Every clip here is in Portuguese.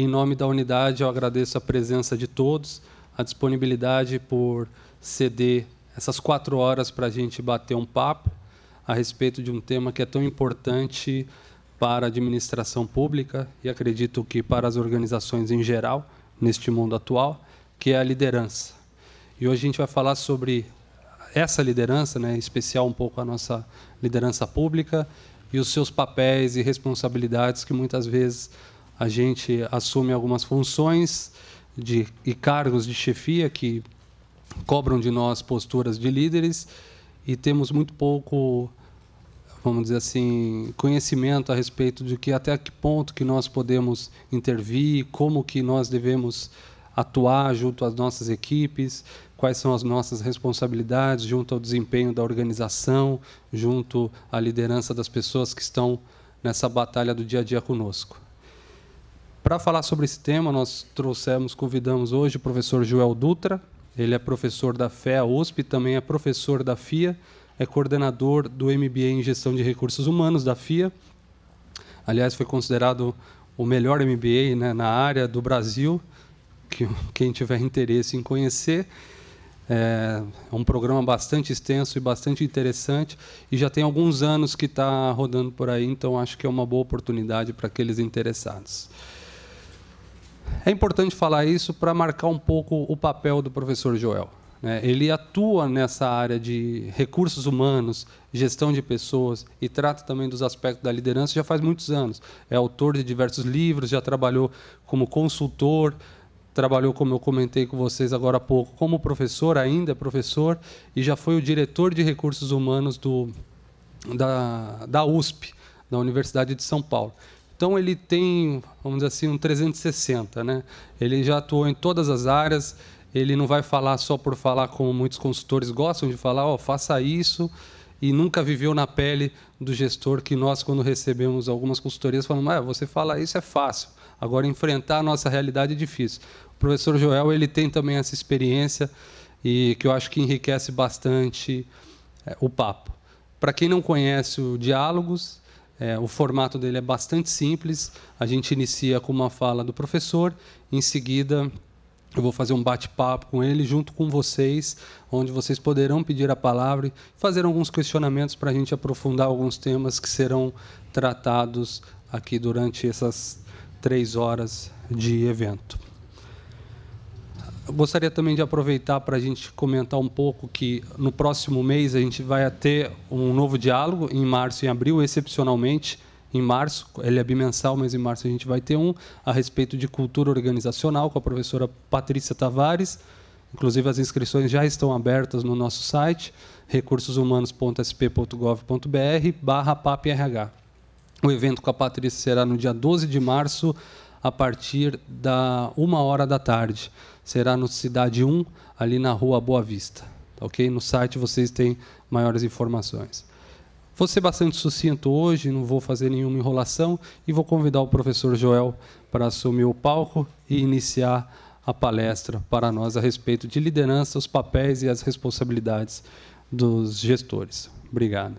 Em nome da unidade, eu agradeço a presença de todos, a disponibilidade por ceder essas quatro horas para a gente bater um papo a respeito de um tema que é tão importante para a administração pública e acredito que para as organizações em geral, neste mundo atual, que é a liderança. E hoje a gente vai falar sobre essa liderança, né, em especial um pouco a nossa liderança pública e os seus papéis e responsabilidades que muitas vezes a gente assume algumas funções de, e cargos de chefia que cobram de nós posturas de líderes e temos muito pouco, vamos dizer assim, conhecimento a respeito de que até que ponto que nós podemos intervir, como que nós devemos atuar junto às nossas equipes, quais são as nossas responsabilidades junto ao desempenho da organização, junto à liderança das pessoas que estão nessa batalha do dia a dia conosco. Para falar sobre esse tema, nós trouxemos, convidamos hoje o professor Joel Dutra. Ele é professor da FEA USP, também é professor da FIA, é coordenador do MBA em Gestão de Recursos Humanos da FIA. Aliás, foi considerado o melhor MBA né, na área do Brasil, que quem tiver interesse em conhecer. É, é um programa bastante extenso e bastante interessante e já tem alguns anos que está rodando por aí, então acho que é uma boa oportunidade para aqueles interessados. É importante falar isso para marcar um pouco o papel do professor Joel. Né? Ele atua nessa área de recursos humanos, gestão de pessoas e trata também dos aspectos da liderança já faz muitos anos. É autor de diversos livros, já trabalhou como consultor, trabalhou, como eu comentei com vocês agora há pouco, como professor, ainda é professor, e já foi o diretor de recursos humanos do, da, da USP, da Universidade de São Paulo. Então ele tem, vamos dizer assim, um 360, né? Ele já atuou em todas as áreas, ele não vai falar só por falar como muitos consultores gostam de falar, ó, oh, faça isso e nunca viveu na pele do gestor que nós quando recebemos algumas consultorias falamos, ah, você fala isso é fácil. Agora enfrentar a nossa realidade é difícil. O professor Joel, ele tem também essa experiência e que eu acho que enriquece bastante é, o papo. Para quem não conhece o Diálogos, é, o formato dele é bastante simples. A gente inicia com uma fala do professor, em seguida eu vou fazer um bate-papo com ele junto com vocês, onde vocês poderão pedir a palavra e fazer alguns questionamentos para a gente aprofundar alguns temas que serão tratados aqui durante essas três horas de evento gostaria também de aproveitar para a gente comentar um pouco que no próximo mês a gente vai ter um novo diálogo em março e abril, excepcionalmente em março, ele é bimensal, mas em março a gente vai ter um a respeito de cultura organizacional com a professora Patrícia Tavares. Inclusive as inscrições já estão abertas no nosso site recursoshumanos.sp.gov.br/paprh. O evento com a Patrícia será no dia 12 de março a partir da uma hora da tarde será no Cidade 1, ali na Rua Boa Vista. Tá ok? No site vocês têm maiores informações. Vou ser bastante sucinto hoje, não vou fazer nenhuma enrolação e vou convidar o professor Joel para assumir o palco e iniciar a palestra para nós a respeito de liderança, os papéis e as responsabilidades dos gestores. Obrigado.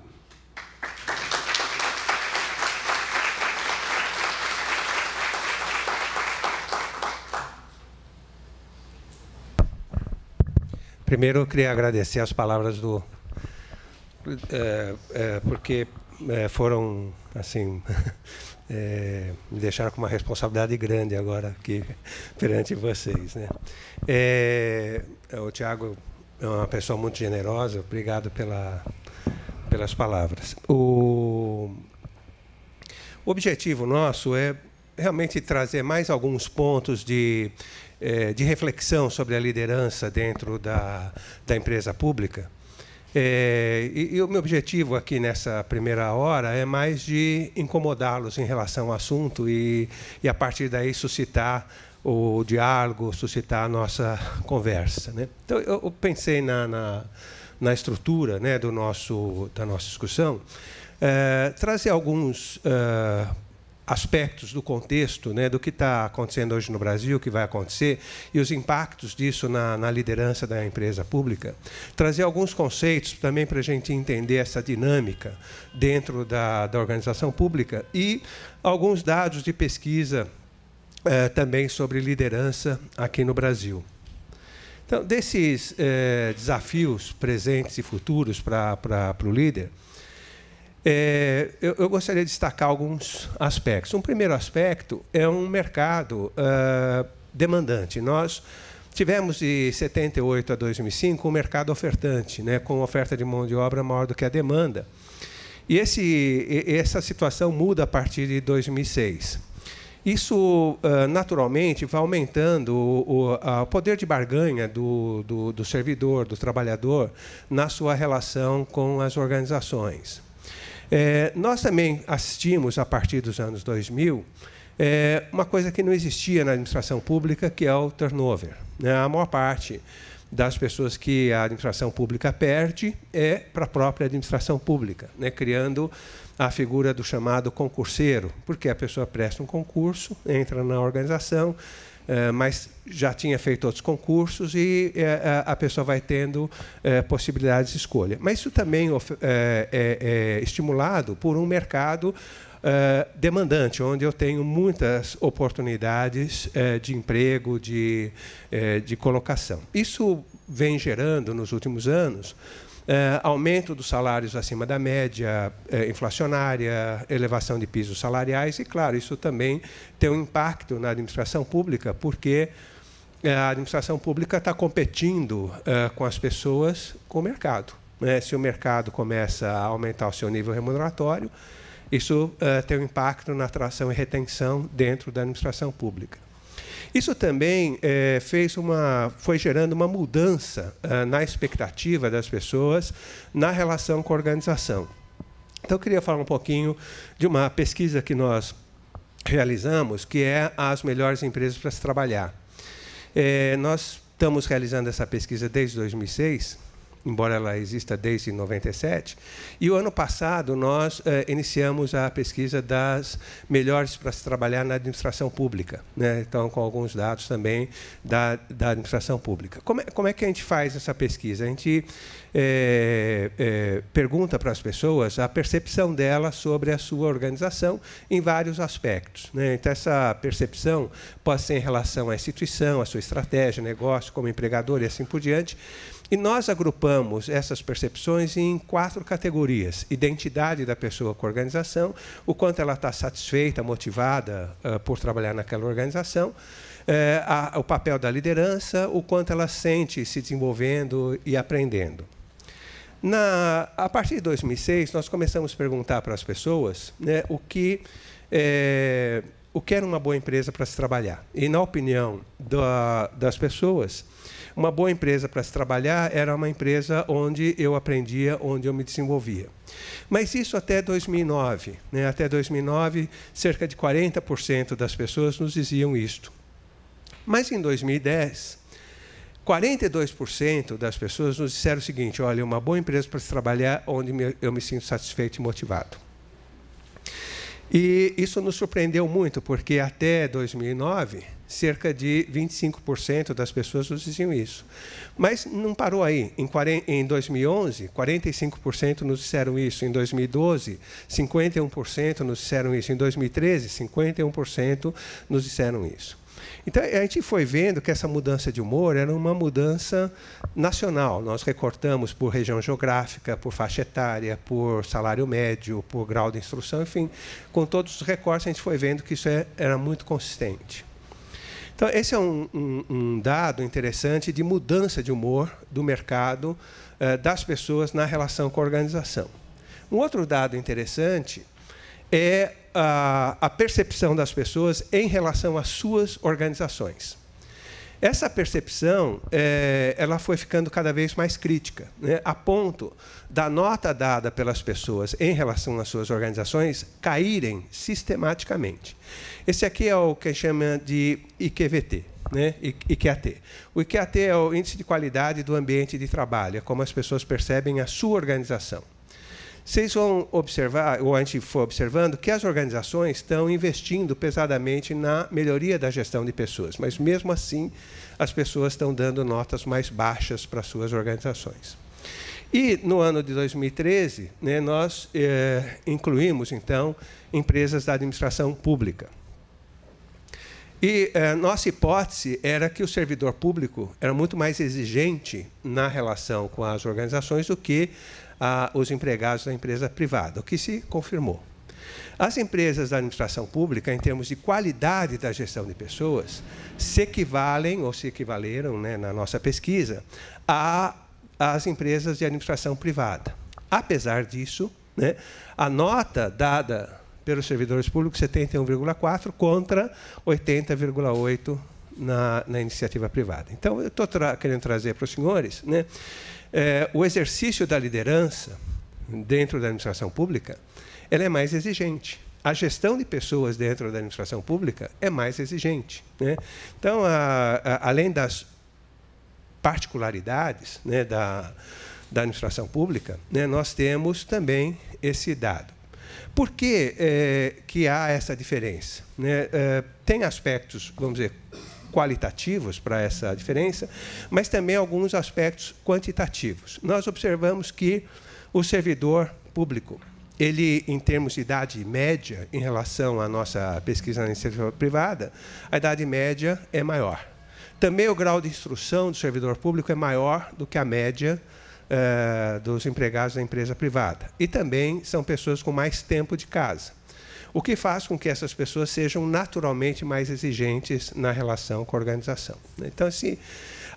Primeiro, eu queria agradecer as palavras do. É, é, porque eh, foram, assim. É, me deixaram com uma responsabilidade grande agora aqui perante vocês. Né? É, o Tiago é uma pessoa muito generosa, obrigado pela, pelas palavras. O, o objetivo nosso é realmente trazer mais alguns pontos de, eh, de reflexão sobre a liderança dentro da, da empresa pública. É, e, e, o meu objetivo aqui nessa primeira hora é mais de incomodá-los em relação ao assunto e, e, a partir daí, suscitar o diálogo, suscitar a nossa conversa. Né? Então, eu, eu pensei na, na, na, estrutura né, do nosso, da nossa discussão, é, trazer alguns é, aspectos do contexto, né, do que está acontecendo hoje no Brasil, o que vai acontecer, e os impactos disso na, na liderança da empresa pública, trazer alguns conceitos também para a gente entender essa dinâmica dentro da, da organização pública e alguns dados de pesquisa eh, também sobre liderança aqui no Brasil. Então, desses eh, desafios presentes e futuros para o líder, é, eu, eu, gostaria de destacar alguns aspectos. Um primeiro aspecto é um mercado uh, demandante. Nós tivemos de 78 a 2005 um mercado ofertante, né, com oferta de mão de obra maior do que a demanda. E esse, essa situação muda a partir de 2006. Isso, ah, naturalmente, vai aumentando o, o poder de barganha do, do, do servidor, do trabalhador, na sua relação com as organizações. É, nós também assistimos, a partir dos anos 2000, é, uma coisa que não existia na administração pública, que é o turnover. Né? A maior parte das pessoas que a administração pública perde é para a própria administração pública, né? criando a figura do chamado concurseiro, porque a pessoa presta um concurso, entra na organização, eh, mas já tinha feito outros concursos e eh, eh, a pessoa vai tendo possibilidades de escolha. Mas isso também é estimulado por um mercado demandante, onde eu tenho muitas oportunidades de emprego, de, de colocação. Isso vem gerando, nos últimos anos, eh, aumento dos salários acima da média eh, inflacionária, elevação de pisos salariais, e, claro, isso também tem um impacto na administração pública, porque eh, a administração pública está competindo com as pessoas, com o mercado. Né? Se o mercado começa a aumentar o seu nível remuneratório, isso tem um impacto na atração e retenção dentro da administração pública. Isso também é, fez uma, foi gerando uma mudança é, na expectativa das pessoas na relação com a organização. Então, eu queria falar um pouquinho de uma pesquisa que nós realizamos, que é as melhores empresas para se trabalhar. É, nós estamos realizando essa pesquisa desde 2006 embora ela exista desde 97. E o ano passado nós eh, iniciamos a pesquisa das melhores para se trabalhar na administração pública, né? então com alguns dados também da, da administração pública. Como é, como é que a gente faz essa pesquisa? A gente eh, eh, pergunta para as pessoas a percepção dela sobre a sua organização em vários aspectos. Né? Então essa percepção pode ser em relação à instituição, à sua estratégia, negócio, como empregador e assim por diante, e nós agrupamos essas percepções em quatro categorias: identidade da pessoa com a organização, o quanto ela está satisfeita, motivada uh, por trabalhar naquela organização, eh, a, o papel da liderança, o quanto ela sente se desenvolvendo e aprendendo. Na, a partir de 2006, nós começamos a perguntar para as pessoas né, o que eh, o que era uma boa empresa para se trabalhar. E, na opinião da, das pessoas, uma boa empresa para se trabalhar era uma empresa onde eu aprendia, onde eu me desenvolvia. Mas isso até 2009. Né? Até 2009, cerca de 40% das pessoas nos diziam isto. Mas em 2010, 42% das pessoas nos disseram o seguinte: olha, é uma boa empresa para se trabalhar onde eu me sinto satisfeito e motivado. E isso nos surpreendeu muito, porque até 2009, cerca de 25% das pessoas nos diziam isso. Mas não parou aí. Em 2011, 45% nos disseram isso. Em 2012, 51% nos disseram isso. Em 2013, 51% nos disseram isso. Então, a gente foi vendo que essa mudança de humor era uma mudança nacional. Nós recortamos por região geográfica, por faixa etária, por salário médio, por grau de instrução, enfim. Com todos os recortes, a gente foi vendo que isso é, era muito consistente. Então, esse é um, um, um dado interessante de mudança de humor do mercado, eh, das pessoas na relação com a organização. Um outro dado interessante é a, a percepção das pessoas em relação às suas organizações. Essa percepção é, ela foi ficando cada vez mais crítica, né? a ponto da nota dada pelas pessoas em relação às suas organizações caírem sistematicamente. Esse aqui é o que chama de IQVT. Né? IQAT. O IQAT é o Índice de Qualidade do Ambiente de Trabalho, é como as pessoas percebem a sua organização. Vocês vão observar, ou a gente for observando, que as organizações estão investindo pesadamente na melhoria da gestão de pessoas, mas mesmo assim as pessoas estão dando notas mais baixas para suas organizações. E no ano de 2013, né, nós eh, incluímos então empresas da administração pública. E eh, nossa hipótese era que o servidor público era muito mais exigente na relação com as organizações do que a, os empregados da empresa privada, o que se confirmou. As empresas da administração pública, em termos de qualidade da gestão de pessoas, se equivalem, ou se equivaleram né, na nossa pesquisa, às empresas de administração privada. Apesar disso, né, a nota dada pelos servidores públicos, 71,4 contra 80,8 na, na, iniciativa privada. Então, eu estou tra querendo trazer para os senhores né, é, o exercício da liderança dentro da administração pública ela é mais exigente. A gestão de pessoas dentro da administração pública é mais exigente. Né? Então, a, a, além das particularidades né, da, da administração pública, né, nós temos também esse dado. Por que, é, que há essa diferença? Né, é, tem aspectos, vamos dizer, qualitativos para essa diferença, mas também alguns aspectos quantitativos. Nós observamos que o servidor público, ele, em termos de idade média, em relação à nossa pesquisa na iniciativa privada, a idade média é maior. Também o grau de instrução do servidor público é maior do que a média eh, dos empregados da empresa privada. E também são pessoas com mais tempo de casa o que faz com que essas pessoas sejam naturalmente mais exigentes na relação com a organização. Né? Então, assim,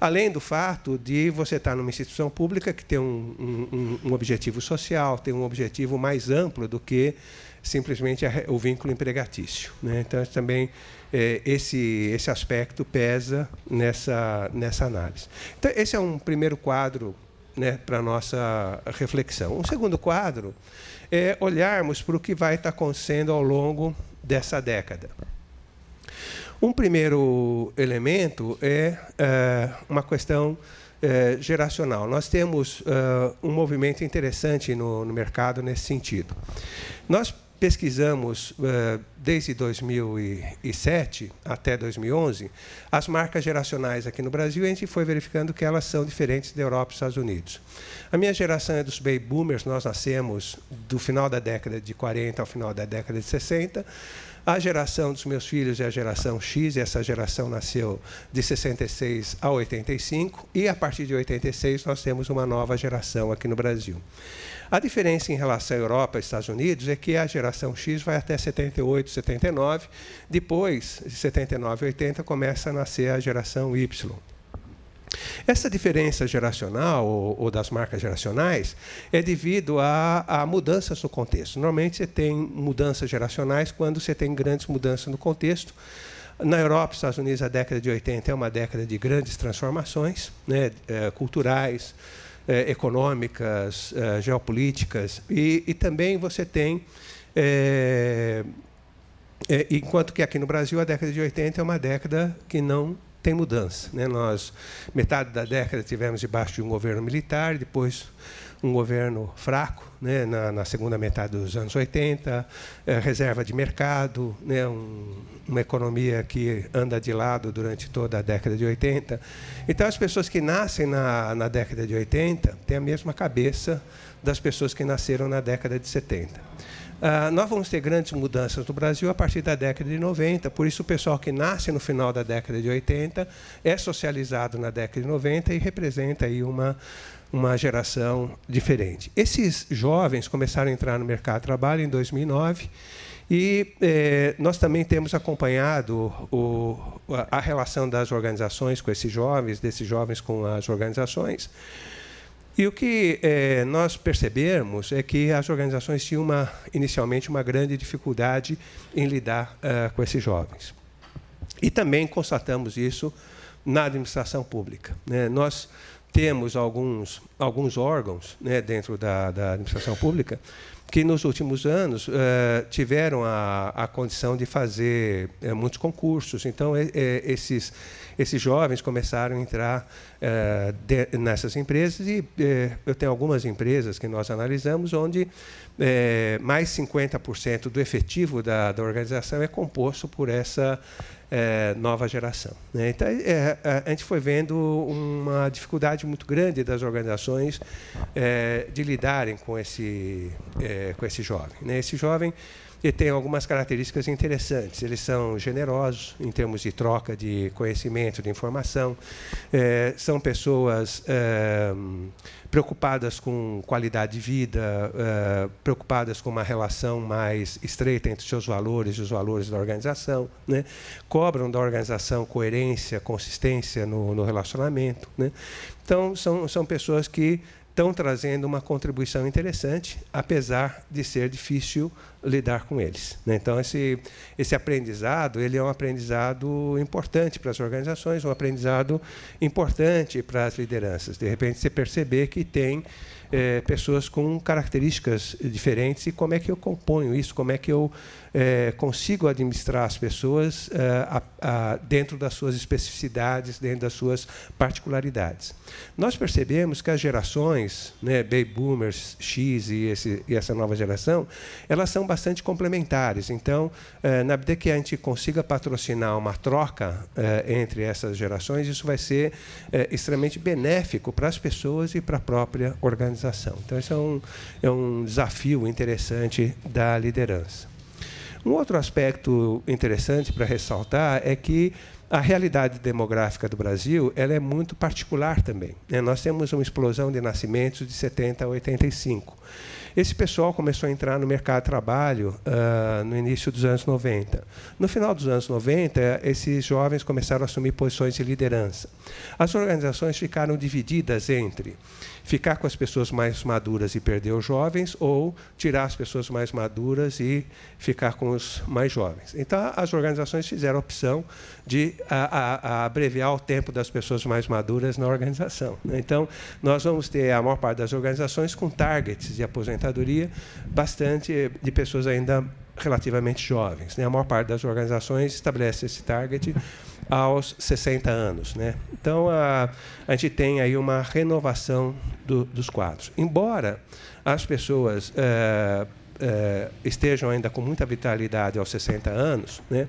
além do fato de você estar numa instituição pública que tem um, um, um objetivo social, tem um objetivo mais amplo do que simplesmente o vínculo empregatício. Né? Então, também é, esse, esse aspecto pesa nessa, nessa análise. Então, esse é um primeiro quadro né, para a nossa reflexão. Um segundo quadro é olharmos para o que vai estar acontecendo ao longo dessa década. Um primeiro elemento é, é uma questão é, geracional. Nós temos é, um movimento interessante no, no mercado nesse sentido. Nós pesquisamos, eh, desde 2007 até 2011, as marcas geracionais aqui no Brasil e a gente foi verificando que elas são diferentes da Europa e dos Estados Unidos. A minha geração é dos baby boomers, nós nascemos do final da década de 40 ao final da década de 60. A geração dos meus filhos é a geração X, e essa geração nasceu de 66 a 85, e a partir de 86 nós temos uma nova geração aqui no Brasil. A diferença em relação à Europa e Estados Unidos é que a geração X vai até 78, 79, depois de 79 80 começa a nascer a geração Y. Essa diferença geracional, ou, ou, das marcas geracionais, é devido a, a, mudanças no contexto. Normalmente você tem mudanças geracionais quando você tem grandes mudanças no contexto. Na Europa e Estados Unidos, a década de 80 é uma década de grandes transformações né, é, culturais, eh, econômicas, eh, geopolíticas, e, e, também você tem. Eh, eh enquanto que aqui no Brasil a década de 80 é uma década que não tem mudança. Né? Nós, metade da década, tivemos debaixo de um governo militar, depois um governo fraco né, na, na, segunda metade dos anos 80, é, eh, reserva de mercado, né, um, uma economia que anda de lado durante toda a década de 80. Então, as pessoas que nascem na, na década de 80 têm a mesma cabeça das pessoas que nasceram na década de 70. Uh, ah, nós vamos ter grandes mudanças no Brasil a partir da década de 90, por isso o pessoal que nasce no final da década de 80 é socializado na década de 90 e representa aí uma uma geração diferente. Esses jovens começaram a entrar no mercado de trabalho em 2009 e eh, nós também temos acompanhado o, a, a relação das organizações com esses jovens, desses jovens com as organizações. E o que eh, nós percebemos é que as organizações tinham uma, inicialmente uma grande dificuldade em lidar eh, com esses jovens. E também constatamos isso na administração pública. Né? Nós temos alguns, alguns órgãos né, dentro da, da, administração pública que, nos últimos anos, eh, tiveram a, a condição de fazer eh, muitos concursos. Então, é, é, esses esses jovens começaram a entrar eh, de, nessas empresas e eh, eu tenho algumas empresas que nós analisamos onde eh, mais 50% do efetivo da, da organização é composto por essa é, nova geração. Né? Então, é, é, a gente foi vendo uma dificuldade muito grande das organizações é, de lidarem com esse, com esse jovem. Né? Esse jovem e tem algumas características interessantes. Eles são generosos em termos de troca de conhecimento, de informação, é, são pessoas é, preocupadas com qualidade de vida, é, preocupadas com uma relação mais estreita entre seus valores e os valores da organização, né? cobram da organização coerência, consistência no, no relacionamento. Né? Então, são, são pessoas que estão trazendo uma contribuição interessante, apesar de ser difícil lidar com eles. Né? Então, esse, esse aprendizado ele é um aprendizado importante para as organizações, um aprendizado importante para as lideranças. De repente, você perceber que tem é, pessoas com características diferentes e como é que eu componho isso, como é que eu é, consigam administrar as pessoas é, a, a, dentro das suas especificidades, dentro das suas particularidades. Nós percebemos que as gerações, né, baby boomers, X e, esse, e, essa nova geração, elas são bastante complementares. Então, é, na medida que a gente consiga patrocinar uma troca é, entre essas gerações, isso vai ser extremamente benéfico para as pessoas e para a própria organização. Então, isso é um, é um desafio interessante da liderança. Um outro aspecto interessante para ressaltar é que a realidade demográfica do Brasil ela é muito particular também. Né? Nós temos uma explosão de nascimentos de 70 a 85. Esse pessoal começou a entrar no mercado de trabalho uh, no início dos anos 90. No final dos anos 90, esses jovens começaram a assumir posições de liderança. As organizações ficaram divididas entre ficar com as pessoas mais maduras e perder os jovens, ou tirar as pessoas mais maduras e ficar com os mais jovens. Então, as organizações fizeram a opção de a, a, a abreviar o tempo das pessoas mais maduras na organização. Então, nós vamos ter a maior parte das organizações com targets de aposentadoria bastante de pessoas ainda relativamente jovens. Né? A maior parte das organizações estabelece esse target aos 60 anos. Né? Então, a, a gente tem aí uma renovação do, dos quadros. Embora as pessoas é, é, estejam ainda com muita vitalidade aos 60 anos, né?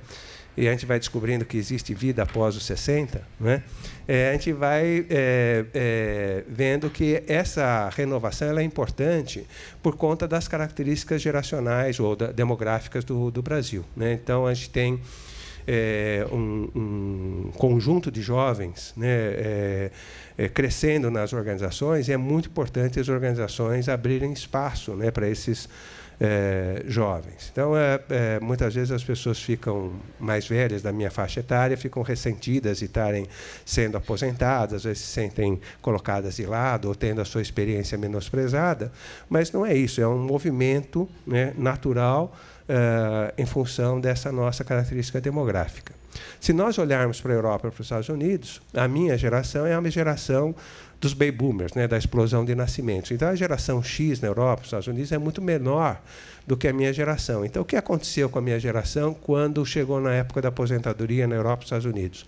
e a gente vai descobrindo que existe vida após os 60, né? é, a gente vai é, é, vendo que essa renovação é importante por conta das características geracionais ou da, demográficas do, do Brasil. Né? Então, a gente tem é, um, um, conjunto de jovens né, é, é, crescendo nas organizações e é muito importante as organizações abrirem espaço né, para esses jovens é, jovens. Então, é, é, muitas vezes as pessoas ficam mais velhas da minha faixa etária, ficam ressentidas de estarem sendo aposentadas, às vezes se sentem colocadas de lado ou tendo a sua experiência menosprezada, mas não é isso, é um movimento né, natural é, em função dessa nossa característica demográfica. Se nós olharmos para a Europa e para os Estados Unidos, a minha geração é uma geração dos baby boomers, né, da explosão de nascimentos. Então, a geração X na Europa, nos Estados Unidos, é muito menor do que a minha geração. Então, o que aconteceu com a minha geração quando chegou na época da aposentadoria na Europa e nos Estados Unidos?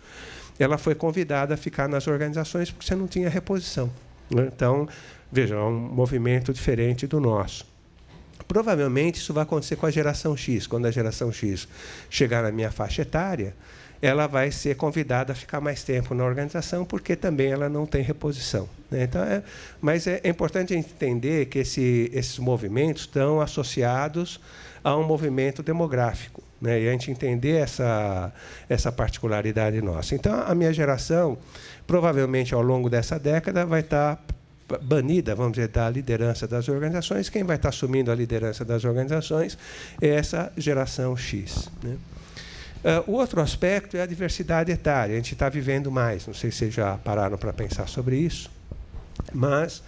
Ela foi convidada a ficar nas organizações porque você não tinha reposição. Né? Então, veja, é um movimento diferente do nosso. Provavelmente isso vai acontecer com a geração X. Quando a geração X chegar na minha faixa etária, ela vai ser convidada a ficar mais tempo na organização, porque também ela não tem reposição. Né? Então, é, mas é, é importante entender que esse, esses movimentos estão associados a um movimento demográfico. Né? E a gente entender essa, essa particularidade nossa. Então, a minha geração, provavelmente ao longo dessa década, vai estar banida, vamos dizer, da liderança das organizações. Quem vai estar assumindo a liderança das organizações é essa geração X. Né? É, o outro aspecto é a diversidade etária. A gente está vivendo mais. Não sei se já pararam para pensar sobre isso, mas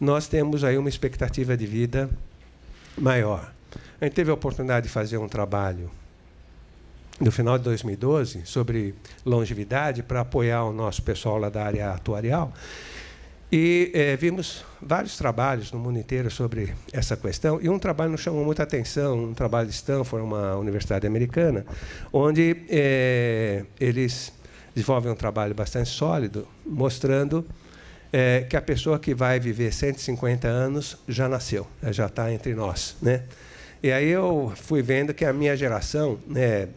nós temos aí uma expectativa de vida maior. A gente teve a oportunidade de fazer um trabalho no final de 2012 sobre longevidade para apoiar o nosso pessoal lá da área atuarial. E é, vimos vários trabalhos no mundo inteiro sobre essa questão, e um trabalho nos chamou muita atenção, um trabalho de Stanford, uma universidade americana, onde é, eles desenvolvem um trabalho bastante sólido, mostrando é, que a pessoa que vai viver 150 anos já nasceu, já está entre nós. Né? E aí eu fui vendo que a minha geração né,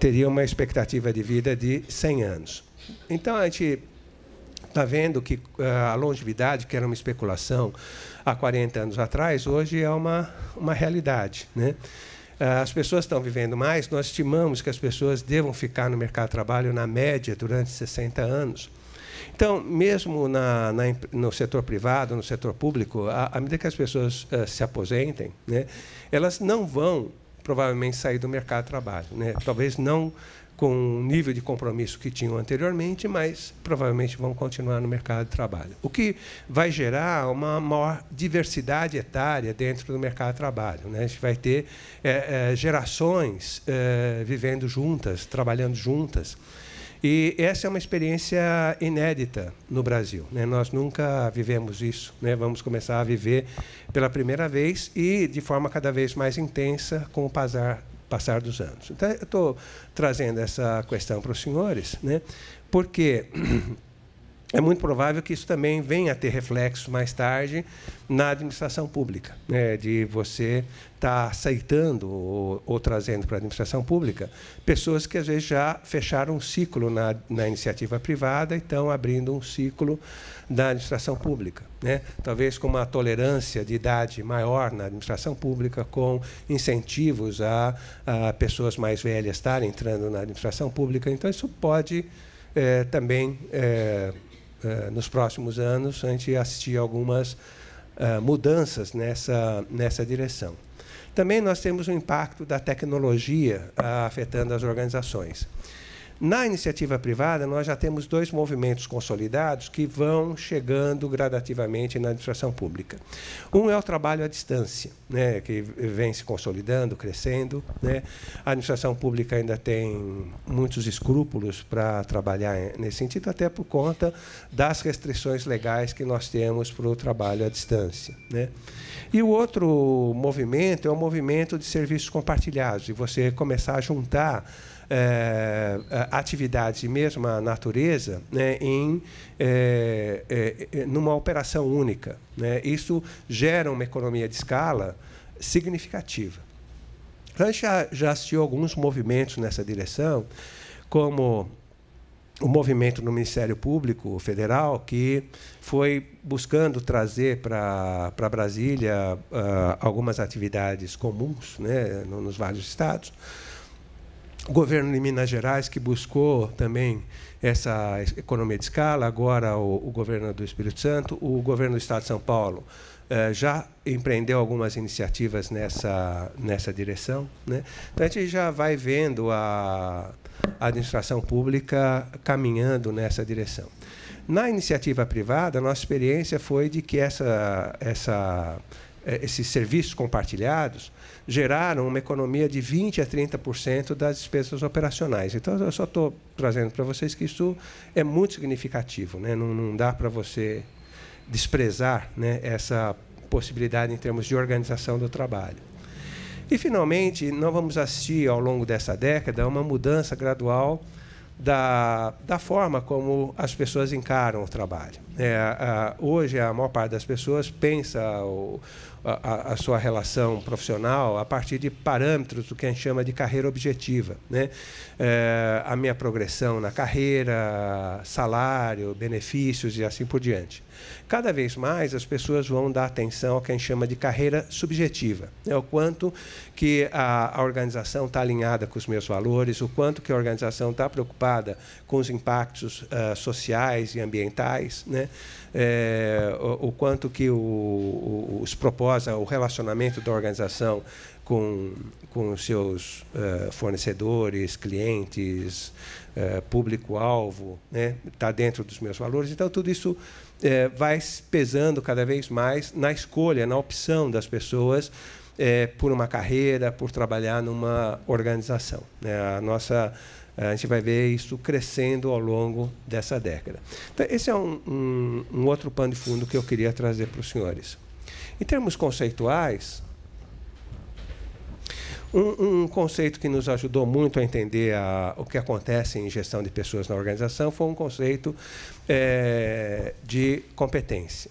teria uma expectativa de vida de 100 anos. Então, a gente está vendo que eh, a longevidade, que era uma especulação há 40 anos atrás, hoje é uma, uma realidade. Né? Eh, as pessoas estão vivendo mais, nós estimamos que as pessoas devam ficar no mercado de trabalho, na média, durante 60 anos. Então, mesmo na, na, no setor privado, no setor público, à, medida que as pessoas uh, se aposentem, né, elas não vão provavelmente sair do mercado de trabalho. Né? Talvez não com o nível de compromisso que tinham anteriormente, mas provavelmente vão continuar no mercado de trabalho. O que vai gerar uma maior diversidade etária dentro do mercado de trabalho. Né? A gente vai ter é, é, gerações é, vivendo juntas, trabalhando juntas. E essa é uma experiência inédita no Brasil. Né? Nós nunca vivemos isso. Né? Vamos começar a viver pela primeira vez e de forma cada vez mais intensa com o passar passar dos anos. Então, eu estou trazendo essa questão para os senhores, né? porque é muito provável que isso também venha a ter reflexo mais tarde na administração pública, né? de você estar tá aceitando ou, ou trazendo para a administração pública pessoas que, às vezes, já fecharam um ciclo na, na iniciativa privada e estão abrindo um ciclo da administração pública. Né? Talvez com uma tolerância de idade maior na administração pública, com incentivos a, a pessoas mais velhas estarem entrando na administração pública. Então, isso pode é, também. É, eh, nos próximos anos, a gente assistir algumas eh, mudanças nessa, nessa direção. Também nós temos o impacto da tecnologia ah, afetando as organizações. Na iniciativa privada, nós já temos dois movimentos consolidados que vão chegando gradativamente na administração pública. Um é o trabalho à distância, né, que vem se consolidando, crescendo. Né. A administração pública ainda tem muitos escrúpulos para trabalhar nesse sentido, até por conta das restrições legais que nós temos para o trabalho à distância. Né. E o outro movimento é o movimento de serviços compartilhados, e você começar a juntar é, atividades de mesma natureza né, em, é, é, é, numa operação única. Né? Isso gera uma economia de escala significativa. a já, já assistiu alguns movimentos nessa direção, como o movimento no Ministério Público Federal, que foi buscando trazer para Brasília uh, algumas atividades comuns né, nos vários estados o governo de Minas Gerais, que buscou também essa economia de escala, agora o, o governo do Espírito Santo, o governo do Estado de São Paulo eh, já empreendeu algumas iniciativas nessa, nessa direção. Né? Então, a gente já vai vendo a, a administração pública caminhando nessa direção. Na iniciativa privada, a nossa experiência foi de que essa, essa, eh, esses serviços compartilhados geraram uma economia de 20% a 30% das despesas operacionais. Então, eu só estou trazendo para vocês que isso é muito significativo. Né? Não, não dá para você desprezar né, essa possibilidade em termos de organização do trabalho. E, finalmente, nós vamos assistir, ao longo dessa década, a uma mudança gradual da, da forma como as pessoas encaram o trabalho. É, a, hoje, a maior parte das pessoas pensa o, a, a, sua relação profissional a partir de parâmetros do que a gente chama de carreira objetiva. Né? É, a minha progressão na carreira, salário, benefícios e assim por diante cada vez mais as pessoas vão dar atenção ao que a gente chama de carreira subjetiva. é O quanto que a, a organização está alinhada com os meus valores, o quanto que a organização está preocupada com os impactos uh, sociais e ambientais, né? É, o, o, quanto que o, o, os propósitos, o relacionamento da organização com, com os seus uh, fornecedores, clientes, uh, público-alvo, está né, dentro dos meus valores. Então, tudo isso uh, vai pesando cada vez mais na escolha, na opção das pessoas por uma carreira, por trabalhar numa organização. Né? A nossa a gente vai ver isso crescendo ao longo dessa década. Então, esse é um, um, um outro pano de fundo que eu queria trazer para os senhores. Em termos conceituais, um, um, conceito que nos ajudou muito a entender a, o que acontece em gestão de pessoas na organização foi um conceito é, de competência.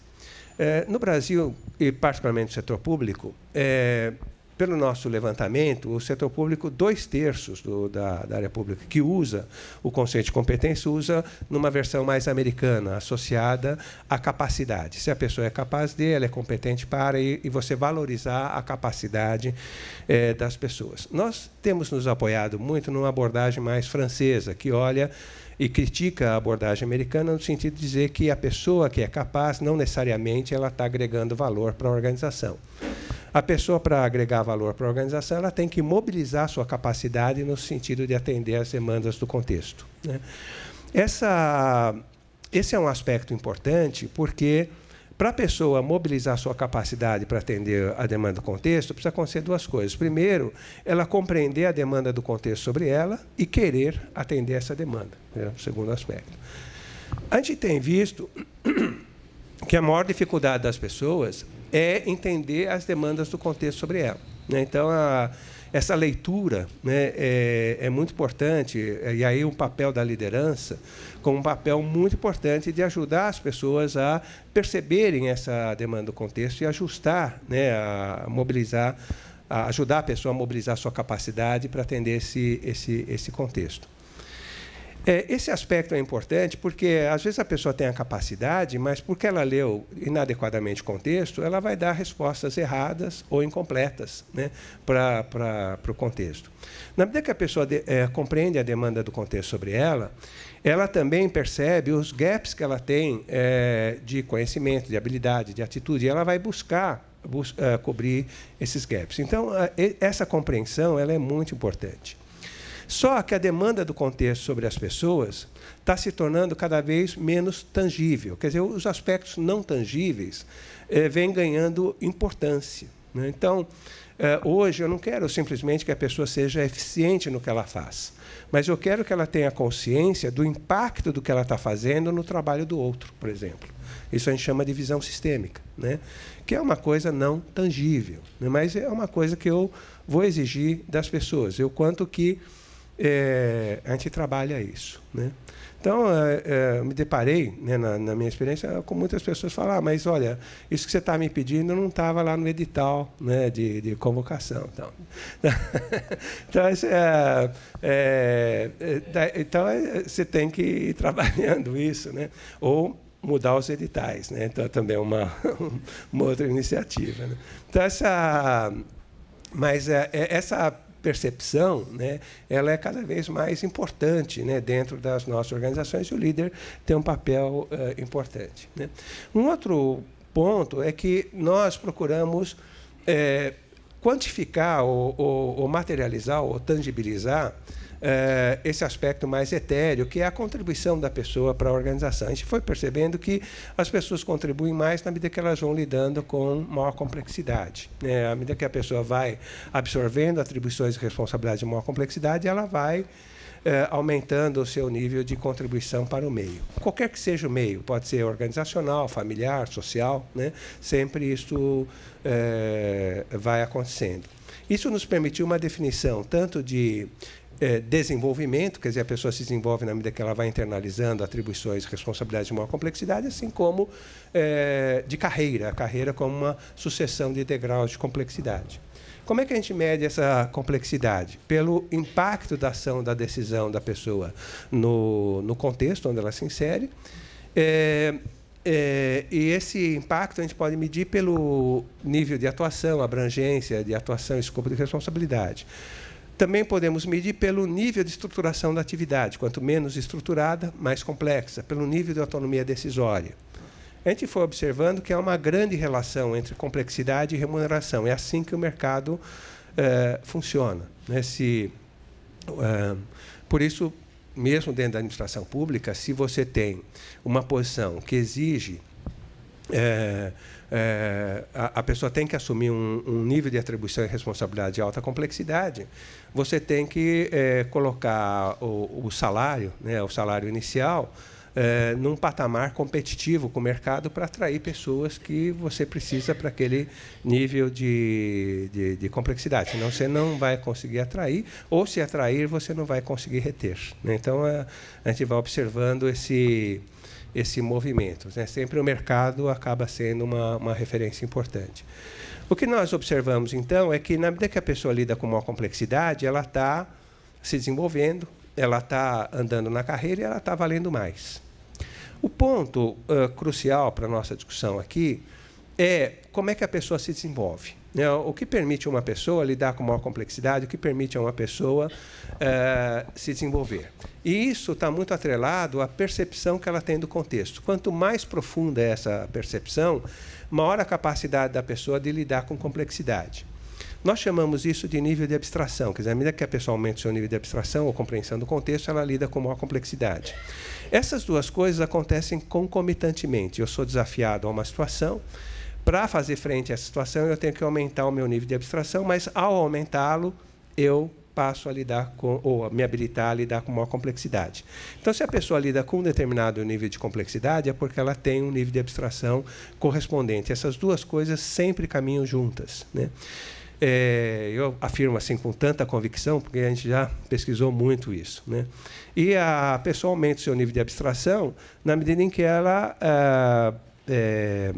É, no Brasil, e particularmente no setor público, é, pelo nosso levantamento, o setor público, dois terços do, da, da, área pública que usa o conceito de competência, usa numa versão mais americana, associada à capacidade. Se a pessoa é capaz dele, ela é competente para, e, e você valorizar a capacidade eh, das pessoas. Nós temos nos apoiado muito numa abordagem mais francesa, que olha e critica a abordagem americana no sentido de dizer que a pessoa que é capaz não necessariamente ela está agregando valor para a organização. A pessoa, para agregar valor para a organização, ela tem que mobilizar sua capacidade no sentido de atender às demandas do contexto. Né? Essa, esse é um aspecto importante porque para a pessoa mobilizar sua capacidade para atender a demanda do contexto, precisa acontecer duas coisas. Primeiro, ela compreender a demanda do contexto sobre ela e querer atender essa demanda. É né, o segundo aspecto. A gente tem visto que a maior dificuldade das pessoas é entender as demandas do contexto sobre ela. Né. Então, a essa leitura né, é, é muito importante, é, e aí o papel da liderança, com um papel muito importante de ajudar as pessoas a perceberem essa demanda do contexto e ajustar, né, a mobilizar, a ajudar a pessoa a mobilizar a sua capacidade para atender esse, esse, esse contexto. É, esse aspecto é importante porque, às vezes, a pessoa tem a capacidade, mas porque ela leu inadequadamente o contexto, ela vai dar respostas erradas ou incompletas né, para o contexto. Na medida que a pessoa de, é, compreende a demanda do contexto sobre ela, ela também percebe os gaps que ela tem é, de conhecimento, de habilidade, de atitude, e ela vai buscar bus, é, cobrir esses gaps. Então, a, essa compreensão ela é muito importante. Só que a demanda do contexto sobre as pessoas está se tornando cada vez menos tangível. Quer dizer, os aspectos não tangíveis eh, vêm ganhando importância. Né? Então, eh, hoje eu não quero simplesmente que a pessoa seja eficiente no que ela faz, mas eu quero que ela tenha consciência do impacto do que ela está fazendo no trabalho do outro, por exemplo. Isso a gente chama de visão sistêmica, né? que é uma coisa não tangível, né? mas é uma coisa que eu vou exigir das pessoas. Eu quanto que é, a gente trabalha isso. Né? Então, é, é, me deparei, né, na, na, minha experiência, com muitas pessoas falar, ah, mas olha, isso que você está me pedindo não estava lá no edital né, de, de convocação. Então, então, isso é, é, é então é, você tem que ir trabalhando isso. Né? Ou mudar os editais. Né? Então, é também uma, uma outra iniciativa. Né? Então, essa, mas essa percepção, né, ela é cada vez mais importante né, dentro das nossas organizações e o líder tem um papel uh, importante. Né. Um outro ponto é que nós procuramos é, quantificar ou, ou, ou materializar ou tangibilizar eh, esse aspecto mais etéreo, que é a contribuição da pessoa para a organização. A gente foi percebendo que as pessoas contribuem mais na medida que elas vão lidando com maior complexidade. Né? À medida que a pessoa vai absorvendo atribuições e responsabilidades de maior complexidade, ela vai eh, aumentando o seu nível de contribuição para o meio. Qualquer que seja o meio, pode ser organizacional, familiar, social, né? sempre isso é, vai acontecendo. Isso nos permitiu uma definição tanto de é, desenvolvimento, quer dizer, a pessoa se desenvolve na medida que ela vai internalizando atribuições, responsabilidades de maior complexidade, assim como é, de carreira, a carreira como uma sucessão de degraus de complexidade. Como é que a gente mede essa complexidade? Pelo impacto da ação da decisão da pessoa no, no contexto onde ela se insere. É, é, e esse impacto a gente pode medir pelo nível de atuação, abrangência de atuação, escopo de responsabilidade. Também podemos medir pelo nível de estruturação da atividade. Quanto menos estruturada, mais complexa, pelo nível de autonomia decisória. A gente foi observando que há uma grande relação entre complexidade e remuneração. É assim que o mercado eh, funciona. Né? Eh, por isso, mesmo dentro da administração pública, se você tem uma posição que exige é, é, a, a, pessoa tem que assumir um, um, nível de atribuição e responsabilidade de alta complexidade. Você tem que é, colocar o, o salário, né, o salário inicial, é, num patamar competitivo com o mercado para atrair pessoas que você precisa para aquele nível de, de, de, complexidade. Senão você não vai conseguir atrair, ou se atrair, você não vai conseguir reter. Né. Então, a, a gente vai observando esse esse movimento. Né? Sempre o mercado acaba sendo uma, uma referência importante. O que nós observamos, então, é que na medida que a pessoa lida com uma complexidade, ela está se desenvolvendo, ela está andando na carreira e ela está valendo mais. O ponto uh, crucial para a nossa discussão aqui é como é que a pessoa se desenvolve. Né, o que permite uma pessoa lidar com maior complexidade, o que permite a uma pessoa uh, se desenvolver. E isso está muito atrelado à percepção que ela tem do contexto. Quanto mais profunda é essa percepção, maior a capacidade da pessoa de lidar com complexidade. Nós chamamos isso de nível de abstração, quer dizer, à medida que a pessoa aumenta o seu nível de abstração ou compreensão do contexto, ela lida com maior complexidade. Essas duas coisas acontecem concomitantemente. Eu sou desafiado a uma situação para fazer frente a essa situação, eu tenho que aumentar o meu nível de abstração, mas ao aumentá-lo, eu passo a lidar com, ou a me habilitar a lidar com maior complexidade. Então, se a pessoa lida com um determinado nível de complexidade, é porque ela tem um nível de abstração correspondente. Essas duas coisas sempre caminham juntas. Né? É, eu afirmo assim com tanta convicção, porque a gente já pesquisou muito isso. Né? E a pessoa aumenta o seu nível de abstração na medida em que ela. Ah, é,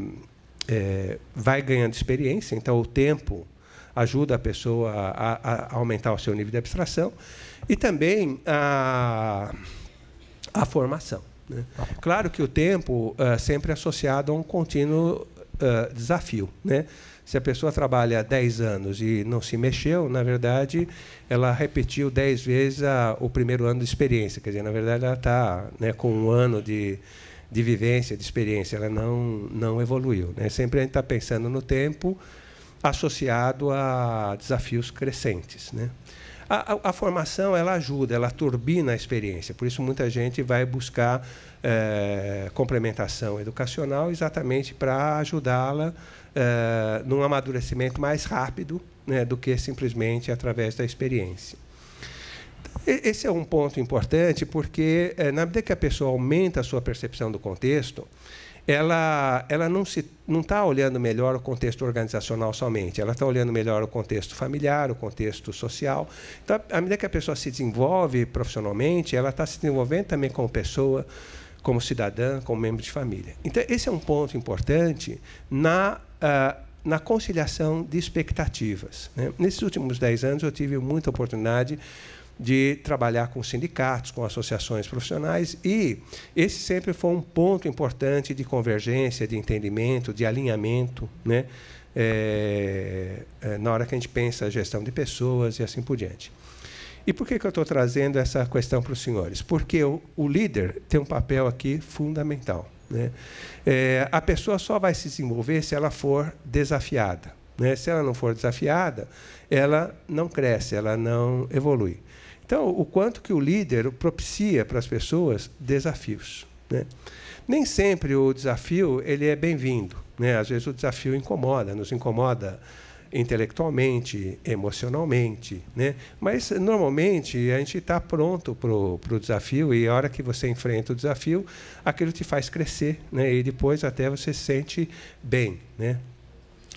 é, vai ganhando experiência, então o tempo ajuda a pessoa a, a aumentar o seu nível de abstração e também a, a formação. Né? Claro que o tempo é sempre associado a um contínuo é, desafio. Né? Se a pessoa trabalha 10 anos e não se mexeu, na verdade, ela repetiu 10 vezes a, o primeiro ano de experiência. Quer dizer, na verdade, ela está né, com um ano de, de vivência, de experiência, ela não, não evoluiu. Né? Sempre a gente está pensando no tempo associado a desafios crescentes. Né? A, a, a, formação ela ajuda, ela turbina a experiência. Por isso, muita gente vai buscar é, complementação educacional exatamente para ajudá-la é, num amadurecimento mais rápido né, do que simplesmente através da experiência. Esse é um ponto importante, porque eh, na medida que a pessoa aumenta a sua percepção do contexto, ela, ela não se não está olhando melhor o contexto organizacional somente, ela está olhando melhor o contexto familiar, o contexto social. Então, à medida que a pessoa se desenvolve profissionalmente, ela está se desenvolvendo também como pessoa, como cidadã, como membro de família. Então, esse é um ponto importante na, uh, na conciliação de expectativas. Né? Nesses últimos dez anos, eu tive muita oportunidade de trabalhar com sindicatos, com associações profissionais, e esse sempre foi um ponto importante de convergência, de entendimento, de alinhamento, né? É, é, na hora que a gente pensa a gestão de pessoas e assim por diante. E por que, que eu estou trazendo essa questão para os senhores? Porque o, o líder tem um papel aqui fundamental. Né? É, a pessoa só vai se desenvolver se ela for desafiada. Né? Se ela não for desafiada, ela não cresce, ela não evolui. Então, o quanto que o líder propicia para as pessoas desafios. Né? Nem sempre o desafio ele é bem-vindo. Né? Às vezes o desafio incomoda, nos incomoda intelectualmente, emocionalmente, né? Mas normalmente a gente está pronto para o pro desafio e a hora que você enfrenta o desafio, aquilo te faz crescer, né? E depois até você se sente bem, né?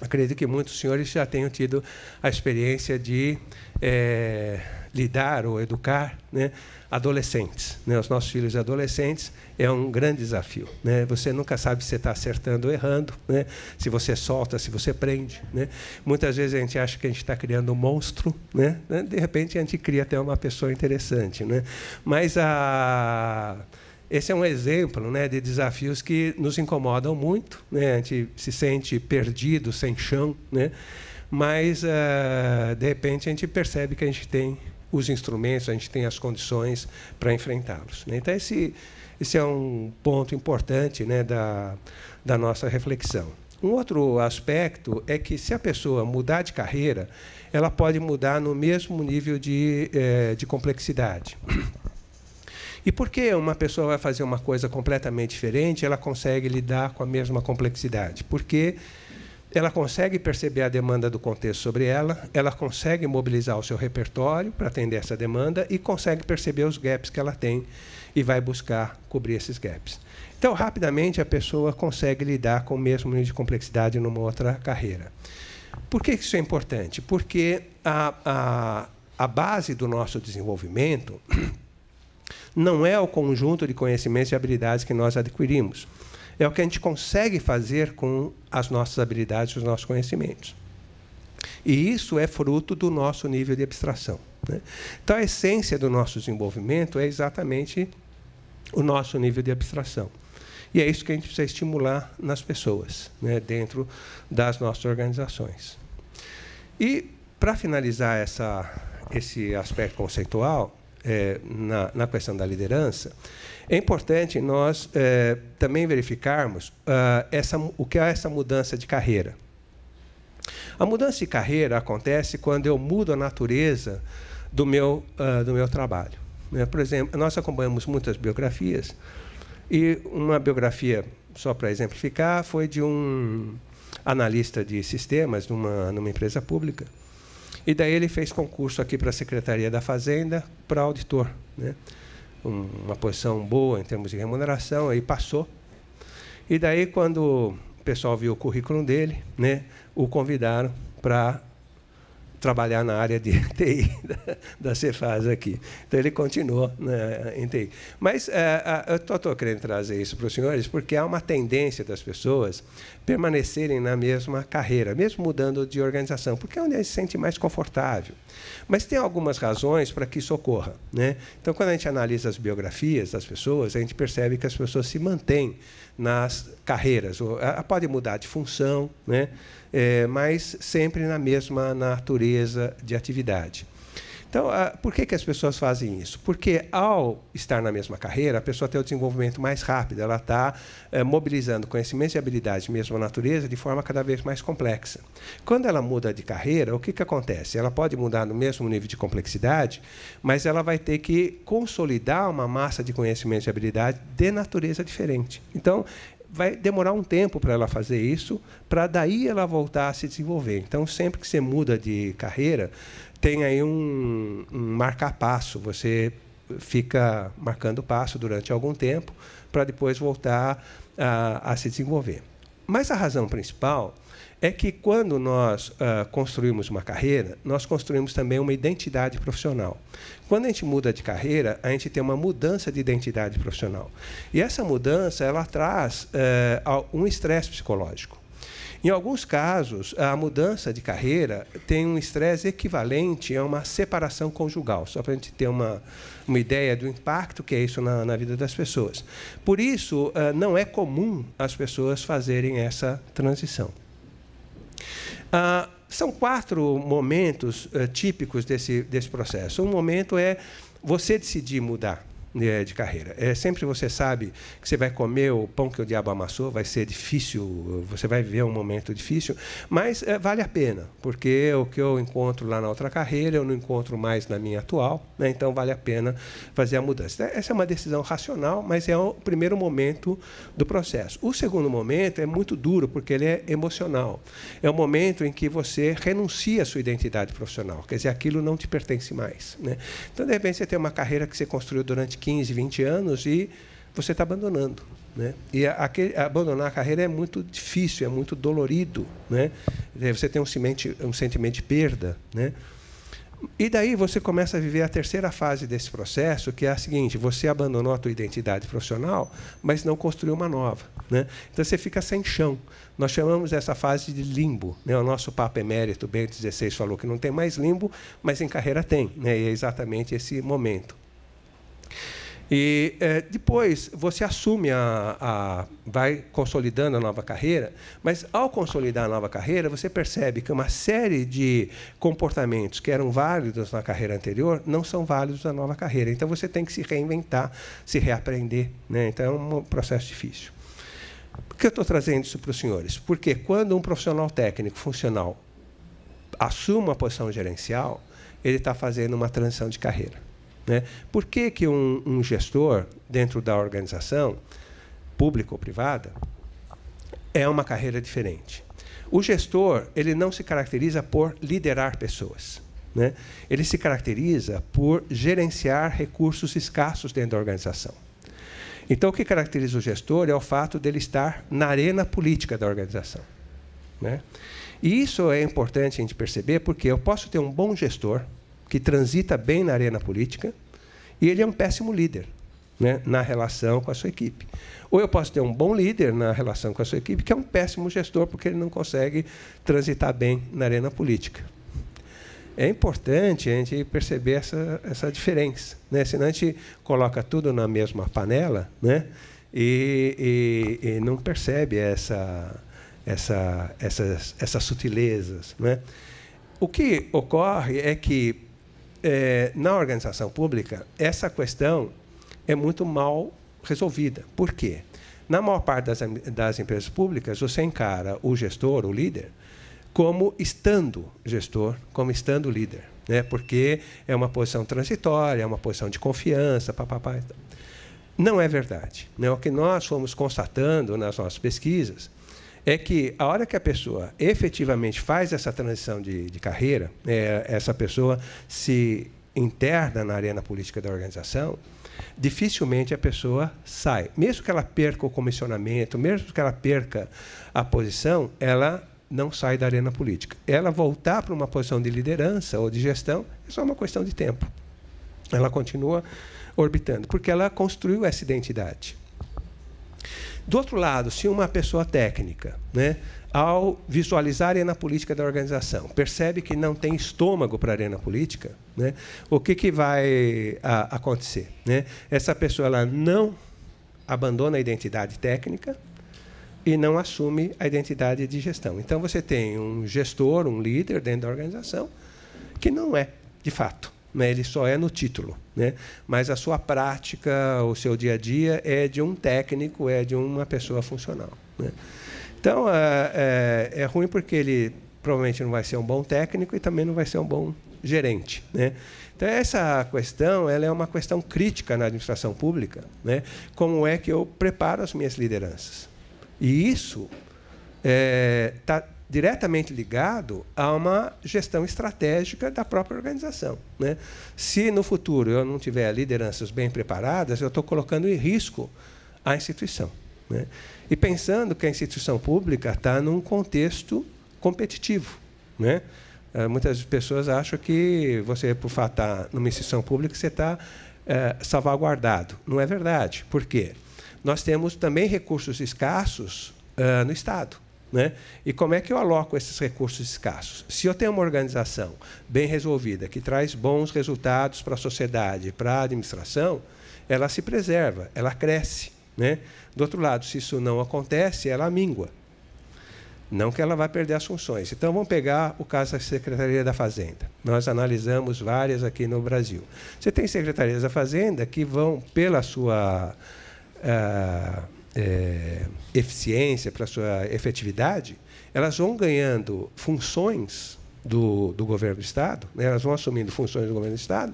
Acredito que muitos senhores já tenham tido a experiência de é lidar ou educar né, adolescentes, né, os nossos filhos adolescentes, é um grande desafio. Né? Você nunca sabe se você está acertando ou errando, né? se você solta, se você prende. Né? Muitas vezes a gente acha que a gente está criando um monstro, né, né? de repente a gente cria até uma pessoa interessante. Né? Mas a esse é um exemplo né, de desafios que nos incomodam muito. Né? A gente se sente perdido, sem chão, né? mas, eh, de repente, a gente percebe que a gente tem os instrumentos, a gente tem as condições para enfrentá-los. Né? Então, esse, esse é um ponto importante né, da, da nossa reflexão. Um outro aspecto é que, se a pessoa mudar de carreira, ela pode mudar no mesmo nível de, eh, de complexidade. E por que uma pessoa vai fazer uma coisa completamente diferente, ela consegue lidar com a mesma complexidade? Porque ela consegue perceber a demanda do contexto sobre ela, ela consegue mobilizar o seu repertório para atender essa demanda e consegue perceber os gaps que ela tem e vai buscar cobrir esses gaps. Então, rapidamente, a pessoa consegue lidar com o mesmo nível de complexidade numa outra carreira. Por que isso é importante? Porque a, a, a base do nosso desenvolvimento não é o conjunto de conhecimentos e habilidades que nós adquirimos é o que a gente consegue fazer com as nossas habilidades, os nossos conhecimentos. E isso é fruto do nosso nível de abstração. Né? Então, a essência do nosso desenvolvimento é exatamente o nosso nível de abstração. E é isso que a gente precisa estimular nas pessoas, né? dentro das nossas organizações. E, para finalizar essa, esse aspecto conceitual, é, na, na questão da liderança, é importante nós é, também verificarmos uh, essa, o que é essa mudança de carreira. A mudança de carreira acontece quando eu mudo a natureza do meu, uh, do meu trabalho. Né? Por exemplo, nós acompanhamos muitas biografias e uma biografia, só para exemplificar, foi de um analista de sistemas numa, numa empresa pública. E daí ele fez concurso aqui para a Secretaria da Fazenda para auditor. Né? um, uma posição boa em termos de remuneração, aí passou. E daí, quando o pessoal viu o currículo dele, né, o convidaram para trabalhar na área de TI da, da Cefaz aqui. Então, ele continuou né, em TI. Mas é, eu estou querendo trazer isso para os senhores, porque há uma tendência das pessoas permanecerem na mesma carreira, mesmo mudando de organização, porque é onde gente se sente mais confortável. Mas tem algumas razões para que isso ocorra. Né? Então, quando a gente analisa as biografias das pessoas, a gente percebe que as pessoas se mantêm nas carreiras. pode mudar de função, né? É, mas sempre na mesma natureza de atividade. Então, ah, por que, que as pessoas fazem isso? Porque ao estar na mesma carreira, a pessoa tem o desenvolvimento mais rápido, ela está eh, mobilizando conhecimentos e habilidades mesmo a natureza de forma cada vez mais complexa. Quando ela muda de carreira, o que, que acontece? Ela pode mudar no mesmo nível de complexidade, mas ela vai ter que consolidar uma massa de conhecimentos e habilidades de natureza diferente. Então, vai demorar um tempo para ela fazer isso, para daí ela voltar a se desenvolver. Então, sempre que você muda de carreira, tem aí um, um marca-passo. Você fica marcando passo durante algum tempo para depois voltar a, a, se desenvolver. Mas a razão principal é que quando nós uh, construímos uma carreira, nós construímos também uma identidade profissional. Quando a gente muda de carreira, a gente tem uma mudança de identidade profissional. E essa mudança ela traz uh, um estresse psicológico. Em alguns casos, a mudança de carreira tem um estresse equivalente a uma separação conjugal, só para a gente ter uma, uma ideia do impacto que é isso na, na vida das pessoas. Por isso, eh, não é comum as pessoas fazerem essa transição. Ah, são quatro momentos eh, típicos desse, desse processo. Um momento é você decidir mudar. É, de carreira. É, sempre você sabe que você vai comer o pão que o diabo amassou, vai ser difícil, você vai viver um momento difícil, mas é, vale a pena, porque o que eu encontro lá na outra carreira, eu não encontro mais na minha atual, né? então vale a pena fazer a mudança. É, essa é uma decisão racional, mas é o primeiro momento do processo. O segundo momento é muito duro, porque ele é emocional. É o momento em que você renuncia à sua identidade profissional, quer dizer, aquilo não te pertence mais. Né? Então, de repente, você tem uma carreira que você construiu durante 15, 20 anos e você está abandonando. Né? E abandonar a carreira é muito difícil, é muito dolorido. Né? É, você tem um, um sentimento de perda. Né? E daí você começa a viver a terceira fase desse processo, que é a seguinte: você abandonou a tua identidade profissional, mas não construiu uma nova. Né? Então você fica sem chão. Nós chamamos essa fase de limbo. Né? O nosso Papa Emérito Bento XVI falou que não tem mais limbo, mas em carreira tem. Né? E é exatamente esse momento. E é, depois você assume a, a, vai consolidando a nova carreira, mas ao consolidar a nova carreira você percebe que uma série de comportamentos que eram válidos na carreira anterior não são válidos na nova carreira. Então você tem que se reinventar, se reaprender. Né? Então é um processo difícil. Por que eu estou trazendo isso para os senhores? Porque quando um profissional técnico funcional assume uma posição gerencial, ele está fazendo uma transição de carreira. Né? Por que, que um, um gestor, dentro da organização, pública ou privada, é uma carreira diferente? O gestor ele não se caracteriza por liderar pessoas. Né? Ele se caracteriza por gerenciar recursos escassos dentro da organização. Então, o que caracteriza o gestor é o fato dele estar na arena política da organização. Né? E isso é importante a gente perceber, porque eu posso ter um bom gestor, que transita bem na arena política, e ele é um péssimo líder né, na relação com a sua equipe. Ou eu posso ter um bom líder na relação com a sua equipe, que é um péssimo gestor, porque ele não consegue transitar bem na arena política. É importante a gente perceber essa, essa diferença, né? senão a gente coloca tudo na mesma panela né? e, e, e não percebe essa, essa, essas, essas sutilezas. Né? O que ocorre é que é, na organização pública, essa questão é muito mal resolvida. Por quê? Na maior parte das, das empresas públicas, você encara o gestor, o líder, como estando gestor, como estando líder, né? porque é uma posição transitória, é uma posição de confiança, papapá. Não é verdade. Né? O que nós fomos constatando nas nossas pesquisas é que a hora que a pessoa efetivamente faz essa transição de, de carreira, é, essa pessoa se interna na arena política da organização, dificilmente a pessoa sai. Mesmo que ela perca o comissionamento, mesmo que ela perca a posição, ela não sai da arena política. Ela voltar para uma posição de liderança ou de gestão é só uma questão de tempo. Ela continua orbitando, porque ela construiu essa identidade. Do outro lado, se uma pessoa técnica, né, ao visualizar a arena política da organização, percebe que não tem estômago para a arena política, né, o que, que vai a, acontecer? Né? Essa pessoa ela não abandona a identidade técnica e não assume a identidade de gestão. Então, você tem um gestor, um líder dentro da organização que não é, de fato, né, ele só é no título. Né? Mas a sua prática, o seu dia a dia é de um técnico, é de uma pessoa funcional. Né? Então, é, é, é ruim porque ele provavelmente não vai ser um bom técnico e também não vai ser um bom gerente. Né? Então, essa questão ela é uma questão crítica na administração pública. Né? Como é que eu preparo as minhas lideranças? E isso está é, tá diretamente ligado a uma gestão estratégica da própria organização. Né? Se no futuro eu não tiver lideranças bem preparadas, eu estou colocando em risco a instituição. Né? E pensando que a instituição pública está num contexto competitivo. Né? Eh, muitas pessoas acham que você, por fato, estar numa instituição pública, você está é, salvaguardado. Não é verdade. Por quê? Nós temos também recursos escassos eh, no Estado. Né? E como é que eu aloco esses recursos escassos? Se eu tenho uma organização bem resolvida, que traz bons resultados para a sociedade, para a administração, ela se preserva, ela cresce. Né? Do outro lado, se isso não acontece, ela mingua. Não que ela vá perder as funções. Então, vamos pegar o caso da Secretaria da Fazenda. Nós analisamos várias aqui no Brasil. Você tem secretarias da Fazenda que vão, pela sua. Uh, é, eficiência, para sua efetividade, elas vão ganhando funções do, do governo do Estado, né? elas vão assumindo funções do governo do Estado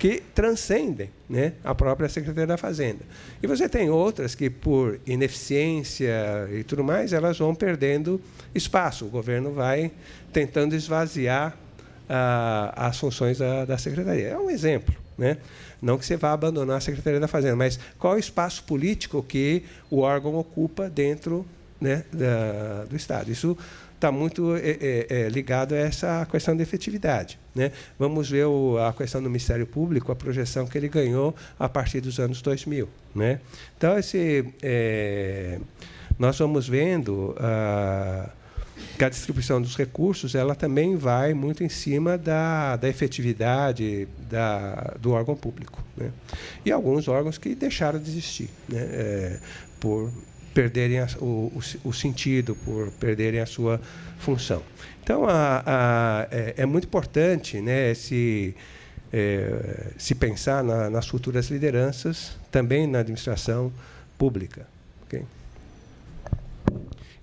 que transcendem né? a própria Secretaria da Fazenda. E você tem outras que, por ineficiência e tudo mais, elas vão perdendo espaço. O governo vai tentando esvaziar ah, as funções da, da Secretaria. É um exemplo. Né? Não que você vá abandonar a Secretaria da Fazenda, mas qual é o espaço político que o órgão ocupa dentro né, da, do Estado. Isso está muito é, é, é, ligado a essa questão de efetividade. Né? Vamos ver o, a questão do Ministério Público, a projeção que ele ganhou a partir dos anos 2000. Né? Então, esse, é, nós vamos vendo. Ah, que a distribuição dos recursos ela também vai muito em cima da, da efetividade da, do órgão público. Né? E alguns órgãos que deixaram de existir né? É, por perderem a, o, o, o, sentido, por perderem a sua função. Então, a, a, é, é, muito importante né, esse, é, se pensar na, nas futuras lideranças, também na administração pública. Okay?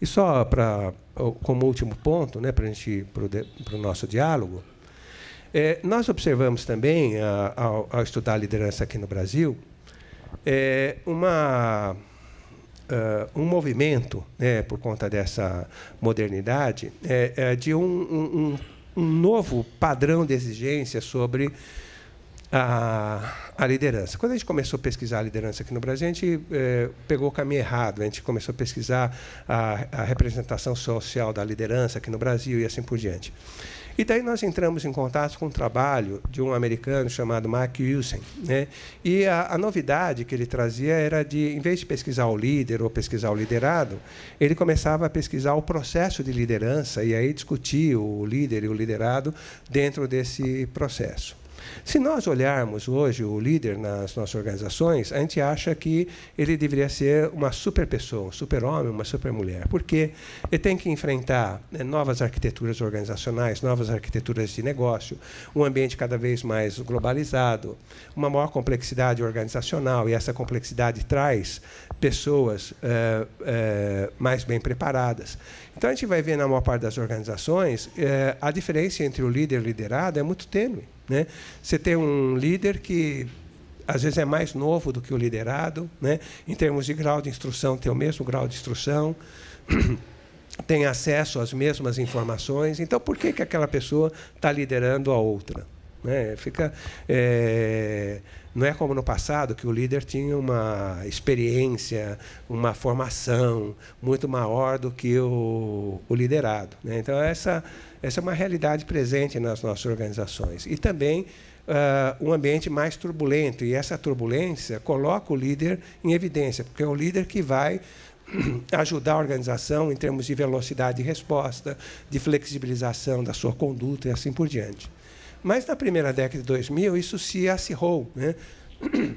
E só para como último ponto, né, para o nosso diálogo, é, nós observamos também, a, ao, ao, estudar a liderança aqui no Brasil, é, uma, uh, um movimento, né, por conta dessa modernidade, é, é de um, um, um novo padrão de exigência sobre a, a, liderança. Quando a gente começou a pesquisar a liderança aqui no Brasil, a gente eh, pegou o caminho errado. A gente começou a pesquisar a, a, representação social da liderança aqui no Brasil e assim por diante. E daí nós entramos em contato com um trabalho de um americano chamado Mark Wilson. Né? E a, a novidade que ele trazia era de, em vez de pesquisar o líder ou pesquisar o liderado, ele começava a pesquisar o processo de liderança e aí discutir o líder e o liderado dentro desse processo. Se nós olharmos hoje o líder nas nossas organizações, a gente acha que ele deveria ser uma super pessoa, um super homem, uma super mulher, porque ele tem que enfrentar né, novas arquiteturas organizacionais, novas arquiteturas de negócio, um ambiente cada vez mais globalizado, uma maior complexidade organizacional, e essa complexidade traz pessoas é, é, mais bem preparadas. Então a gente vai ver na maior parte das organizações é, a diferença entre o líder e o liderado é muito tênue. Né? Você tem um líder que às vezes é mais novo do que o liderado, né? em termos de grau de instrução, tem o mesmo grau de instrução. tem acesso às mesmas informações, então por que, que aquela pessoa está liderando a outra? Né? Fica é, não é como no passado, que o líder tinha uma experiência, uma formação muito maior do que o, o liderado. Né? Então, essa, essa é uma realidade presente nas nossas organizações. E também Uh, um ambiente mais turbulento. E essa turbulência coloca o líder em evidência, porque é o líder que vai ajudar a organização em termos de velocidade de resposta, de flexibilização da sua conduta e assim por diante. Mas na primeira década de 2000, isso se acirrou. Né?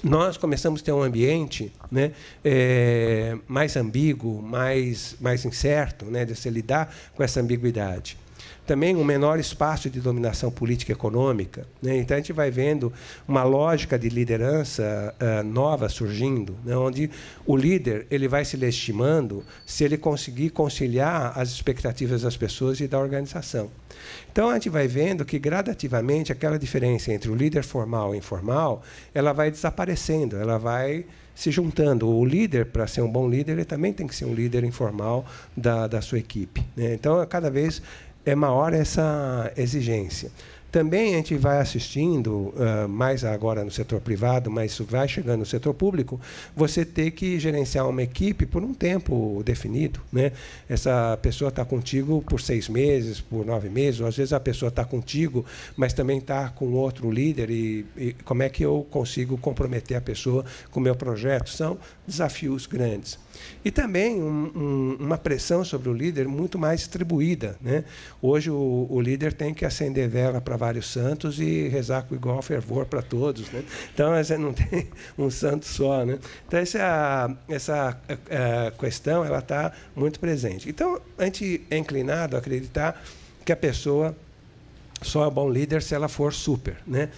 Nós começamos a ter um ambiente né, é, mais ambíguo, mais, mais incerto, né, de se lidar com essa ambiguidade também um menor espaço de dominação política e econômica. Né? Então, a gente vai vendo uma lógica de liderança uh, nova surgindo, né? onde o líder ele vai se legitimando se ele conseguir conciliar as expectativas das pessoas e da organização. Então, a gente vai vendo que, gradativamente, aquela diferença entre o líder formal e informal ela vai desaparecendo, ela vai se juntando. O líder, para ser um bom líder, ele também tem que ser um líder informal da, da sua equipe. Né? Então, cada vez é maior essa exigência. Também a gente vai assistindo, mais agora no setor privado, mas isso vai chegando no setor público, você ter que gerenciar uma equipe por um tempo definido. Né? Essa pessoa está contigo por seis meses, por nove meses, ou às vezes a pessoa está contigo, mas também está com outro líder, e, e, como é que eu consigo comprometer a pessoa com o meu projeto? São desafios grandes. E também um, um, uma pressão sobre o líder muito mais distribuída. Né? Hoje o, o líder tem que acender vela para vários santos e rezar com igual fervor para todos. Né? Então, você não tem um santo só. Né? Então, é essa, essa é, a, é, questão ela está muito presente. Então, a gente é inclinado a acreditar que a pessoa só é bom líder se ela for super. Né?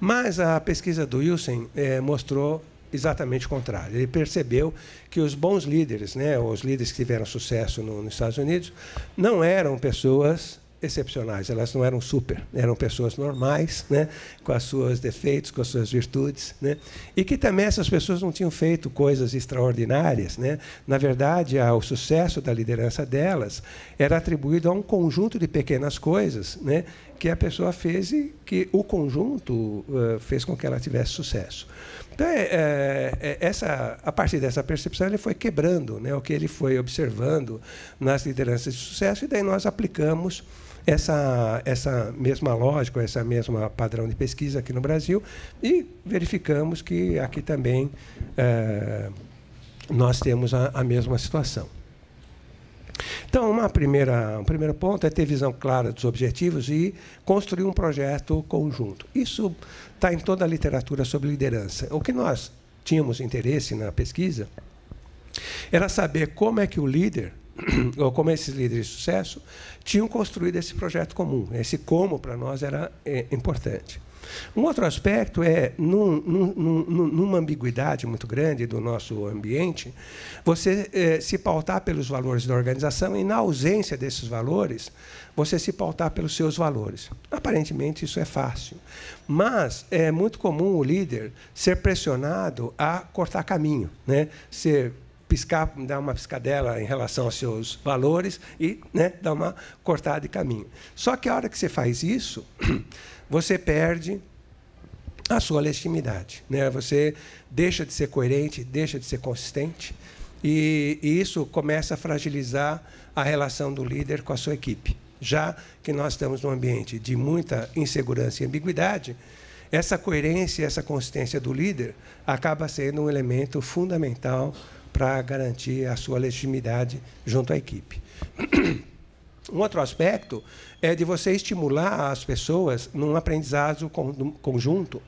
Mas a pesquisa do Wilson é, mostrou exatamente o contrário. Ele percebeu que os bons líderes, né, os líderes que tiveram sucesso no, nos Estados Unidos, não eram pessoas excepcionais, elas não eram super, eram pessoas normais, né, com as suas defeitos, com as suas virtudes, né, e que também essas pessoas não tinham feito coisas extraordinárias, né. Na verdade, o sucesso da liderança delas era atribuído a um conjunto de pequenas coisas, né, que a pessoa fez e que o conjunto uh, fez com que ela tivesse sucesso. Então, é, é, é, essa, a partir dessa percepção, ele foi quebrando né, o que ele foi observando nas lideranças de sucesso, e daí nós aplicamos essa, essa mesma lógica, essa mesma padrão de pesquisa aqui no Brasil, e verificamos que aqui também é, nós temos a, a mesma situação. Então, uma primeira, um primeiro ponto é ter visão clara dos objetivos e construir um projeto conjunto. Isso está em toda a literatura sobre liderança. O que nós tínhamos interesse na pesquisa era saber como é que o líder ou como esses líderes de sucesso tinham construído esse projeto comum. Esse como para nós era eh, importante. Um outro aspecto é, num, num, numa ambiguidade muito grande do nosso ambiente, você eh, se pautar pelos valores da organização e, na ausência desses valores, você se pautar pelos seus valores. Aparentemente, isso é fácil. Mas é muito comum o líder ser pressionado a cortar caminho, né? ser piscar, dar uma piscadela em relação aos seus valores e né, dar uma cortada de caminho. Só que a hora que você faz isso, você perde a sua legitimidade. Né? Você deixa de ser coerente, deixa de ser consistente, e, e isso começa a fragilizar a relação do líder com a sua equipe. Já que nós estamos num ambiente de muita insegurança e ambiguidade, essa coerência, essa consistência do líder acaba sendo um elemento fundamental para garantir a sua legitimidade junto à equipe. Um outro aspecto é de você estimular as pessoas num aprendizado conjunto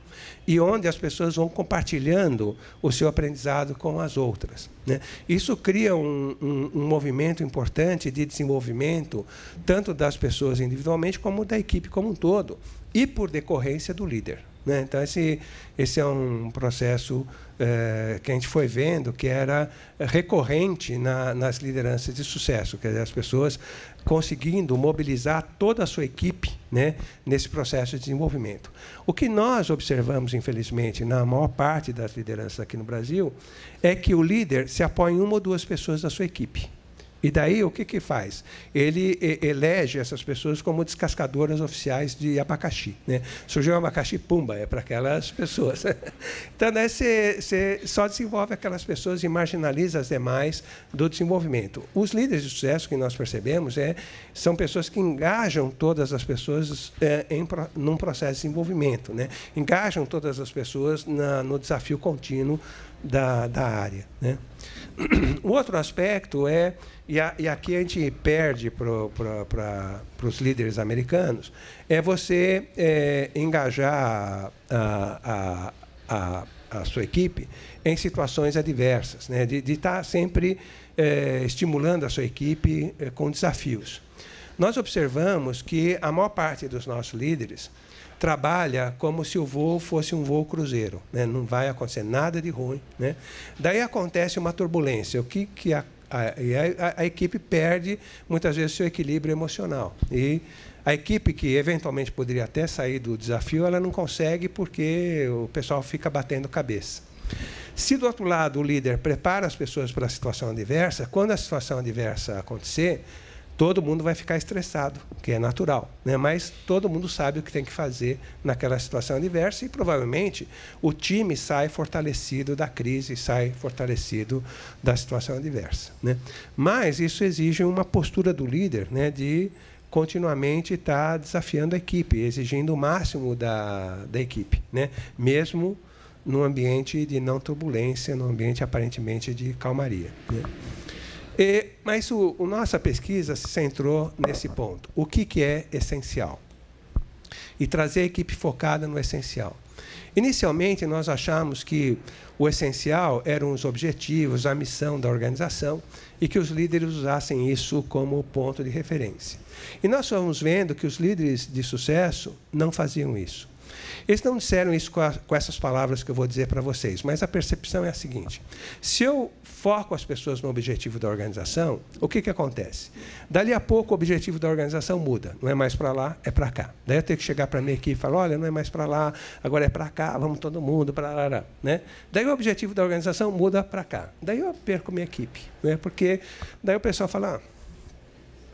e onde as pessoas vão compartilhando o seu aprendizado com as outras. Né? Isso cria um, um, um, movimento importante de desenvolvimento, tanto das pessoas individualmente como da equipe como um todo, e por decorrência do líder. Né? Então, esse, esse é um processo é, que a gente foi vendo que era recorrente na, nas lideranças de sucesso, quer dizer, as pessoas conseguindo mobilizar toda a sua equipe né, nesse processo de desenvolvimento. O que nós observamos, infelizmente, na maior parte das lideranças aqui no Brasil, é que o líder se apoia em uma ou duas pessoas da sua equipe. E daí o que, que faz? Ele elege essas pessoas como descascadoras oficiais de abacaxi. Né? Surgiu o abacaxi, pumba, é para aquelas pessoas. então, né, você só desenvolve aquelas pessoas e marginaliza as demais do desenvolvimento. Os líderes de sucesso que nós percebemos é, são pessoas que engajam todas as pessoas é, em, num processo de desenvolvimento, né? engajam todas as pessoas na, no desafio contínuo da, da área. Né? O outro aspecto é, e, a, e aqui a gente perde para pro, os líderes americanos, é você é, engajar a, a, a, sua equipe em situações adversas, né? de, estar tá sempre é, estimulando a sua equipe é, com desafios. Nós observamos que a maior parte dos nossos líderes trabalha como se o voo fosse um voo cruzeiro. Né? Não vai acontecer nada de ruim. Né? Daí acontece uma turbulência. O que, que a, a, a, a equipe perde, muitas vezes, seu equilíbrio emocional. E a equipe que eventualmente poderia até sair do desafio, ela não consegue porque o pessoal fica batendo cabeça. Se do outro lado o líder prepara as pessoas para a situação adversa, quando a situação adversa acontecer, todo mundo vai ficar estressado, que é natural, né? mas todo mundo sabe o que tem que fazer naquela situação adversa e provavelmente o time sai fortalecido da crise, sai fortalecido da situação adversa. Né? Mas isso exige uma postura do líder né? de continuamente estar tá desafiando a equipe, exigindo o máximo da, da equipe, né? mesmo num ambiente de não turbulência, num ambiente aparentemente de calmaria. Né? E, mas o, o, nossa pesquisa se centrou nesse ponto. O que, que é essencial? E trazer a equipe focada no essencial. Inicialmente, nós achamos que o essencial eram os objetivos, a missão da organização e que os líderes usassem isso como ponto de referência. E nós fomos vendo que os líderes de sucesso não faziam isso. Eles não disseram isso com, a, com essas palavras que eu vou dizer para vocês, mas a percepção é a seguinte: se eu foco as pessoas no objetivo da organização, o que, que acontece? Dali a pouco o objetivo da organização muda, não é mais para lá, é para cá. Daí eu tenho que chegar para a minha equipe e falar: olha, não é mais para lá, agora é para cá, vamos todo mundo, para né? Daí o objetivo da organização muda para cá. Daí eu perco minha equipe, né? porque daí o pessoal fala. Ah,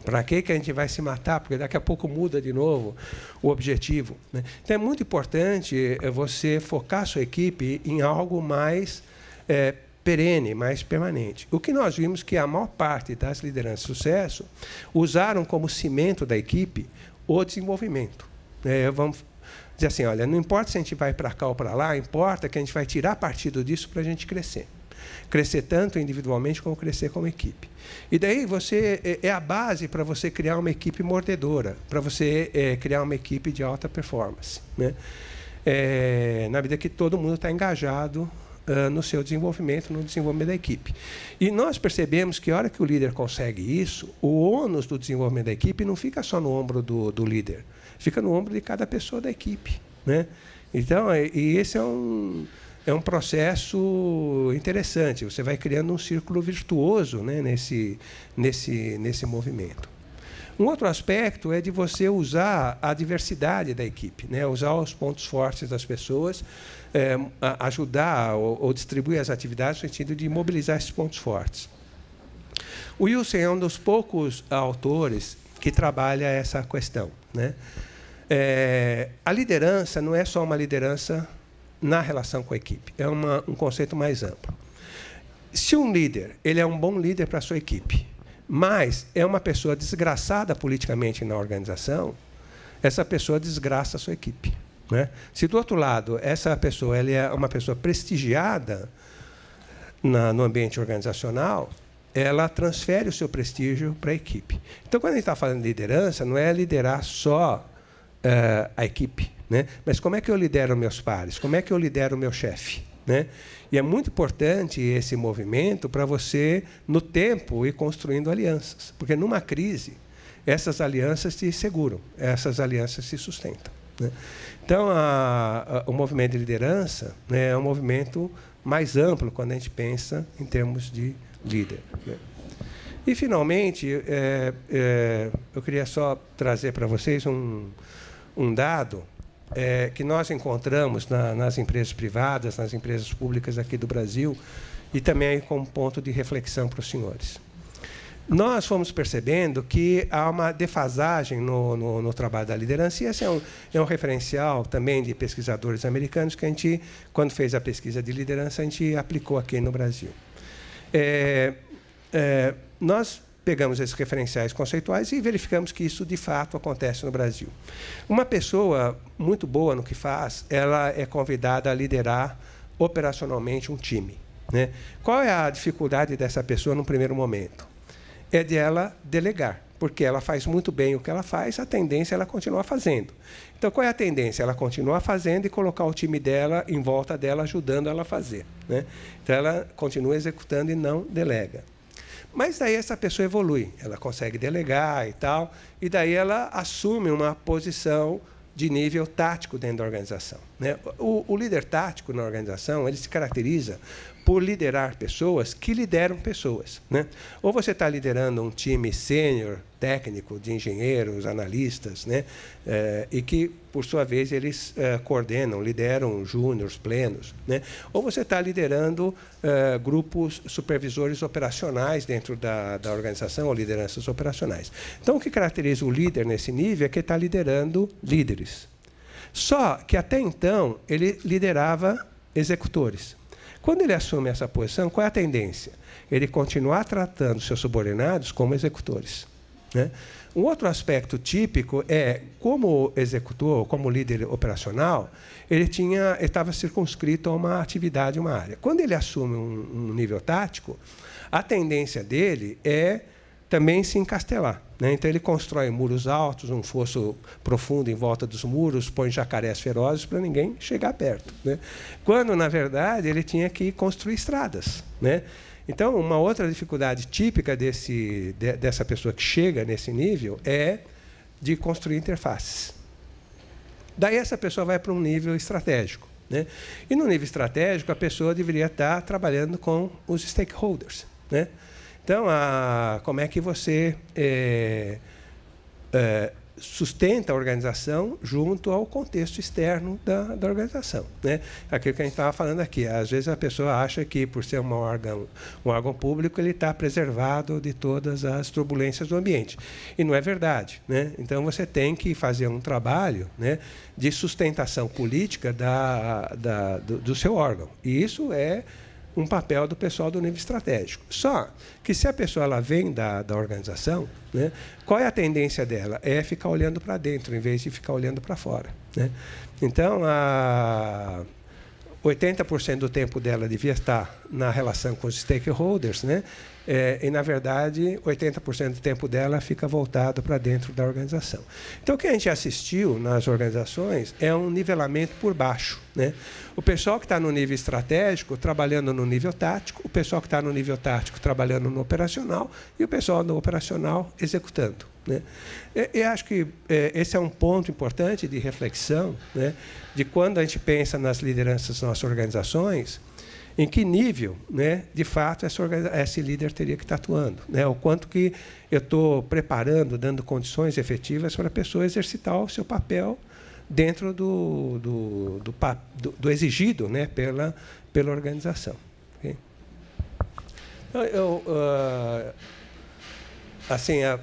para que, que a gente vai se matar? Porque daqui a pouco muda de novo o objetivo. Né? Então é muito importante eh, você focar a sua equipe em algo mais é, perene, mais permanente. O que nós vimos que a maior parte das lideranças de sucesso usaram como cimento da equipe o desenvolvimento. É, vamos dizer assim, olha, não importa se a gente vai para cá ou para lá, importa que a gente vai tirar partido disso para a gente crescer crescer tanto individualmente como crescer como equipe. E daí você é, é a base para você criar uma equipe mordedora, para você é, criar uma equipe de alta performance. Né? É, na medida que todo mundo está engajado uh, no seu desenvolvimento, no desenvolvimento da equipe. E nós percebemos que, a hora que o líder consegue isso, o ônus do desenvolvimento da equipe não fica só no ombro do, do líder, fica no ombro de cada pessoa da equipe. Né? Então, é, e esse é um é um processo interessante. Você vai criando um círculo virtuoso né, nesse, nesse, nesse movimento. Um outro aspecto é de você usar a diversidade da equipe, né? usar os pontos fortes das pessoas, é, ajudar ou, ou, distribuir as atividades no sentido de mobilizar esses pontos fortes. O Wilson é um dos poucos autores que trabalha essa questão. Né? É, a liderança não é só uma liderança na relação com a equipe. É uma, um conceito mais amplo. Se um líder, ele é um bom líder para a sua equipe, mas é uma pessoa desgraçada politicamente na organização, essa pessoa desgraça a sua equipe. Né? Se do outro lado essa pessoa ela é uma pessoa prestigiada na, no ambiente organizacional, ela transfere o seu prestígio para a equipe. Então, quando a gente está falando de liderança, não é liderar só uh, a equipe. Né? Mas como é que eu lidero meus pares? Como é que eu lidero meu chefe? Né? E é muito importante esse movimento para você, no tempo, ir construindo alianças. Porque numa crise, essas alianças se seguram, essas alianças se sustentam. Né? Então, a, a, o movimento de liderança né, é um movimento mais amplo quando a gente pensa em termos de líder. Né? E, finalmente, é, é, eu queria só trazer para vocês um, um dado é, que nós encontramos na, nas empresas privadas, nas empresas públicas aqui do Brasil, e também como ponto de reflexão para os senhores. Nós fomos percebendo que há uma defasagem no, no, no trabalho da liderança, e esse é um, é um referencial também de pesquisadores americanos que a gente, quando fez a pesquisa de liderança, a gente aplicou aqui no Brasil. É, é, nós pegamos esses referenciais conceituais e verificamos que isso de fato acontece no Brasil. Uma pessoa muito boa no que faz, ela é convidada a liderar operacionalmente um time. Né? Qual é a dificuldade dessa pessoa no primeiro momento? É de ela delegar, porque ela faz muito bem o que ela faz, a tendência é ela continuar fazendo. Então, qual é a tendência? Ela continuar fazendo e colocar o time dela em volta dela, ajudando ela a fazer. Né? Então, ela continua executando e não delega. Mas daí essa pessoa evolui, ela consegue delegar e tal, e daí ela assume uma posição de nível tático dentro da organização. Né? O, o líder tático na organização ele se caracteriza por liderar pessoas que lideram pessoas. Né? Ou você está liderando um time sênior, técnico, de engenheiros, analistas, né? É, e que, por sua vez, eles é, coordenam, lideram júniores, plenos. Né? Ou você está liderando é, grupos supervisores operacionais dentro da, da organização, ou lideranças operacionais. Então, o que caracteriza o líder nesse nível é que está liderando líderes. Só que até então ele liderava executores. Quando ele assume essa posição, qual é a tendência? Ele continuar tratando seus subordinados como executores. Né? Um outro aspecto típico é, como executor, como líder operacional, ele tinha, estava circunscrito a uma atividade, uma área. Quando ele assume um, um nível tático, a tendência dele é também se encastelar. Né? Então ele constrói muros altos, um fosso profundo em volta dos muros, põe jacarés ferozes para ninguém chegar perto. Né? Quando, na verdade, ele tinha que construir estradas. Né? Então, uma outra dificuldade típica desse, de, dessa pessoa que chega nesse nível é de construir interfaces. Daí essa pessoa vai para um nível estratégico. Né? E no nível estratégico, a pessoa deveria estar trabalhando com os stakeholders. Né? Então, a, como é que você é, é, sustenta a organização junto ao contexto externo da, da organização? Né? Aquilo é que a gente estava falando aqui. Às vezes a pessoa acha que, por ser um órgão, um órgão público, ele está preservado de todas as turbulências do ambiente. E não é verdade. Né? Então, você tem que fazer um trabalho né, de sustentação política da, da, do, do seu órgão. E isso é um papel do pessoal do nível estratégico. Só que se a pessoa ela vem da, da organização, né, qual é a tendência dela? É ficar olhando para dentro em vez de ficar olhando para fora. Né? Então, a 80% do tempo dela devia estar na relação com os stakeholders, né? É, e, na verdade, 80% do tempo dela fica voltado para dentro da organização. Então, o que a gente assistiu nas organizações é um nivelamento por baixo. Né? O pessoal que está no nível estratégico trabalhando no nível tático, o pessoal que está no nível tático trabalhando no operacional e o pessoal no operacional executando. Né? E, acho que é, esse é um ponto importante de reflexão né? de quando a gente pensa nas lideranças das nossas organizações em que nível, né, de fato, essa esse líder teria que estar tá atuando, né, o quanto que eu estou preparando, dando condições efetivas para a pessoa exercitar o seu papel dentro do, do, do, do, do exigido né, pela, pela organização. Okay? Então, eu, uh, assim, a,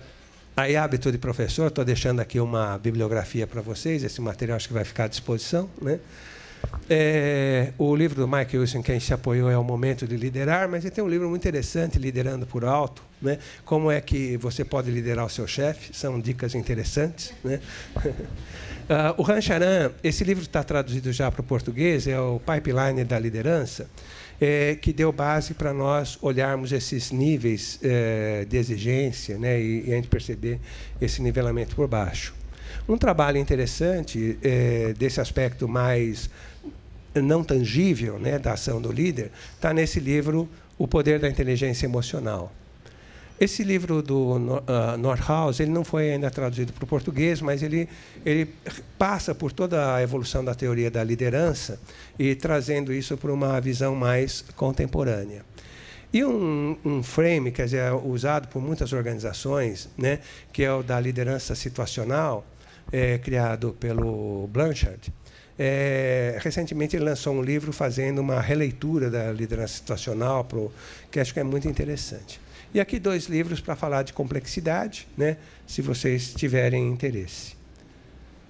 a hábito de professor, estou deixando aqui uma bibliografia para vocês, esse material acho que vai ficar à disposição, né? É, o livro do Mike Wilson, quem se apoiou, é o momento de liderar, mas ele tem um livro muito interessante, Liderando por Alto, né? como é que você pode liderar o seu chefe, são dicas interessantes. Né? uh, o Rancharan, esse livro está traduzido já para o português, é o Pipeline da Liderança, é, que deu base para nós olharmos esses níveis é, de exigência né? e, e a gente perceber esse nivelamento por baixo. Um trabalho interessante é, desse aspecto mais não tangível né, da ação do líder está nesse livro O Poder da Inteligência Emocional. Esse livro do ah, Nordhaus ele não foi ainda traduzido para o português, mas ele, ele passa por toda a evolução da teoria da liderança e trazendo isso para uma visão mais contemporânea. E um, um, frame, quer dizer, usado por muitas organizações, né, que é o da liderança situacional, é, criado pelo Blanchard, é, recentemente ele lançou um livro fazendo uma releitura da liderança situacional, pro, que acho que é muito interessante. E aqui dois livros para falar de complexidade, né, se vocês tiverem interesse.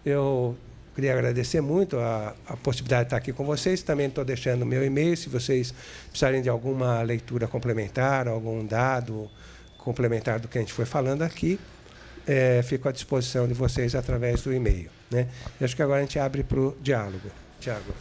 Eu queria agradecer muito a, a possibilidade de estar aqui com vocês. Também estou deixando o meu e-mail, se vocês precisarem de alguma leitura complementar, algum dado complementar do que a gente foi falando aqui, é, fico à disposição de vocês através do e-mail. Né? Eu acho que agora a gente abre para o diálogo. Tiago.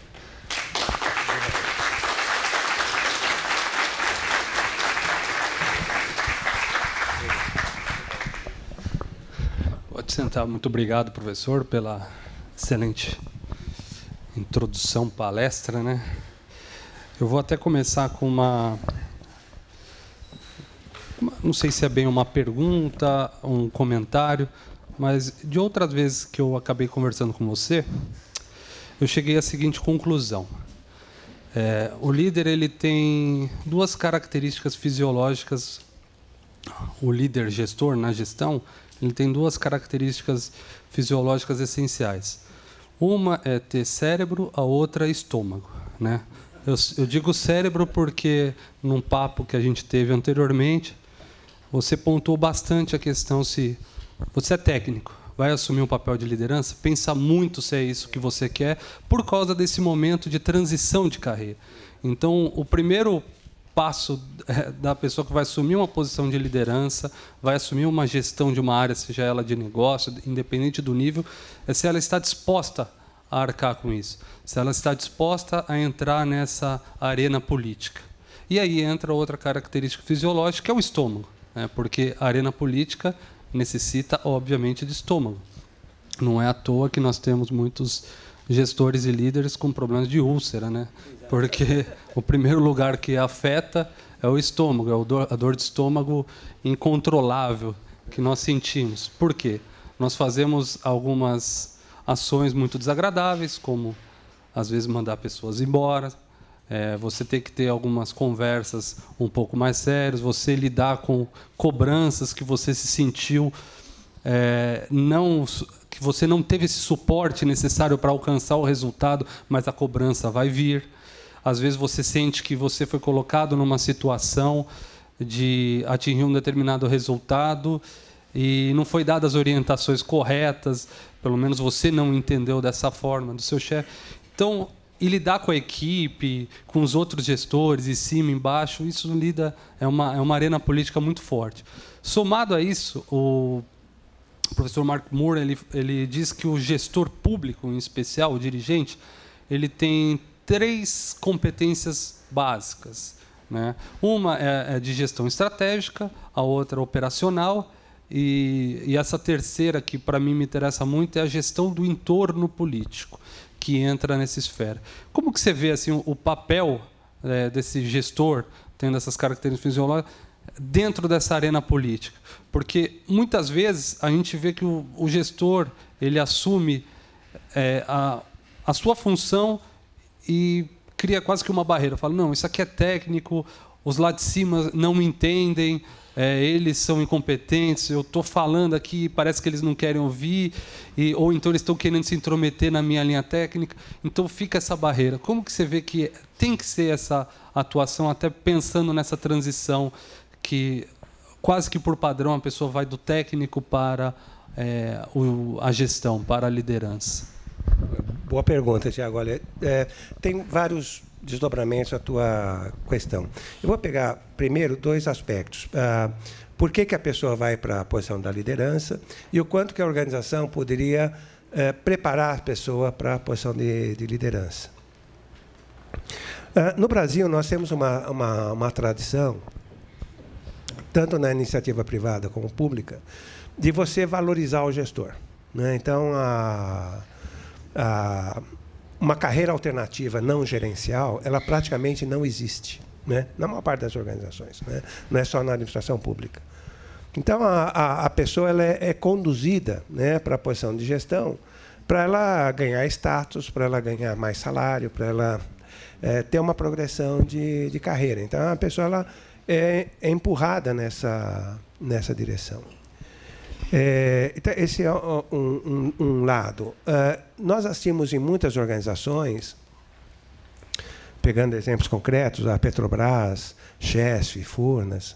Pode sentar. Muito obrigado, professor, pela excelente introdução, palestra. Né? Eu vou até começar com uma não sei se é bem uma pergunta, um comentário, mas de outras vezes que eu acabei conversando com você, eu cheguei à seguinte conclusão. É, o líder ele tem duas características fisiológicas. O líder gestor na gestão ele tem duas características fisiológicas essenciais. Uma é ter cérebro, a outra é estômago, né? Eu, eu digo cérebro porque num papo que a gente teve anteriormente você pontuou bastante a questão se você é técnico, vai assumir um papel de liderança, pensa muito se é isso que você quer, por causa desse momento de transição de carreira. Então, o primeiro passo é, da pessoa que vai assumir uma posição de liderança, vai assumir uma gestão de uma área, seja ela de negócio, independente do nível, é se ela está disposta a arcar com isso, se ela está disposta a entrar nessa arena política. E aí entra outra característica fisiológica, que é o estômago, né? porque a arena política necessita, obviamente, de estômago. Não é à toa que nós temos muitos gestores e líderes com problemas de úlcera, né? Porque o primeiro lugar que afeta é o estômago, é a dor de estômago incontrolável que nós sentimos. Por quê? Nós fazemos algumas ações muito desagradáveis, como às vezes mandar pessoas embora, é, você tem que ter algumas conversas um pouco mais sérias, você lidar com cobranças que você se sentiu é, não que você não teve esse suporte necessário para alcançar o resultado, mas a cobrança vai vir. Às vezes você sente que você foi colocado numa situação de atingir um determinado resultado e não foi dadas as orientações corretas, pelo menos você não entendeu dessa forma do seu chefe. Então, e lidar com a equipe, com os outros gestores, em cima, embaixo, isso lida é uma, é uma arena política muito forte. Somado a isso, o professor Mark Moore ele, ele diz que o gestor público, em especial o dirigente, ele tem três competências básicas. Né? Uma é, é de gestão estratégica, a outra é operacional e, e, essa terceira, que para mim me interessa muito, é a gestão do entorno político que entra nessa esfera. Como que você vê assim o papel é, desse gestor tendo essas características fisiológicas dentro dessa arena política? Porque muitas vezes a gente vê que o, o gestor ele assume é, a, a sua função e cria quase que uma barreira. Fala, não, isso aqui é técnico, os lá de cima não me entendem é, eles são incompetentes, eu estou falando aqui parece que eles não querem ouvir, e, ou então eles estão querendo se intrometer na minha linha técnica. Então fica essa barreira. Como que você vê que tem que ser essa atuação, até pensando nessa transição que quase que por padrão a pessoa vai do técnico para é, o, a gestão, para a liderança? Boa pergunta, Tiago. Olha, é, tem vários desdobramentos à tua questão. Eu vou pegar primeiro dois aspectos. Ah, por que, que a pessoa vai para a posição da liderança e o quanto que a organização poderia eh, preparar a pessoa para a posição de, de liderança. Ah, no Brasil, nós temos uma, uma, uma tradição, tanto na iniciativa privada como pública, de você valorizar o gestor. Né? Então, a, a, uma carreira alternativa não gerencial, ela praticamente não existe, né? na maior parte das organizações, né? não é só na administração pública. Então, a, a, a pessoa ela é, é conduzida né, para a posição de gestão para ela ganhar status, para ela ganhar mais salário, para ela é, ter uma progressão de, de carreira. Então, a pessoa ela é, é empurrada nessa, nessa direção. É, então, esse é um, um, um lado. Uh, nós assistimos em muitas organizações, pegando exemplos concretos, a Petrobras, Chesf, Furnas,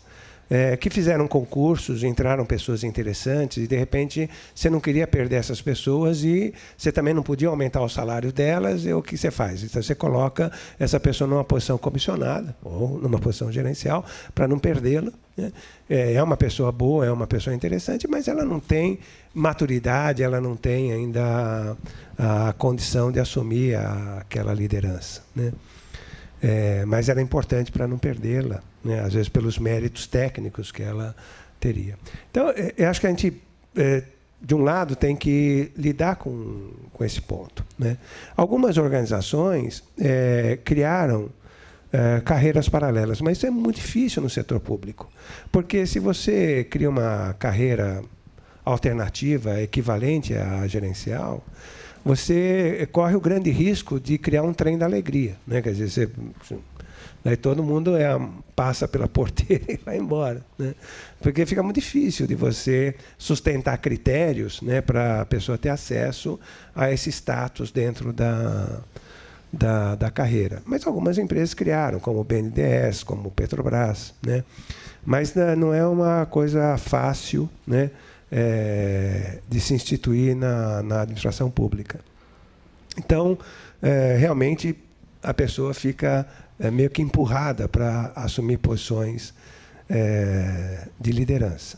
é, que fizeram concursos, entraram pessoas interessantes e de repente você não queria perder essas pessoas e você também não podia aumentar o salário delas. E é o que você faz? Então você coloca essa pessoa numa posição comissionada ou numa posição gerencial para não perdê-la. Né? É, é uma pessoa boa, é uma pessoa interessante, mas ela não tem maturidade, ela não tem ainda a, a condição de assumir a, aquela liderança. Né? É, mas era importante para não perdê-la, né? às vezes pelos méritos técnicos que ela teria. Então, é, eu acho que a gente, é, de um lado, tem que lidar com, com esse ponto. Né? Algumas organizações é, criaram é, carreiras paralelas, mas isso é muito difícil no setor público, porque se você cria uma carreira alternativa, equivalente à gerencial, você corre o grande risco de criar um trem da alegria. Né? Quer dizer, você, daí todo mundo é, passa pela porteira e vai embora. Né? Porque fica muito difícil de você sustentar critérios né, para a pessoa ter acesso a esse status dentro da, da, da, carreira. Mas algumas empresas criaram, como o BNDES, como o Petrobras. Né? Mas né, não é uma coisa fácil. Né? é, de se instituir na, na administração pública. Então, é, realmente, a pessoa fica é, meio que empurrada para assumir posições é, de liderança.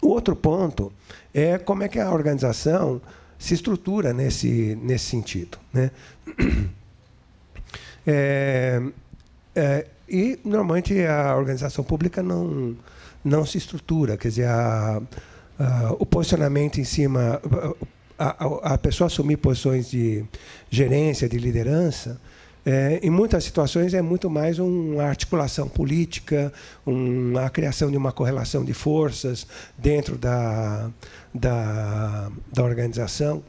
O outro ponto é como é que a organização se estrutura nesse, nesse sentido. Né? É, é, e, normalmente, a organização pública não, não se estrutura, quer dizer, a uh, o posicionamento em cima, a, a, a, pessoa assumir posições de gerência, de liderança, é, em muitas situações é muito mais uma articulação política, uma a criação de uma correlação de forças dentro da, da, da organização.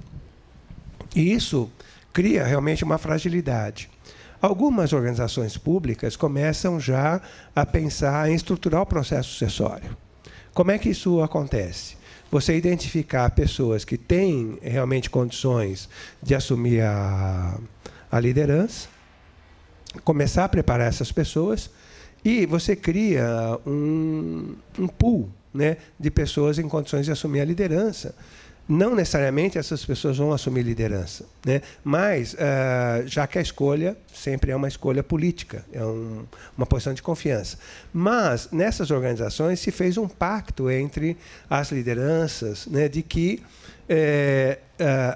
E isso cria realmente uma fragilidade. Algumas organizações públicas começam já a pensar em estruturar o processo sucessório. Como é que isso acontece? você identificar pessoas que têm realmente condições de assumir a, a liderança, começar a preparar essas pessoas e você cria um, um pool né, de pessoas em condições de assumir a liderança não necessariamente essas pessoas vão assumir liderança, né? mas uh, já que a escolha sempre é uma escolha política, é um, uma posição de confiança. Mas nessas organizações se fez um pacto entre as lideranças né, de que uh,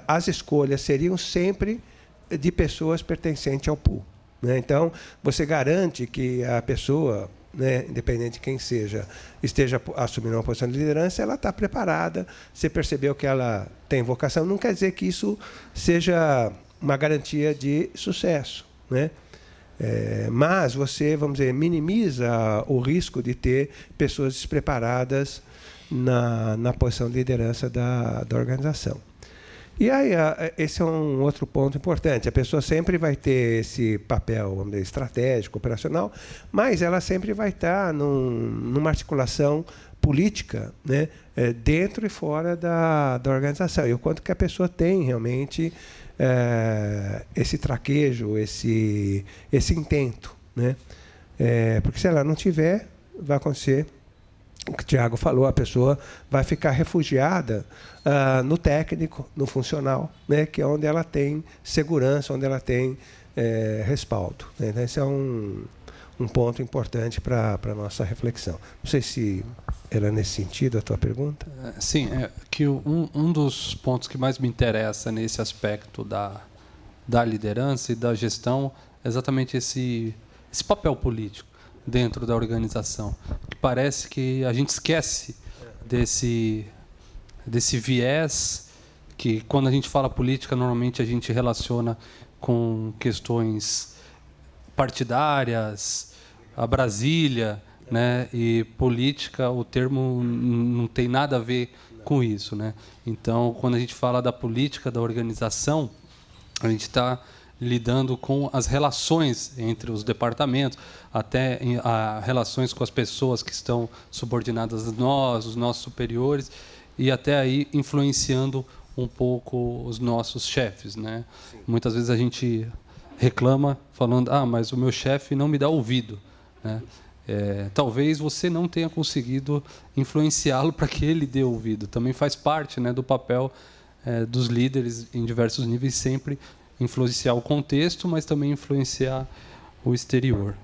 as escolhas seriam sempre de pessoas pertencentes ao pool. Né? Então, você garante que a pessoa né, independente de quem seja, esteja assumindo uma posição de liderança, ela está preparada, você percebeu que ela tem vocação. Não quer dizer que isso seja uma garantia de sucesso. Né? É, mas você, vamos dizer, minimiza o risco de ter pessoas despreparadas na, na posição de liderança da, da organização. E aí, é, esse é um outro ponto importante. A pessoa sempre vai ter esse papel estratégico, operacional, mas ela sempre vai estar num, numa articulação política, né, é, dentro e fora da, da organização. E o quanto que a pessoa tem realmente é, esse traquejo, esse, esse intento. Né? É, porque se ela não tiver, vai acontecer o que o Tiago falou, a pessoa vai ficar refugiada uh, no técnico, no funcional, né, que é onde ela tem segurança, onde ela tem é, respaldo. Né? Então, esse é um, um ponto importante para a nossa reflexão. Não sei se era nesse sentido a tua pergunta. É, sim, é que um, um dos pontos que mais me interessa nesse aspecto da, da liderança e da gestão é exatamente esse, esse papel político dentro da organização. Que parece que a gente esquece desse, desse viés que, quando a gente fala política, normalmente a gente relaciona com questões partidárias, a Brasília, né? E política, o termo não tem nada a ver com isso, né? Então, quando a gente fala da política, da organização, a gente está lidando com as relações entre os departamentos até em, a, relações com as pessoas que estão subordinadas a nós, os nossos superiores, e até aí influenciando um pouco os nossos chefes. Né? Muitas vezes a gente reclama falando, ah, mas o meu chefe não me dá ouvido. Né? É, talvez você não tenha conseguido influenciá-lo para que ele dê ouvido. Também faz parte né, do papel é, dos líderes em diversos níveis sempre influenciar o contexto, mas também influenciar o exterior.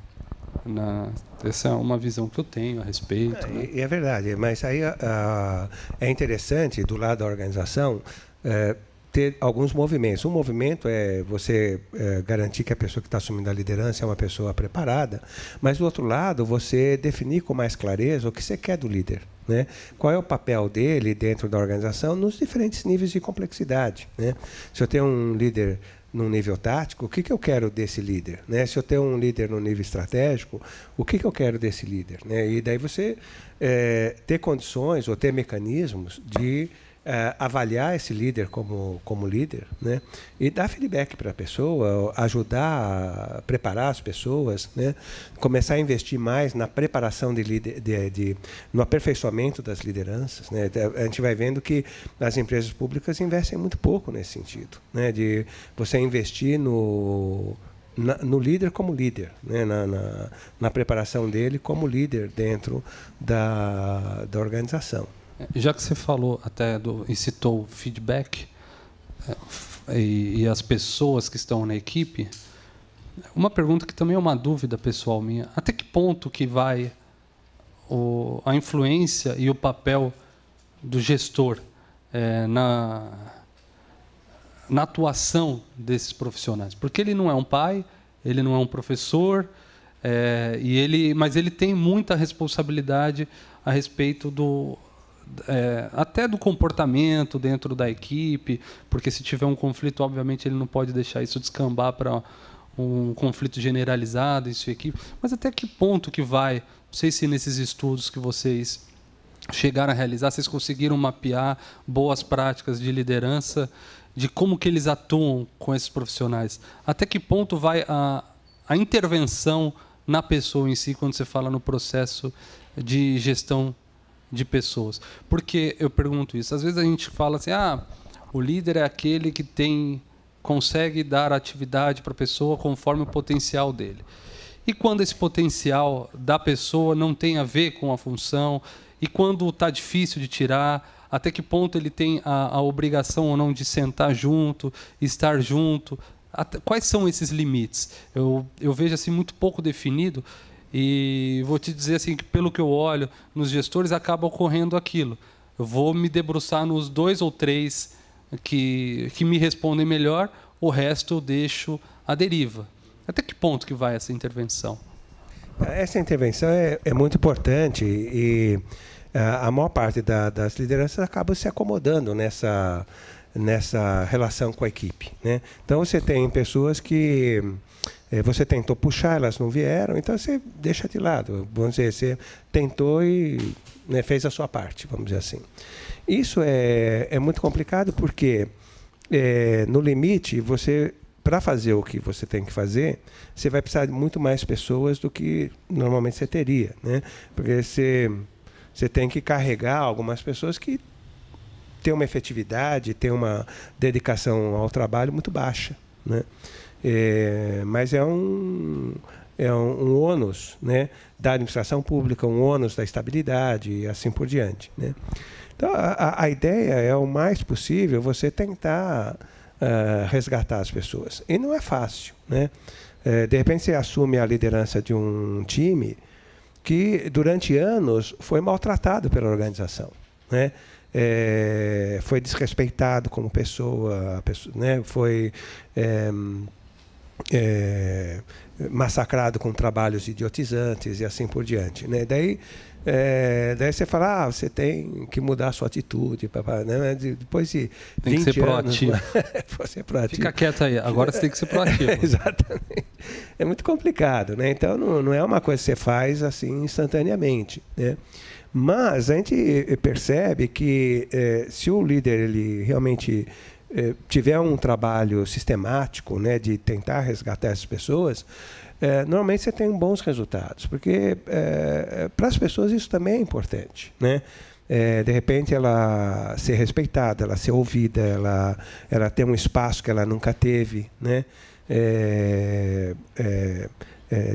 Na, essa é uma visão que eu tenho a respeito. É, né? é verdade, mas aí ah, ah, é interessante, do lado da organização, é, ter alguns movimentos. Um movimento é você é, garantir que a pessoa que está assumindo a liderança é uma pessoa preparada, mas do outro lado, você definir com mais clareza o que você quer do líder. Né? Qual é o papel dele dentro da organização nos diferentes níveis de complexidade? Né? Se eu tenho um líder num nível tático, o que, que eu quero desse líder? Né? Se eu tenho um líder no nível estratégico, o que, que eu quero desse líder? Né? E daí você é, ter condições ou ter mecanismos de é, avaliar esse líder como, como líder né? e dar feedback para a pessoa, ajudar a preparar as pessoas, né? começar a investir mais na preparação de, líder de, de no aperfeiçoamento das lideranças. Né? A gente vai vendo que as empresas públicas investem muito pouco nesse sentido, né? de você investir no na, no líder como líder, né? na, na, na, preparação dele como líder dentro da, da organização. É, já que você falou até do, e citou feedback é, e, e as pessoas que estão na equipe, uma pergunta que também é uma dúvida pessoal minha: até que ponto que vai o, a influência e o papel do gestor é, na, na atuação desses profissionais? Porque ele não é um pai, ele não é um professor, é, e ele, mas ele tem muita responsabilidade a respeito do, é, até do comportamento dentro da equipe, porque se tiver um conflito, obviamente ele não pode deixar isso descambar para um conflito generalizado em sua equipe. Mas até que ponto que vai? Não sei se nesses estudos que vocês chegaram a realizar, vocês conseguiram mapear boas práticas de liderança, de como que eles atuam com esses profissionais. Até que ponto vai a, a intervenção na pessoa em si quando você fala no processo de gestão de pessoas. Por que eu pergunto isso? Às vezes a gente fala assim, ah, o líder é aquele que tem consegue dar atividade para a pessoa conforme o potencial dele. E quando esse potencial da pessoa não tem a ver com a função, e quando está difícil de tirar, até que ponto ele tem a, a obrigação ou não de sentar junto, estar junto, até, quais são esses limites? Eu, eu vejo assim muito pouco definido e vou te dizer assim que pelo que eu olho nos gestores acaba ocorrendo aquilo. Eu vou me debruçar nos dois ou três que, que me respondem melhor, o resto eu deixo à deriva. Até que ponto que vai essa intervenção? Essa intervenção é, é muito importante e é, a maior parte da, das lideranças acaba se acomodando nessa, nessa relação com a equipe. Né? Então você tem pessoas que é, você tentou puxar, elas não vieram, então você deixa de lado. Vamos dizer, você tentou e né, fez a sua parte, vamos dizer assim. Isso é, é muito complicado porque, é, no limite, você para fazer o que você tem que fazer, você vai precisar de muito mais pessoas do que normalmente você teria, né? Porque você, você tem que carregar algumas pessoas que têm uma efetividade, têm uma dedicação ao trabalho muito baixa, né? É, mas é um, é um, um ônus né, da administração pública, um ônus da estabilidade e assim por diante. Né? Então, a, a ideia é, o mais possível, você tentar uh, resgatar as pessoas. E não é fácil. Né? É, de repente, você assume a liderança de um time que, durante anos, foi maltratado pela organização. Né? É, foi desrespeitado como pessoa, pessoa né? foi. É, é, massacrado com trabalhos idiotizantes e assim por diante. Né? Daí, é, daí você fala, ah, você tem que mudar a sua atitude. Papá, né? Depois de tem que ser proativo. você é proativo. Fica quieto aí, agora você tem que ser proativo. Exatamente. É muito complicado, né? Então não, não, é uma coisa que você faz assim instantaneamente. Né? Mas a gente percebe que é, se o líder ele realmente eh, tiver um trabalho sistemático né, de tentar resgatar essas pessoas, eh, normalmente você tem bons resultados, porque eh, para as pessoas isso também é importante. Né? de repente ela ser respeitada, ela ser ouvida, ela, ela ter um espaço que ela nunca teve. Né?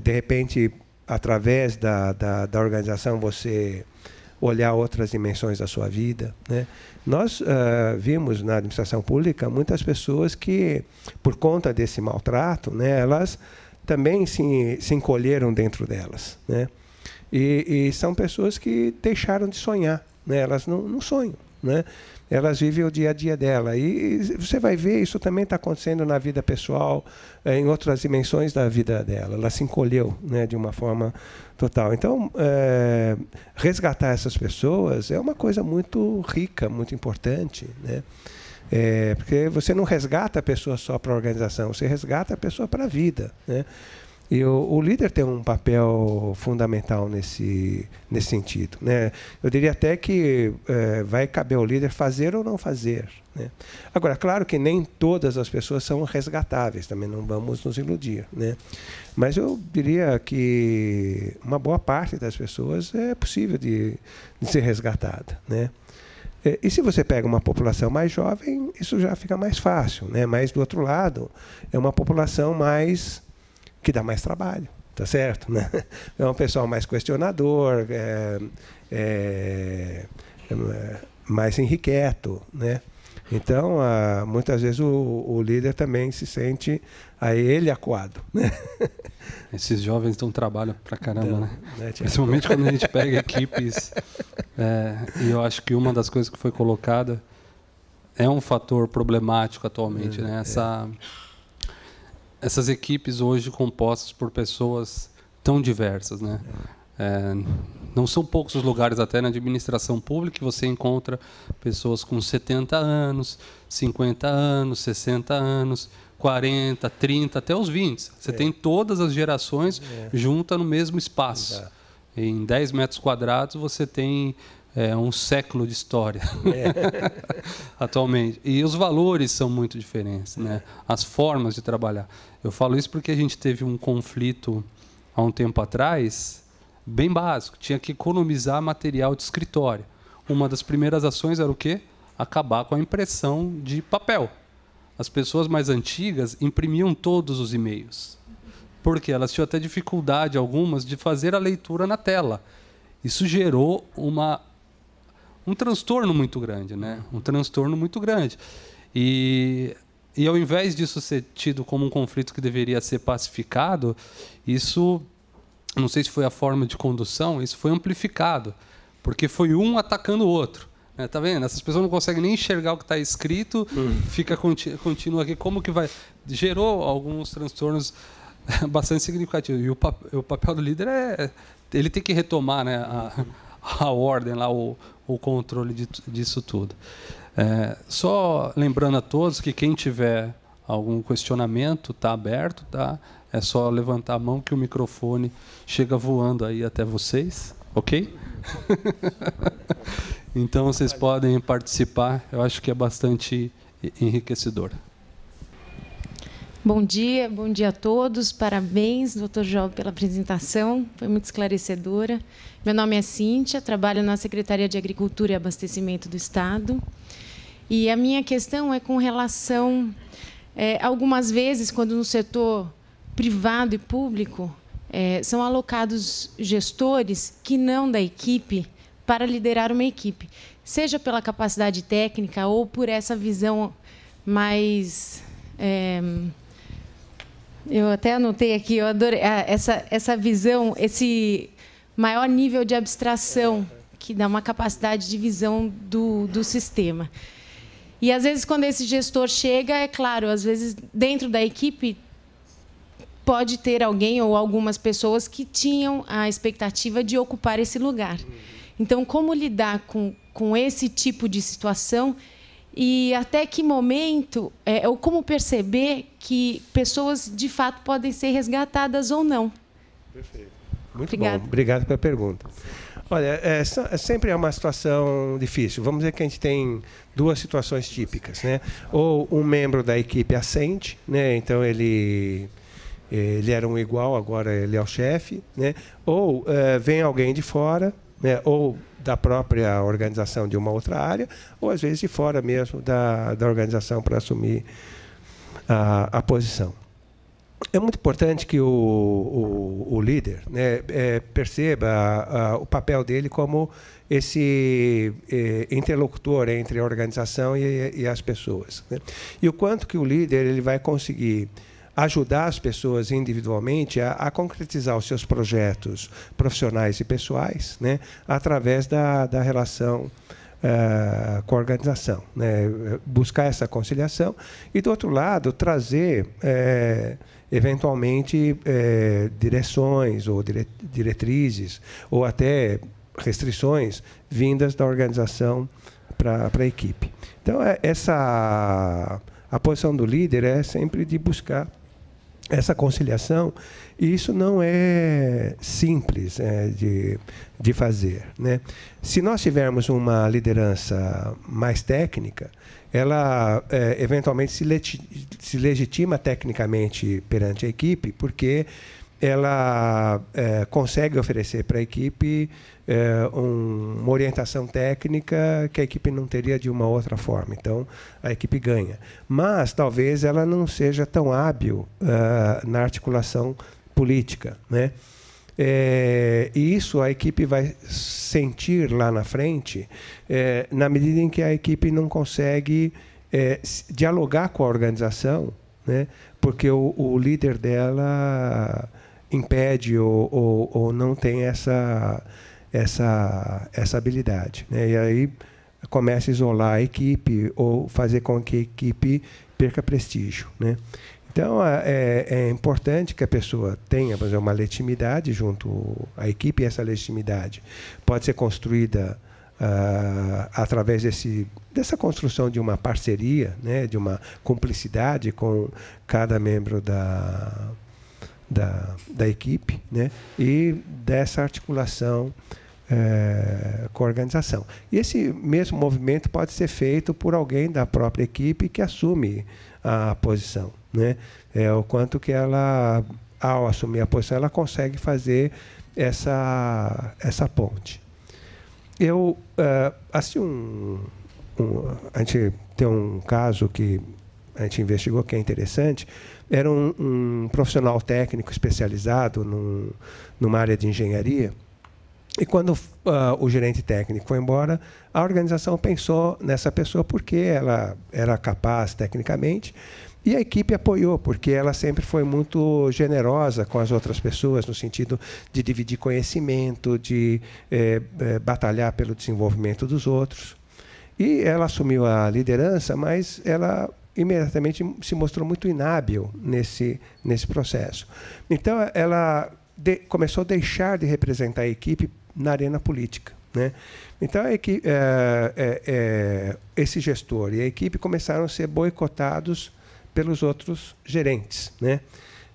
de repente, através da, da, da organização, você olhar outras dimensões da sua vida. Né? Nós uh, vimos na administração pública muitas pessoas que, por conta desse maltrato, né, elas também se, se encolheram dentro delas. Né? E, e são pessoas que deixaram de sonhar, né? elas não, não sonham. Né? elas vivem o dia a dia dela. E você vai ver, isso também está acontecendo na vida pessoal, eh, em outras dimensões da vida dela. Ela se encolheu né, de uma forma total. Então, é, resgatar essas pessoas é uma coisa muito rica, muito importante. Né? É, porque você não resgata a pessoa só para a organização, você resgata a pessoa para a vida. Né? E o, o líder tem um papel fundamental nesse, nesse sentido. Né? Eu diria até que é, vai caber ao líder fazer ou não fazer. Né? Agora, claro que nem todas as pessoas são resgatáveis, também não vamos nos iludir. Né? Mas eu diria que uma boa parte das pessoas é possível de, de ser resgatada. Né? É, e se você pega uma população mais jovem, isso já fica mais fácil. Né? Mas, do outro lado, é uma população mais que dá mais trabalho, tá certo? Né? É um pessoal mais questionador, é, é, é mais enriqueto, né? Então, a, muitas vezes o, o, líder também se sente a ele acuado. Né? Esses jovens dão trabalho pra caramba, né? né Principalmente quando a gente pega equipes. É, e eu acho que uma das coisas que foi colocada é um fator problemático atualmente, hum, né? É. Essa. É essas equipes hoje compostas por pessoas tão diversas, né? É, não são poucos os lugares até na administração pública que você encontra pessoas com 70 anos, 50 anos, 60 anos, 40, 30, até os 20. Você é. tem todas as gerações é. no mesmo espaço. É. Em 10 metros quadrados você tem é, um século de história é. atualmente. E os valores são muito diferentes, né? É. as formas de trabalhar. Eu falo isso porque a gente teve um conflito há um tempo atrás, bem básico. Tinha que economizar material de escritório. Uma das primeiras ações era o quê? Acabar com a impressão de papel. As pessoas mais antigas imprimiam todos os e-mails. Porque elas tinham até dificuldade, algumas, de fazer a leitura na tela. Isso gerou uma, um transtorno muito grande, né? Um transtorno muito grande. E e ao invés disso ser tido como um conflito que deveria ser pacificado, isso, não sei se foi a forma de condução, isso foi amplificado, porque foi um atacando o outro. É, tá vendo? Essas pessoas não conseguem nem enxergar o que está escrito, hum. fica continu, continua aqui. Como que vai? Gerou alguns transtornos bastante significativos. E o, pap o papel do líder é. Ele tem que retomar né, a, a ordem, lá, o, o controle de, disso tudo. É, só lembrando a todos que quem tiver algum questionamento está aberto, tá? É só levantar a mão que o microfone chega voando aí até vocês, ok? então vocês podem participar. Eu acho que é bastante enriquecedor. Bom dia, bom dia a todos. Parabéns, doutor Job, pela apresentação. Foi muito esclarecedora. Meu nome é Cíntia, trabalho na Secretaria de Agricultura e Abastecimento do Estado. E a minha questão é com relação, é, algumas vezes, quando no setor privado e público é, são alocados gestores que não da equipe para liderar uma equipe, seja pela capacidade técnica ou por essa visão mais é, eu até anotei aqui, eu adorei essa, essa visão, esse maior nível de abstração que dá uma capacidade de visão do, do sistema. E às vezes quando esse gestor chega, é claro, às vezes dentro da equipe pode ter alguém ou algumas pessoas que tinham a expectativa de ocupar esse lugar. Então, como lidar com, com esse tipo de situação e até que momento, é, ou como perceber que pessoas de fato podem ser resgatadas ou não? Perfeito. Muito bom. Obrigado pela pergunta. Olha, é, é, é, sempre é uma situação difícil. Vamos dizer que a gente tem duas situações típicas, né? Ou um membro da equipe assente, né? Então ele ele era um igual, agora ele é o chefe, né? Ou é, vem alguém de fora, né? Ou da própria organização de uma outra área, ou às vezes de fora mesmo da, da organização para assumir a, a posição é muito importante que o, o, o líder né, é, perceba a, a, o papel dele como esse é, interlocutor entre a organização e, e as pessoas. Né? E o quanto que o líder ele vai conseguir ajudar as pessoas individualmente a, a, concretizar os seus projetos profissionais e pessoais né, através da, da relação eh, com a organização. Né? Buscar essa conciliação e, do outro lado, trazer, é, eventualmente, é, direções ou dire diretrizes ou até restrições vindas da organização para a equipe. Então, é, essa, a posição do líder é sempre de buscar essa conciliação e isso não é simples é, de, de fazer. Né? Se nós tivermos uma liderança mais técnica, ela é, eventualmente se, se legitima tecnicamente perante a equipe, porque ela é, consegue oferecer para a equipe é, um, uma orientação técnica que a equipe não teria de uma outra forma. Então, a equipe ganha. Mas talvez ela não seja tão hábil ah, na articulação política. Né? É, e isso a equipe vai sentir lá na frente, é, na medida em que a equipe não consegue é, dialogar com a organização, né? porque o, o líder dela impede ou, ou, ou, não tem essa, essa, essa habilidade. Né? E aí começa a isolar a equipe ou fazer com que a equipe perca prestígio. Né? Então, é, é, importante que a pessoa tenha por exemplo, uma legitimidade junto à equipe, e essa legitimidade pode ser construída uh, através desse, dessa construção de uma parceria, né, de uma cumplicidade com cada membro da, da, da equipe né, e dessa articulação. Eh, com a organização. E esse mesmo movimento pode ser feito por alguém da própria equipe que assume a posição. Né? É, o quanto que ela, ao assumir a posição, ela consegue fazer essa, essa ponte. Eu, uh, assim, um, um, a gente tem um caso que a gente investigou que é interessante. Era um, um profissional técnico especializado num, numa área de engenharia. E quando uh, o gerente técnico foi embora, a organização pensou nessa pessoa porque ela era capaz tecnicamente e a equipe apoiou, porque ela sempre foi muito generosa com as outras pessoas, no sentido de dividir conhecimento, de é, é, batalhar pelo desenvolvimento dos outros. E ela assumiu a liderança, mas ela imediatamente se mostrou muito inábil nesse, nesse processo. Então, ela de, começou a deixar de representar a equipe na arena política. Né? Então, a equipe, eh, é, esse gestor e a equipe começaram a ser boicotados pelos outros gerentes, né?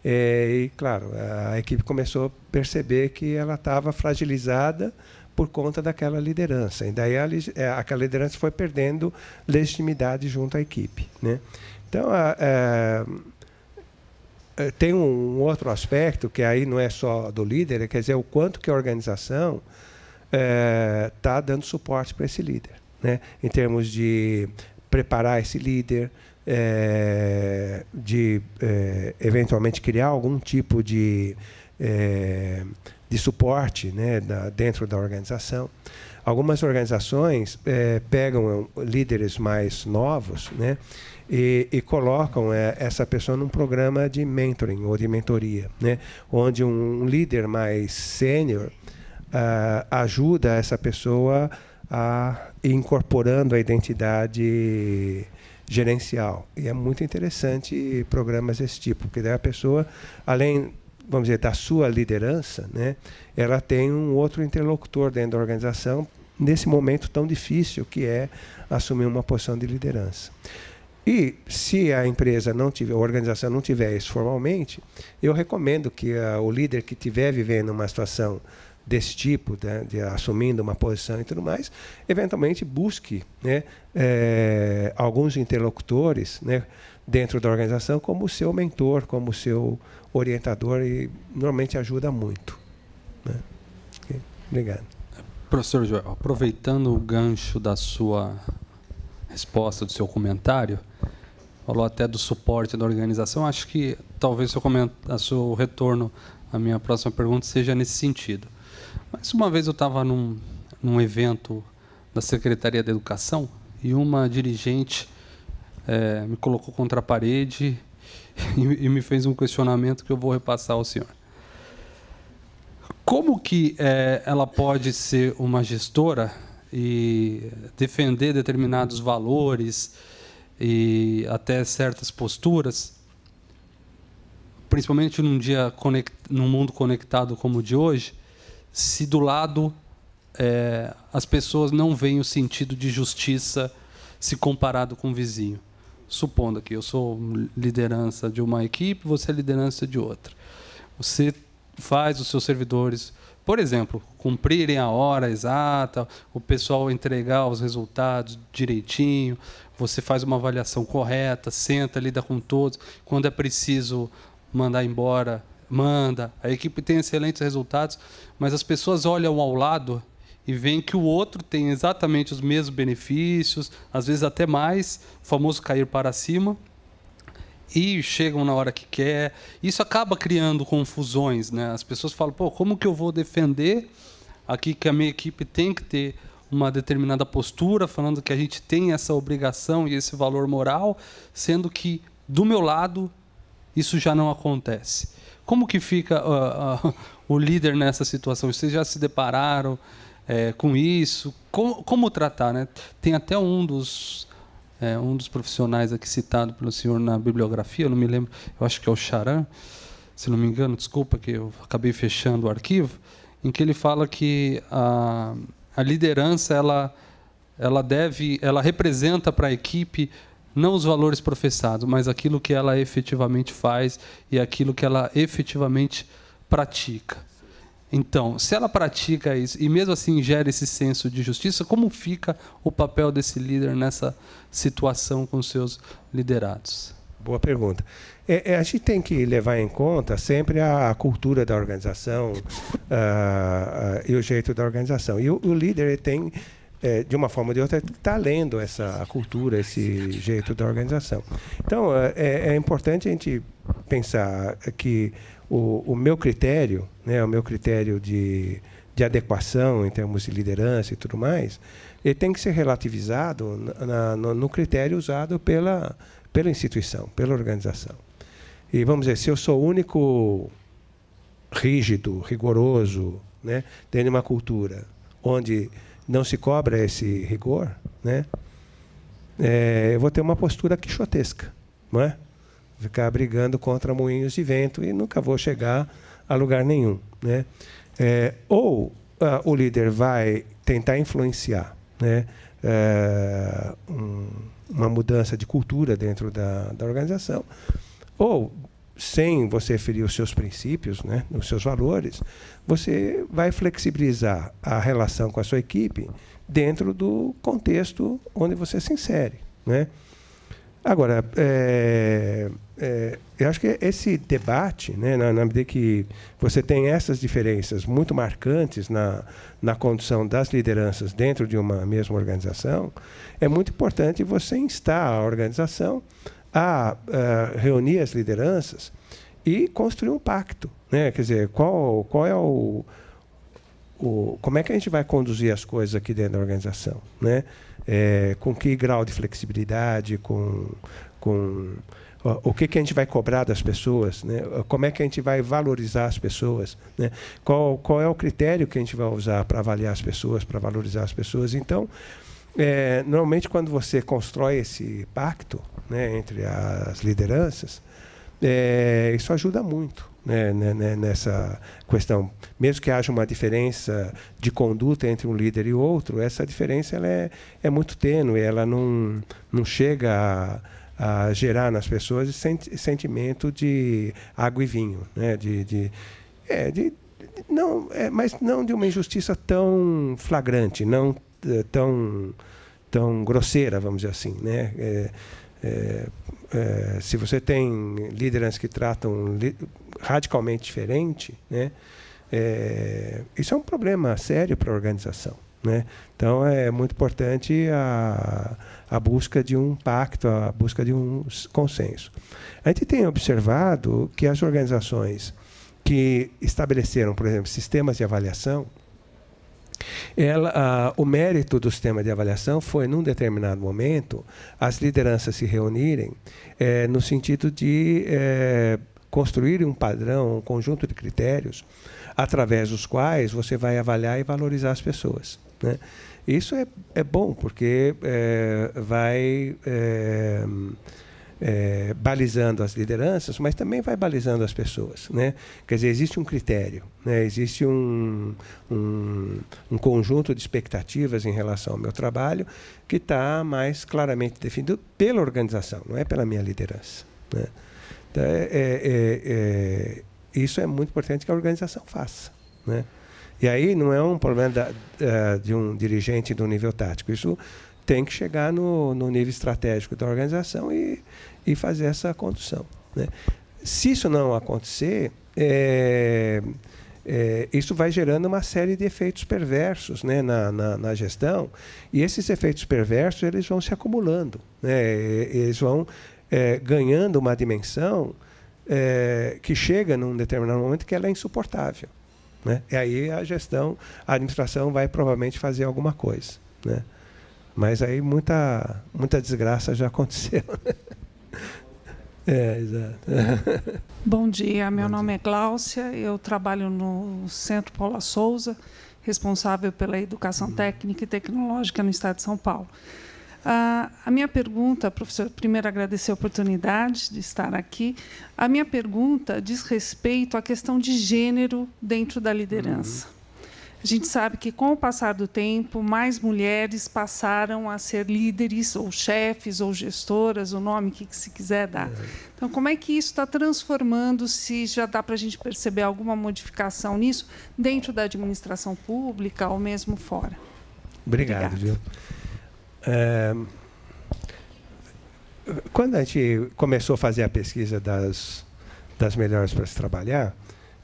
É, e claro, a equipe começou a perceber que ela estava fragilizada por conta daquela liderança. E daí a, é, aquela liderança foi perdendo legitimidade junto à equipe, né? Então a, a, é, é, tem um outro aspecto que aí não é só do líder, quer dizer o quanto que a organização está é, tá dando suporte para esse líder, né? Em termos de preparar esse líder, é, de é, eventualmente criar algum tipo de, é, de suporte né, da, dentro da organização. Algumas organizações é, pegam é, líderes mais novos né, e, e colocam é, essa pessoa num programa de mentoring ou de mentoria, né, onde um líder mais sênior ah, ajuda essa pessoa a incorporando a identidade gerencial. E é muito interessante programas desse tipo, porque daí a pessoa, além vamos dizer, da sua liderança, né, ela tem um outro interlocutor dentro da organização nesse momento tão difícil que é assumir uma posição de liderança. E se a empresa não tiver, a organização não tiver isso formalmente, eu recomendo que a, o líder que estiver vivendo uma situação desse tipo, né, de, assumindo uma posição e tudo mais, eventualmente busque né, é, alguns interlocutores né, dentro da organização como seu mentor, como seu orientador, e normalmente ajuda muito. Né? Obrigado. Professor Joel, aproveitando o gancho da sua resposta, do seu comentário, falou até do suporte da organização, acho que talvez seu, seu retorno à minha próxima pergunta seja nesse sentido. Mas uma vez eu estava num, num evento da Secretaria da Educação e uma dirigente é, me colocou contra a parede e, e, me fez um questionamento que eu vou repassar ao senhor. Como que é, ela pode ser uma gestora e defender determinados valores e até certas posturas, principalmente num dia num mundo conectado como o de hoje, se do lado é, as pessoas não veem o sentido de justiça se comparado com o vizinho. Supondo que eu sou liderança de uma equipe, você é liderança de outra. Você faz os seus servidores, por exemplo, cumprirem a hora exata, o pessoal entregar os resultados direitinho, você faz uma avaliação correta, senta, lida com todos. Quando é preciso mandar embora manda, a equipe tem excelentes resultados, mas as pessoas olham ao lado e veem que o outro tem exatamente os mesmos benefícios, às vezes até mais, o famoso cair para cima e chegam na hora que quer. Isso acaba criando confusões, né? As pessoas falam, pô, como que eu vou defender aqui que a minha equipe tem que ter uma determinada postura, falando que a gente tem essa obrigação e esse valor moral, sendo que do meu lado isso já não acontece. Como que fica uh, uh, o líder nessa situação? Vocês já se depararam eh, com isso? Como, como, tratar? Né? Tem até um dos, eh, um dos profissionais aqui citado pelo senhor na bibliografia, eu não me lembro, eu acho que é o Charan, se não me engano, desculpa que eu acabei fechando o arquivo, em que ele fala que a, a liderança ela, ela deve, ela representa para a equipe não os valores professados, mas aquilo que ela efetivamente faz e aquilo que ela efetivamente pratica. Então, se ela pratica isso e mesmo assim gera esse senso de justiça, como fica o papel desse líder nessa situação com seus liderados? Boa pergunta. É, é a gente tem que levar em conta sempre a, cultura da organização uh, uh, e o jeito da organização. E o, o líder tem é, de uma forma ou de outra, está lendo essa cultura, esse jeito da organização. Então, é, é, é importante a gente pensar que o, o, meu critério, né, o meu critério de, de adequação em termos de liderança e tudo mais, ele tem que ser relativizado na, no, no critério usado pela, pela instituição, pela organização. E vamos dizer, se eu sou o único rígido, rigoroso, né, dentro de uma cultura onde não se cobra esse rigor, né? É, eu vou ter uma postura quixotesca, não é? Ficar brigando contra moinhos de vento e nunca vou chegar a lugar nenhum, né? É, ou ah, o líder vai tentar influenciar, né? É, um, uma mudança de cultura dentro da, da organização, ou sem você ferir os seus princípios, né, os seus valores, você vai flexibilizar a relação com a sua equipe dentro do contexto onde você se insere. Né? Agora, é, é, eu acho que esse debate, né, na, na, medida que você tem essas diferenças muito marcantes na, na condução das lideranças dentro de uma mesma organização, é muito importante você instar a organização a, a reunir as lideranças e construir um pacto. Né? Quer dizer, qual, qual é o, o. Como é que a gente vai conduzir as coisas aqui dentro da organização? Né? É, com que grau de flexibilidade, com, com o que, que a gente vai cobrar das pessoas, né? como é que a gente vai valorizar as pessoas, né? qual, qual é o critério que a gente vai usar para avaliar as pessoas, para valorizar as pessoas. Então, é, normalmente, quando você constrói esse pacto né, entre as lideranças, é, isso ajuda muito né, né, né, nessa questão. Mesmo que haja uma diferença de conduta entre um líder e outro, essa diferença ela é, é muito tênue, ela não, não chega a, a gerar nas pessoas esse sentimento de água e vinho, né, de, de, é, de não, é, mas não de uma injustiça tão flagrante, não eh, tão, tão grosseira, vamos dizer assim. Né? É, é é, se você tem lideranças que tratam radicalmente diferente, né, é, isso é um problema sério para a organização. Né? Então é muito importante a, a busca de um pacto, a busca de um consenso. A gente tem observado que as organizações que estabeleceram, por exemplo, sistemas de avaliação, ela, o mérito do sistema de avaliação foi, num determinado momento, as lideranças se reunirem é, no sentido de é, construir um padrão, um conjunto de critérios, através dos quais você vai avaliar e valorizar as pessoas. Né? Isso é, é bom, porque é, vai é, é, balizando as lideranças, mas também vai balizando as pessoas. Né? Quer dizer, existe um critério, né? existe um, um, um, conjunto de expectativas em relação ao meu trabalho que está mais claramente definido pela organização, não é pela minha liderança. Né? Então, é é, é, é, isso é muito importante que a organização faça. Né? E aí não é um problema da, de um dirigente do nível tático, isso tem que chegar no, no nível estratégico da organização e, e fazer essa condução. Né? Se isso não acontecer, é, é, isso vai gerando uma série de efeitos perversos né, na, na, na, gestão, e esses efeitos perversos eles vão se acumulando, né, eles vão é, ganhando uma dimensão é, que chega num determinado momento que ela é insuportável. Né? E aí a gestão, a administração vai provavelmente fazer alguma coisa. Né? Mas aí muita, muita desgraça já aconteceu. Né? É, exato. Bom dia, meu Bom nome dia. é Gláucia, eu trabalho no Centro Paula Souza, responsável pela educação uhum. técnica e tecnológica no estado de São Paulo. Uh, a minha pergunta, professor, primeiro agradecer a oportunidade de estar aqui. A minha pergunta diz respeito à questão de gênero dentro da liderança. Uhum. A gente sabe que, com o passar do tempo, mais mulheres passaram a ser líderes, ou chefes, ou gestoras, o nome que se quiser dar. É. Então, como é que isso está transformando, se já dá para a gente perceber alguma modificação nisso, dentro da administração pública ou mesmo fora? Obrigado, Obrigado. viu? É... Quando a gente começou a fazer a pesquisa das, das melhores para se trabalhar,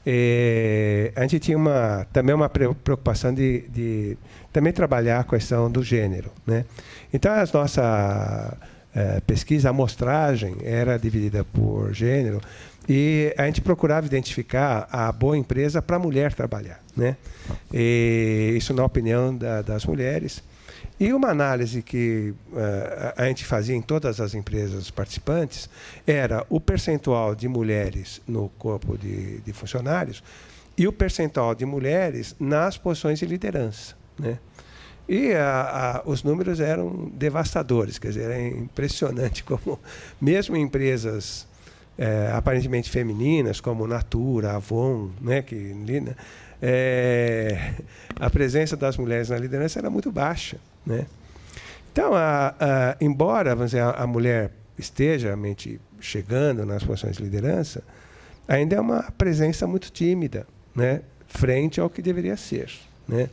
eh, a gente tinha uma, também uma preocupação de, de, também trabalhar a questão do gênero. Né? Então, a nossa eh, pesquisa, a amostragem, era dividida por gênero e a gente procurava identificar a boa empresa para a mulher trabalhar. Né? E isso na opinião da, das mulheres. E uma análise que uh, a gente fazia em todas as empresas participantes era o percentual de mulheres no corpo de, de funcionários e o percentual de mulheres nas posições de liderança. Né? E a, a, os números eram devastadores, quer dizer, é impressionante como, mesmo em empresas é, aparentemente femininas, como Natura, Avon, né, que, né, é, a presença das mulheres na liderança era muito baixa. Né? Então, a, a, embora vamos dizer, a, a mulher esteja realmente chegando nas posições de liderança, ainda é uma presença muito tímida, né? frente ao que deveria ser. Né?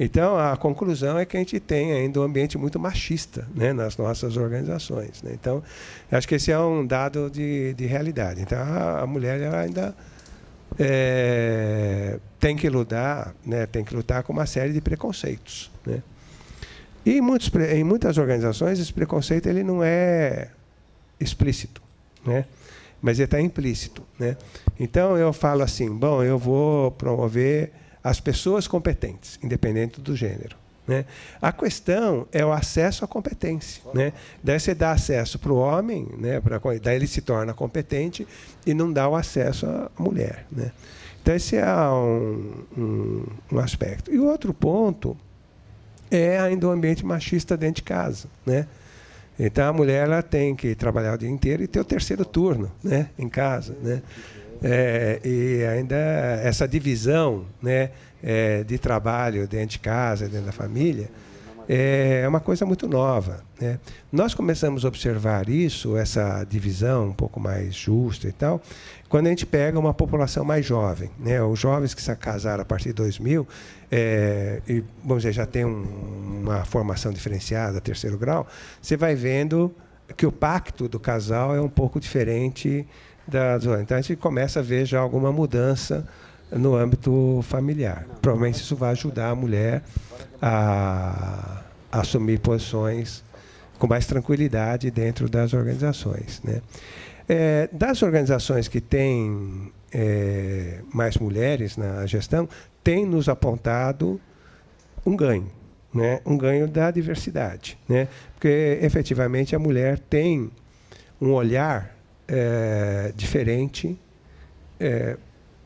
Então, a conclusão é que a gente tem ainda um ambiente muito machista né, nas nossas organizações. Né? Então, acho que esse é um dado de, de realidade. Então, a, a mulher ainda é, tem que lutar, né, tem que lutar com uma série de preconceitos, né? E em, muitos, em muitas organizações esse preconceito ele não é explícito, né? Mas ele está implícito, né? Então eu falo assim, bom, eu vou promover as pessoas competentes, independente do gênero. Né? A questão é o acesso à competência. Né? Daí você dá acesso para o homem, né? pra, daí ele se torna competente e não dá o acesso à mulher. Né? Então, esse é um, um, um aspecto. E o outro ponto é ainda o ambiente machista dentro de casa. Né? Então, a mulher ela tem que trabalhar o dia inteiro e ter o terceiro turno né? em casa. Né? É, e ainda essa divisão né, é, de trabalho dentro de casa, dentro da família, é uma coisa muito nova. Né? Nós começamos a observar isso, essa divisão um pouco mais justa e tal, quando a gente pega uma população mais jovem. Né? Os jovens que se casaram a partir de 2000, é, e, vamos dizer, já tem um, uma formação diferenciada, terceiro grau, você vai vendo que o pacto do casal é um pouco diferente da zona. Então a gente começa a ver já alguma mudança no âmbito familiar. Provavelmente isso vai ajudar a mulher a assumir posições com mais tranquilidade dentro das organizações. Né? É, das organizações que têm é, mais mulheres na gestão, tem nos apontado um ganho, né? um ganho da diversidade. Né? Porque, efetivamente, a mulher tem um olhar é, diferente é,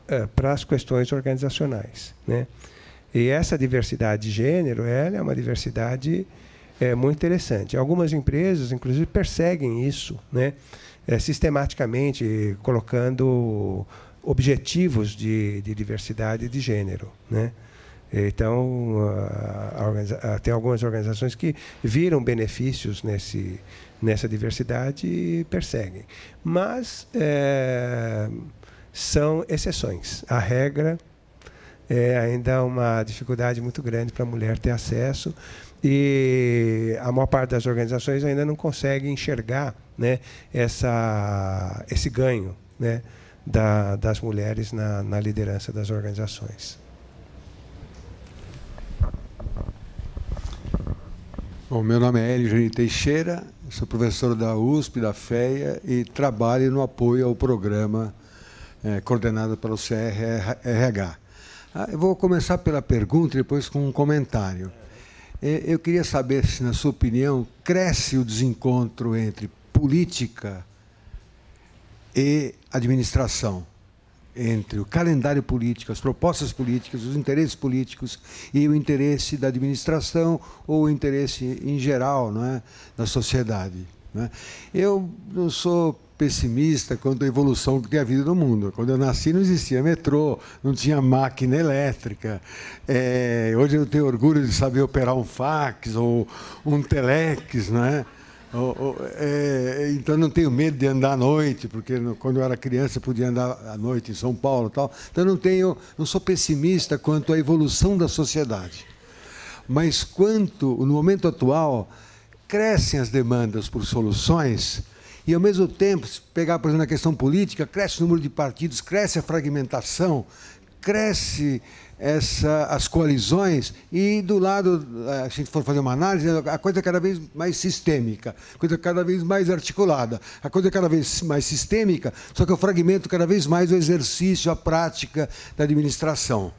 é, para as questões organizacionais. Né? E essa diversidade de gênero ela é uma diversidade é, muito interessante. Algumas empresas, inclusive, perseguem isso né? É, sistematicamente, colocando objetivos de, de diversidade de gênero. Né? Então, a, a, tem algumas organizações que viram benefícios nesse, nessa diversidade e perseguem. Mas é, são exceções. A regra é ainda uma dificuldade muito grande para a mulher ter acesso e a maior parte das organizações ainda não consegue enxergar né, essa, esse ganho né, da, das mulheres na, na liderança das organizações. Bom, meu nome é Hélio Júnior Teixeira, sou professor da USP, da FEA e trabalho no apoio ao programa é, coordenado pelo CRRH. Ah, eu vou começar pela pergunta e depois com um comentário. É, eu queria saber se, na sua opinião, cresce o desencontro entre política e administração entre o calendário político, as propostas políticas, os interesses políticos e o interesse da administração ou o interesse em geral não é, da sociedade. É. Eu não sou pessimista quanto à evolução que tem havido no mundo. Quando eu nasci não existia metrô, não tinha máquina elétrica. É, hoje eu tenho orgulho de saber operar um fax ou um telex, é? Oh, oh, é, então não tenho medo de andar à noite, porque no, quando eu era criança eu podia andar à noite em São Paulo, tal. Então não tenho, não sou pessimista quanto à evolução da sociedade. Mas quanto no momento atual crescem as demandas por soluções e ao mesmo tempo, se pegar por exemplo a questão política, cresce o número de partidos, cresce a fragmentação, cresce essa, as coalizões e do lado, se eh, a gente for fazer uma análise, a coisa é cada vez mais sistêmica, a coisa é cada vez mais articulada, a coisa é cada vez mais sistêmica, só que eu fragmento é cada vez mais o exercício, a prática da administração.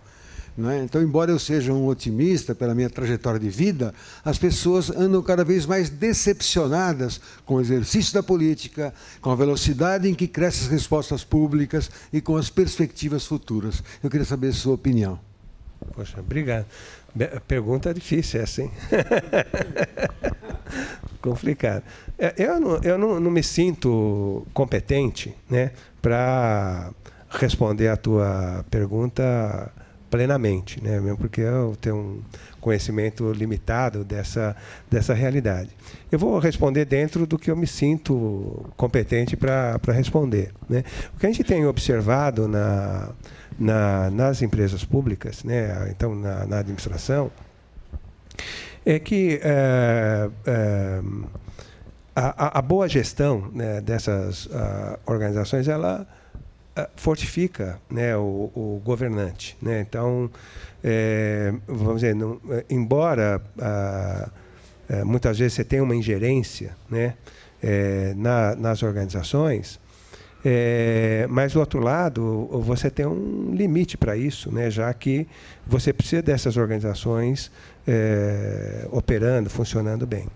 É? Então, embora eu seja um otimista pela minha trajetória de vida, as pessoas andam cada vez mais decepcionadas com o exercício da política, com a velocidade em que crescem as respostas públicas e com as perspectivas futuras. Eu queria saber a sua opinião. Poxa, obrigado. Pergunta difícil essa, hein? Complicado. É, eu, não, eu não, não me sinto competente né, para responder a tua pergunta plenamente, né? Mesmo porque eu tenho um conhecimento limitado dessa dessa realidade. Eu vou responder dentro do que eu me sinto competente para responder, né? O que a gente tem observado na na, nas empresas públicas, né? então na, na administração, é que é, é, a, a, boa gestão né, dessas a, ah, organizações ela a, ah, fortifica né, o, o, governante. Né? Então, é, vamos dizer, não, embora ah, é, muitas vezes você tenha uma ingerência né, é, na, nas organizações, é, mas, do outro lado, você tem um limite para isso, né? já que você precisa dessas organizações é, operando, funcionando bem.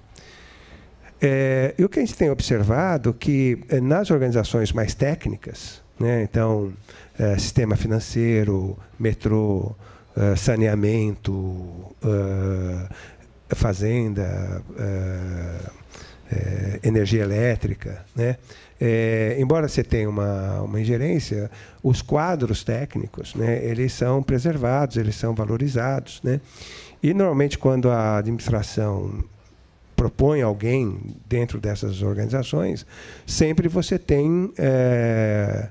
É, e o que a gente tem observado é que é, nas organizações mais técnicas, né? então, é, sistema financeiro, metrô, saneamento, fazenda, energia elétrica, né? é, embora você tenha uma, uma ingerência, os quadros técnicos, né, eles são preservados, eles são valorizados. Né? E, normalmente, quando a administração propõe alguém dentro dessas organizações, sempre você tem é,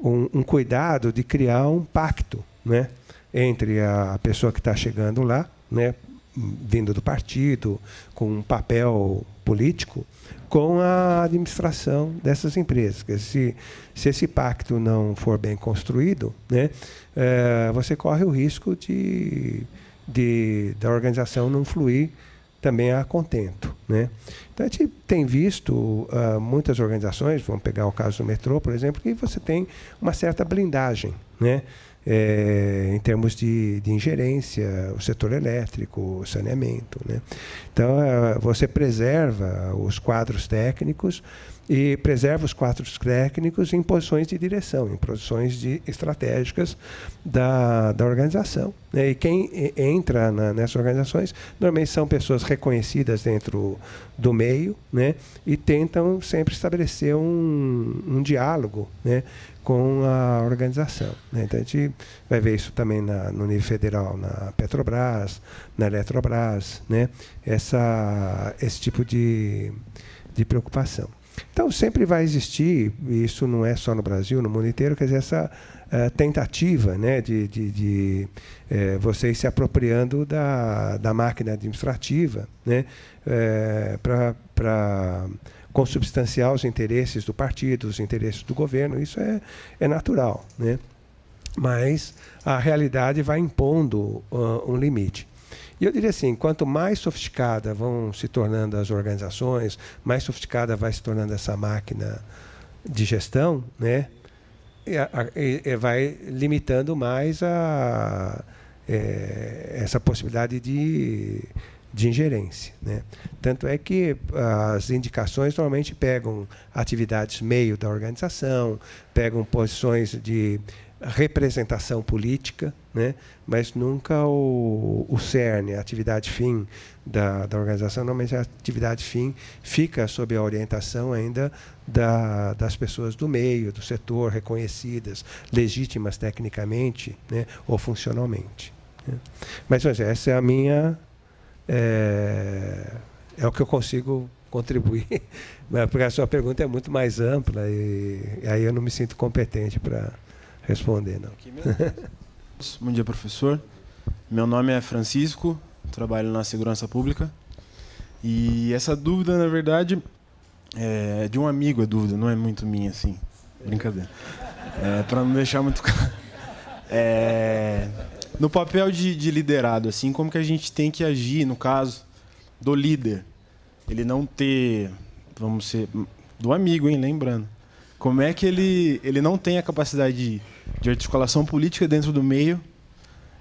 um, um, cuidado de criar um pacto né, entre a pessoa que está chegando lá, né, vindo do partido, com um papel político, com a administração dessas empresas. Se, se esse pacto não for bem construído, né, é, você corre o risco de, de da organização não fluir também a contento. Né? Então, a gente tem visto uh, muitas organizações, vamos pegar o caso do metrô, por exemplo, que você tem uma certa blindagem. Né? é, em termos de, de, ingerência, o setor elétrico, o saneamento. Né? Então, é, você preserva os quadros técnicos e preserva os quadros técnicos em posições de direção, em posições de estratégicas da, da organização. Né? E quem entra na, nessas organizações normalmente são pessoas reconhecidas dentro do meio né? e tentam sempre estabelecer um, um diálogo né? com a organização. Né? Então a gente vai ver isso também na, no nível federal, na Petrobras, na Eletrobras, né? Essa, esse tipo de, de preocupação. Então sempre vai existir, e isso não é só no Brasil, no mundo inteiro, quer dizer, essa uh, tentativa né, de, de, de eh, vocês se apropriando da, da máquina administrativa né, eh, para consubstanciar os interesses do partido, os interesses do governo. Isso é, é natural. Né? Mas a realidade vai impondo uh, um limite. E eu diria assim, quanto mais sofisticada vão se tornando as organizações, mais sofisticada vai se tornando essa máquina de gestão, né? E, a, e vai limitando mais a, é, essa possibilidade de, de ingerência. Né? Tanto é que as indicações normalmente pegam atividades meio da organização, pegam posições de representação política, né? mas nunca o, o cerne, a atividade fim da, da organização, não, mas a atividade fim fica sob a orientação ainda da, das pessoas do meio, do setor, reconhecidas, legítimas tecnicamente né? ou funcionalmente. Né? Mas, mas essa é a minha. É, é o que eu consigo contribuir, porque a sua pergunta é muito mais ampla e, e aí eu não me sinto competente para responder, não. Bom dia, professor. Meu nome é Francisco, trabalho na segurança pública. E essa dúvida, na verdade, é de um amigo a é dúvida, não é muito minha, assim. Brincadeira. É, Para não deixar muito claro. É, no papel de, de, liderado, assim, como que a gente tem que agir, no caso, do líder? Ele não ter, vamos ser, do amigo, hein, lembrando. Como é que ele, ele não tem a capacidade de de articulação política dentro do meio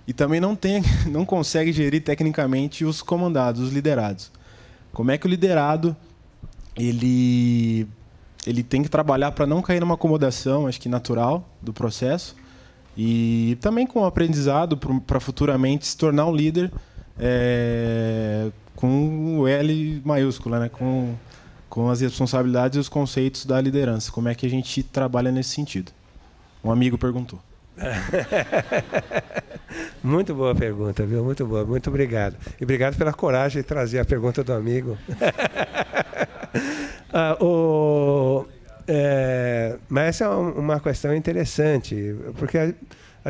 e também não, tem, não consegue gerir tecnicamente os comandados, os liderados. Como é que o liderado ele, ele tem que trabalhar para não cair numa acomodação, acho que natural, do processo e também com o aprendizado para futuramente se tornar um líder é, com o L maiúsculo, né? com, com as responsabilidades e os conceitos da liderança. Como é que a gente trabalha nesse sentido? Um amigo perguntou. Muito boa pergunta, viu? Muito boa, muito obrigado. E obrigado pela coragem de trazer a pergunta do amigo. ah, o, é, mas essa é uma questão interessante, porque às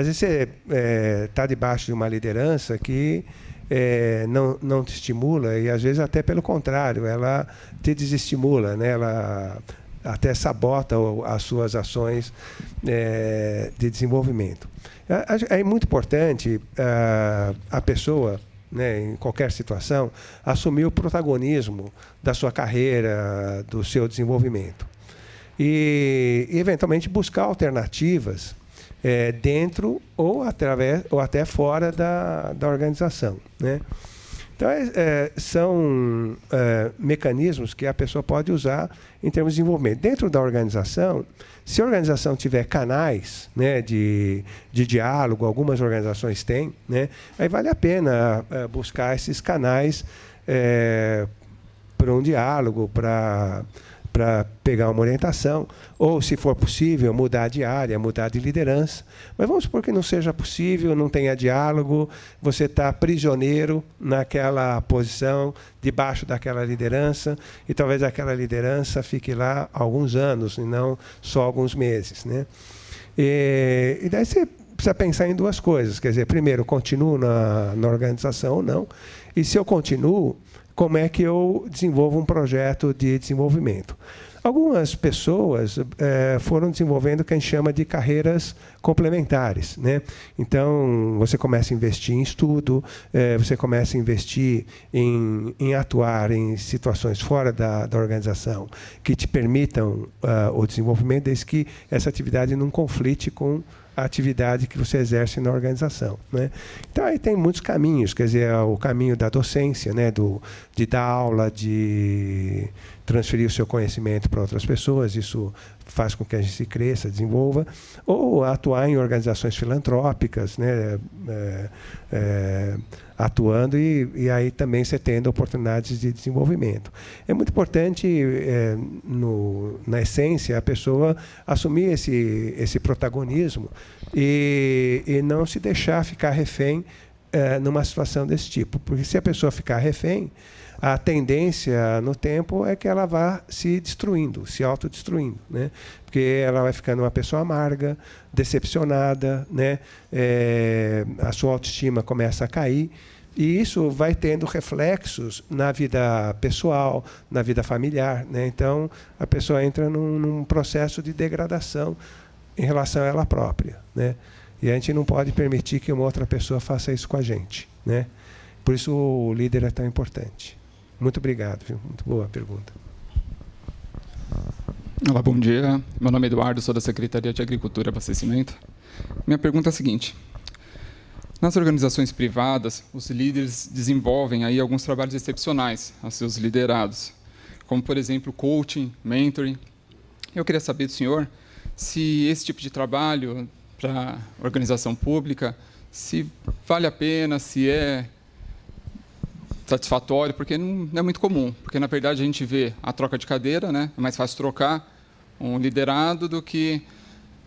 vezes você está é, tá debaixo de uma liderança que é, não, não te estimula e às vezes até pelo contrário, ela te desestimula, né? ela até sabota as suas ações é, de desenvolvimento. É, é muito importante a, é, a pessoa, né, em qualquer situação, assumir o protagonismo da sua carreira, do seu desenvolvimento. E, eventualmente, buscar alternativas é, dentro ou, através, ou até fora da, da organização. Né? Então, é, é, são é, mecanismos que a pessoa pode usar em termos de desenvolvimento. Dentro da organização, se a organização tiver canais né, de, de diálogo, algumas organizações têm, né, aí vale a pena é, buscar esses canais é, para um diálogo, para para pegar uma orientação, ou, se for possível, mudar de área, mudar de liderança. Mas vamos supor que não seja possível, não tenha diálogo, você está prisioneiro naquela posição, debaixo daquela liderança, e talvez aquela liderança fique lá alguns anos, e não só alguns meses. Né? E, e daí você precisa pensar em duas coisas. Quer dizer, primeiro, continuo na, na organização ou não. E se eu continuo, como é que eu desenvolvo um projeto de desenvolvimento. Algumas pessoas é, foram desenvolvendo o que a gente chama de carreiras complementares. Né? Então, você começa a investir em estudo, é, você começa a investir em, em atuar em situações fora da, da organização que te permitam uh, o desenvolvimento, desde que essa atividade não conflite com a atividade que você exerce na organização. Né? Então, aí tem muitos caminhos, quer dizer, é o caminho da docência, né? Do, de dar aula, de, transferir o seu conhecimento para outras pessoas, isso faz com que a gente se cresça, desenvolva, ou atuar em organizações filantrópicas, né? É, é, atuando e, e, aí também você tendo oportunidades de desenvolvimento. É muito importante, é, no, na essência, a pessoa assumir esse, esse protagonismo e, e não se deixar ficar refém é, numa situação desse tipo, porque se a pessoa ficar refém, a tendência no tempo é que ela vá se destruindo, se autodestruindo, né? Porque ela vai ficando uma pessoa amarga, decepcionada, né? É, a sua autoestima começa a cair. E isso vai tendo reflexos na vida pessoal, na vida familiar. Né? Então, a pessoa entra num, num processo de degradação em relação a ela própria. Né? E a gente não pode permitir que uma outra pessoa faça isso com a gente. Né? Por isso o líder é tão importante. Muito obrigado, viu? Muito boa a pergunta. Olá, bom dia. Meu nome é Eduardo, sou da Secretaria de Agricultura e Abastecimento. Minha pergunta é a seguinte: nas organizações privadas, os líderes desenvolvem aí alguns trabalhos excepcionais a seus liderados, como por exemplo coaching, mentoring. Eu queria saber do senhor se esse tipo de trabalho para organização pública se vale a pena, se é satisfatório, porque não é muito comum. Porque, na verdade, a gente vê a troca de cadeira, né? é mais fácil trocar um liderado do que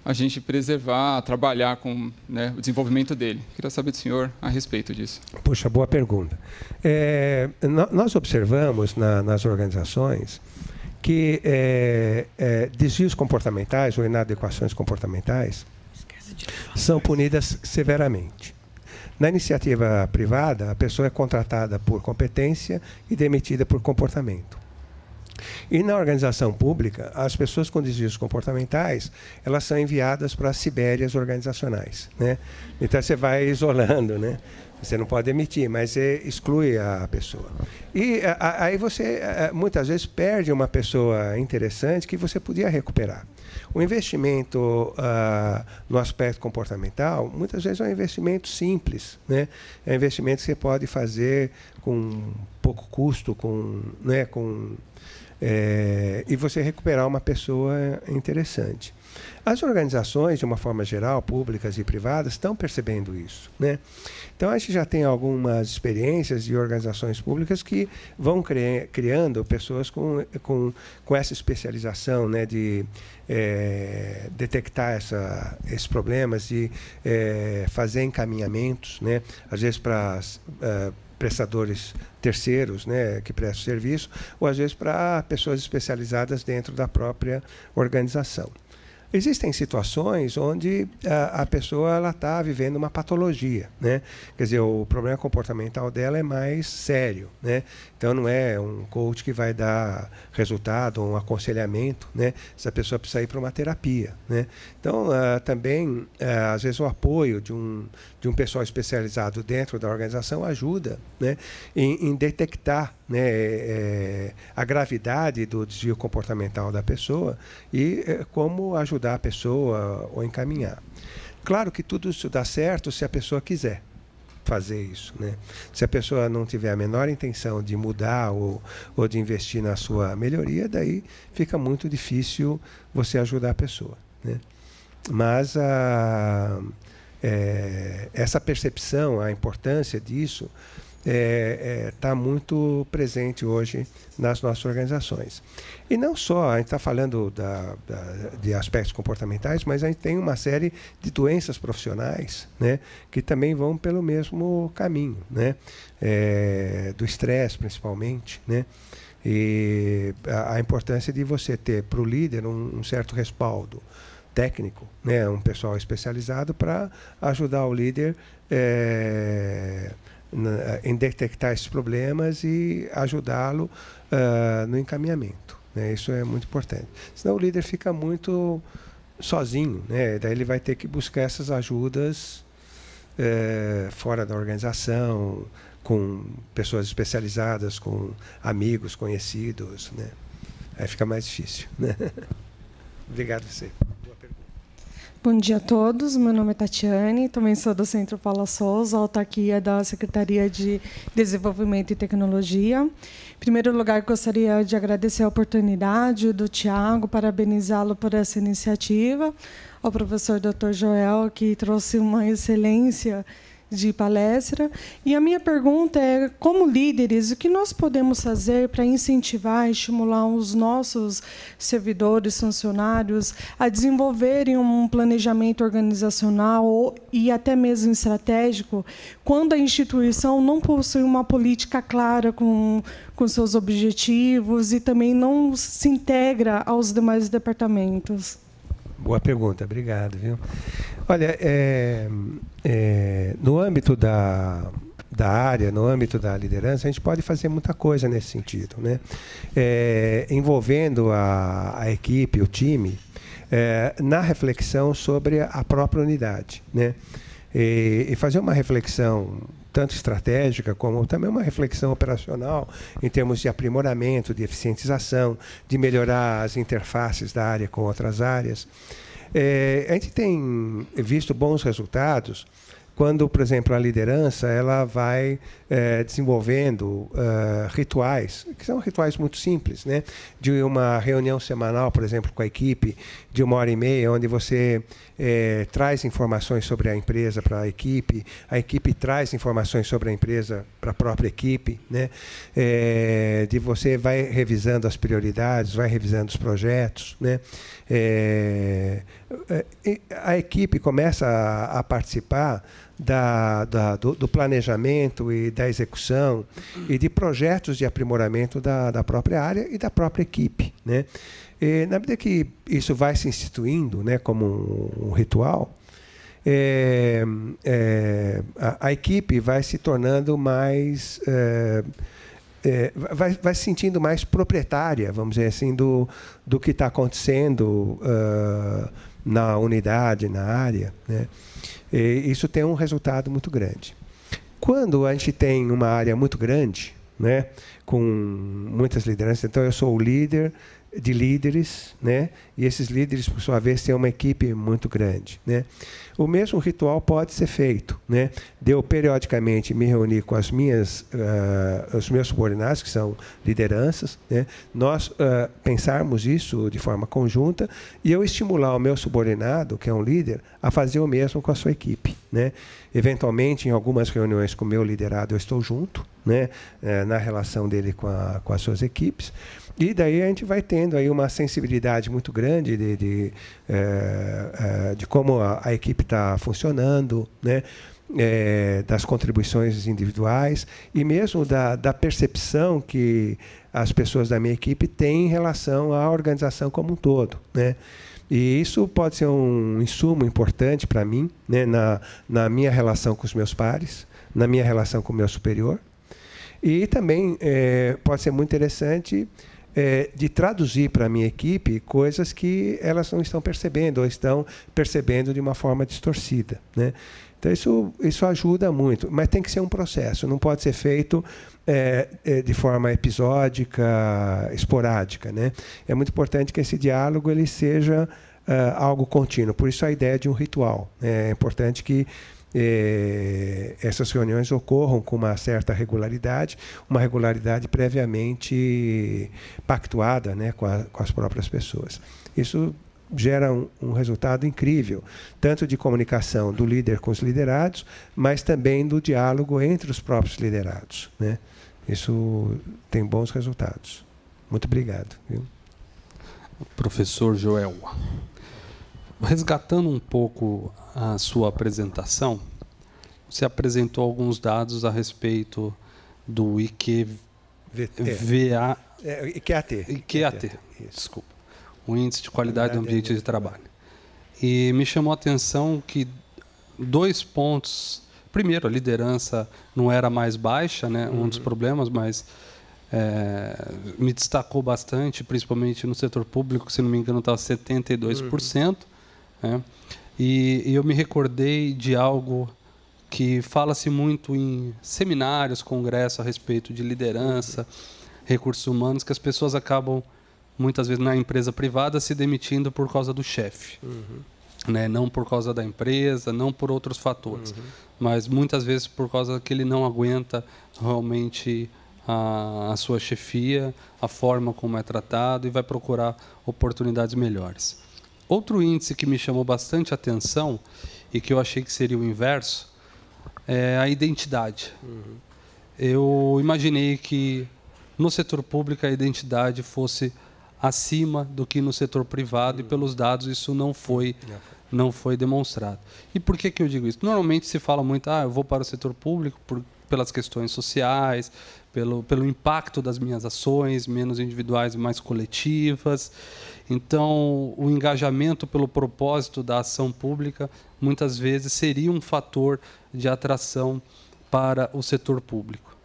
a gente preservar, trabalhar com né, o desenvolvimento dele. Queria saber do senhor a respeito disso. Puxa, boa pergunta. É, nós observamos na, nas organizações que é, é, desvios comportamentais ou inadequações comportamentais são punidas severamente. Na iniciativa privada, a pessoa é contratada por competência e demitida por comportamento. E na organização pública, as pessoas com desvios comportamentais, elas são enviadas para as Sibérias organizacionais. Né? Então você vai isolando, né? Você não pode demitir, mas você exclui a pessoa. E aí você muitas vezes perde uma pessoa interessante que você podia recuperar. O investimento ah, no aspecto comportamental, muitas vezes é um investimento simples. Né? É um investimento que você pode fazer com pouco custo, com, né, com, é, e você recuperar uma pessoa interessante. As organizações, de uma forma geral, públicas e privadas, estão percebendo isso. Né? Então, a gente já tem algumas experiências de organizações públicas que vão cri criando pessoas com, com, com essa especialização né, de é, detectar essa, esses problemas, de é, eh, fazer encaminhamentos, né, às vezes para. Uh, prestadores terceiros, né, que prestam serviço, ou às vezes para pessoas especializadas dentro da própria organização. Existem situações onde a, ah, a pessoa está vivendo uma patologia, né? Quer dizer, o problema comportamental dela é mais sério, né? Então não é um coach que vai dar resultado, um aconselhamento, né? Essa pessoa precisa ir para uma terapia, né? Então uh, também uh, às vezes o apoio de um de um pessoal especializado dentro da organização ajuda, né? Em, em detectar, né? É, é a gravidade do desvio comportamental da pessoa e é, como ajudar ajudar a pessoa ou encaminhar. Claro que tudo isso dá certo se a pessoa quiser fazer isso. Né? Se a pessoa não tiver a menor intenção de mudar ou, ou de investir na sua melhoria, daí fica muito difícil você ajudar a pessoa. Né? Mas a, é, essa percepção, a importância disso, está é, é, tá muito presente hoje nas nossas organizações. E não só, a gente está falando da, da, de aspectos comportamentais, mas a gente tem uma série de doenças profissionais né, que também vão pelo mesmo caminho, né, é, do estresse principalmente. Né, e a, a, importância de você ter para o líder um, um certo respaldo técnico, né, um pessoal especializado para ajudar o líder. É, eh, em detectar esses problemas e ajudá-lo uh, no encaminhamento. Né? Isso é muito importante. Senão o líder fica muito sozinho, né? daí ele vai ter que buscar essas ajudas uh, fora da organização, com pessoas especializadas, com amigos, conhecidos. Né? Aí fica mais difícil. Né? Obrigado a você. Bom dia a todos. Meu nome é Tatiane, também sou do Centro Paula Souza, autarquia é da Secretaria de Desenvolvimento e Tecnologia. Em primeiro lugar, gostaria de agradecer a oportunidade do Tiago, parabenizá-lo por essa iniciativa, ao professor Dr. Joel, que trouxe uma excelência de palestra. E a minha pergunta é: como líderes, o que nós podemos fazer para incentivar e estimular os nossos servidores, funcionários, a desenvolverem um planejamento organizacional e até mesmo estratégico, quando a instituição não possui uma política clara com, com seus objetivos e também não se integra aos demais departamentos? Boa pergunta, obrigado. Viu? Olha, é, é, no âmbito da, da área, no âmbito da liderança, a gente pode fazer muita coisa nesse sentido. Né? É, envolvendo a, a, equipe, o time, é, na reflexão sobre a própria unidade. Né? E, e, fazer uma reflexão tanto estratégica como também uma reflexão operacional em termos de aprimoramento, de eficientização, de melhorar as interfaces da área com outras áreas. É, a gente tem visto bons resultados quando, por exemplo, a liderança ela vai é, desenvolvendo uh, rituais, que são rituais muito simples, né? de uma reunião semanal, por exemplo, com a equipe, de uma hora e meia, onde você é, traz informações sobre a empresa para a equipe, a equipe traz informações sobre a empresa para a própria equipe, né? É, de você vai revisando as prioridades, vai revisando os projetos. Né? a equipe começa a, a participar da, da do, do, planejamento e da execução e de projetos de aprimoramento da, da própria área e da própria equipe. Né? E, na medida que isso vai se instituindo né, como um, ritual, é, é, a, a, equipe vai se tornando mais. É, é, vai, vai se sentindo mais proprietária, vamos dizer assim, do, do que está acontecendo uh, na unidade, na área. Né? E isso tem um resultado muito grande. Quando a gente tem uma área muito grande, né, com muitas lideranças, então eu sou o líder de líderes, né? E esses líderes, por sua vez, têm uma equipe muito grande, né? O mesmo ritual pode ser feito, né? De eu periodicamente me reunir com as minhas, uh, os meus subordinados, que são lideranças, né? Nós uh, pensarmos isso de forma conjunta e eu estimular o meu subordinado, que é um líder, a fazer o mesmo com a sua equipe, né? Eventualmente, em algumas reuniões com o meu liderado, eu estou junto, né, eh, na relação dele com, a, com as suas equipes. E daí a gente vai tendo aí uma sensibilidade muito grande de, de, eh, eh, de como a, a equipe está funcionando, né? É, das contribuições individuais e mesmo da, da percepção que as pessoas da minha equipe têm em relação à organização como um todo. Né? E isso pode ser um insumo importante para mim, né? na, na minha relação com os meus pares, na minha relação com o meu superior. E também é, pode ser muito interessante é, de traduzir para a minha equipe coisas que elas não estão percebendo ou estão percebendo de uma forma distorcida. Né? Então, isso, isso ajuda muito, mas tem que ser um processo, não pode ser feito é, é de forma episódica, esporádica. Né? É muito importante que esse diálogo ele seja Uh, algo contínuo. Por isso a ideia de um ritual. Né? É importante que eh, essas reuniões ocorram com uma certa regularidade, uma regularidade previamente pactuada né, com, a, com as próprias pessoas. Isso gera um, um, resultado incrível, tanto de comunicação do líder com os liderados, mas também do diálogo entre os próprios liderados. Né? Isso tem bons resultados. Muito obrigado. Viu? Professor Joel resgatando um pouco a sua apresentação, você apresentou alguns dados a respeito do IQVA. É, IQAT. IQAT, desculpa. O Índice de Qualidade do Ambiente de Trabalho. E me chamou a atenção que dois pontos. Primeiro, a liderança não era mais baixa, né? um uhum. dos problemas, mas é, me destacou bastante, principalmente no setor público, se não me engano, tá estava 72%. Uhum. Né? E, e eu me recordei de algo que fala-se muito em seminários, congressos a respeito de liderança, recursos humanos, que as pessoas acabam, muitas vezes, na empresa privada, se demitindo por causa do chefe. Uhum. Né? Não por causa da empresa, não por outros fatores, uhum. mas muitas vezes por causa que ele não aguenta realmente a, a sua chefia, a forma como é tratado e vai procurar oportunidades melhores. Outro índice que me chamou bastante atenção e que eu achei que seria o inverso é a identidade. Uhum. Eu imaginei que no setor público a identidade fosse acima do que no setor privado uhum. e pelos dados isso não foi não foi demonstrado. E por que que eu digo isso? Normalmente se fala muito, ah, eu vou para o setor público por, pelas questões sociais, pelo, pelo impacto das minhas ações, menos individuais e mais coletivas. Então, o engajamento pelo propósito da ação pública muitas vezes seria um fator de atração para o setor público.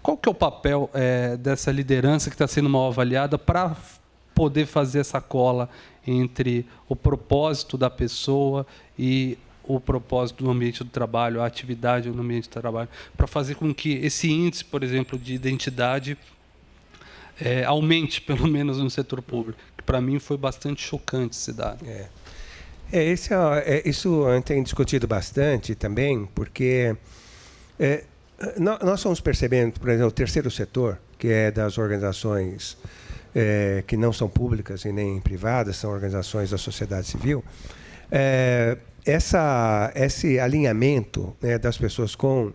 Qual que é o papel é, dessa liderança que está sendo mal avaliada para poder fazer essa cola entre o propósito da pessoa e o propósito do ambiente do trabalho, a atividade no ambiente do trabalho, para fazer com que esse índice, por exemplo, de identidade é, aumente, pelo menos no setor público. Que para mim foi bastante chocante esse dado. É. É, esse, é, é isso tem discutido bastante também, porque é, nós estamos percebendo, por exemplo, o terceiro setor, que é das organizações é, que não são públicas e nem privadas, são organizações da sociedade civil, é, essa, esse alinhamento né, das pessoas com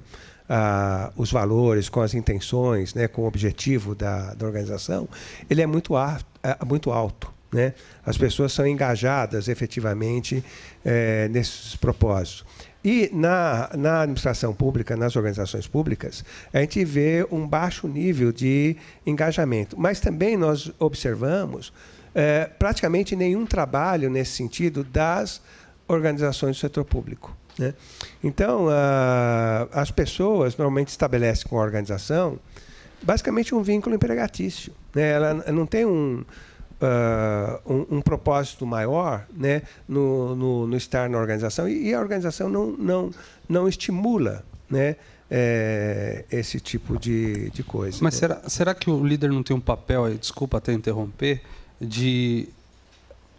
ah, os valores, com as intenções, né, com o objetivo da, da organização, ele é muito, ar, é, muito alto. Né? As pessoas são engajadas efetivamente é, nesses propósitos. E na, na administração pública, nas organizações públicas, a gente vê um baixo nível de engajamento. Mas também nós observamos é, praticamente nenhum trabalho nesse sentido das organizações do setor público. Né? Então, a, as pessoas normalmente estabelecem com a organização basicamente um vínculo empregatício. Né? Ela não tem um, uh, um, um, propósito maior né? no, no, no estar na organização e, e, a organização não, não, não estimula né? É, esse tipo de, de coisa. Mas né? será, será que o líder não tem um papel, desculpa até interromper, de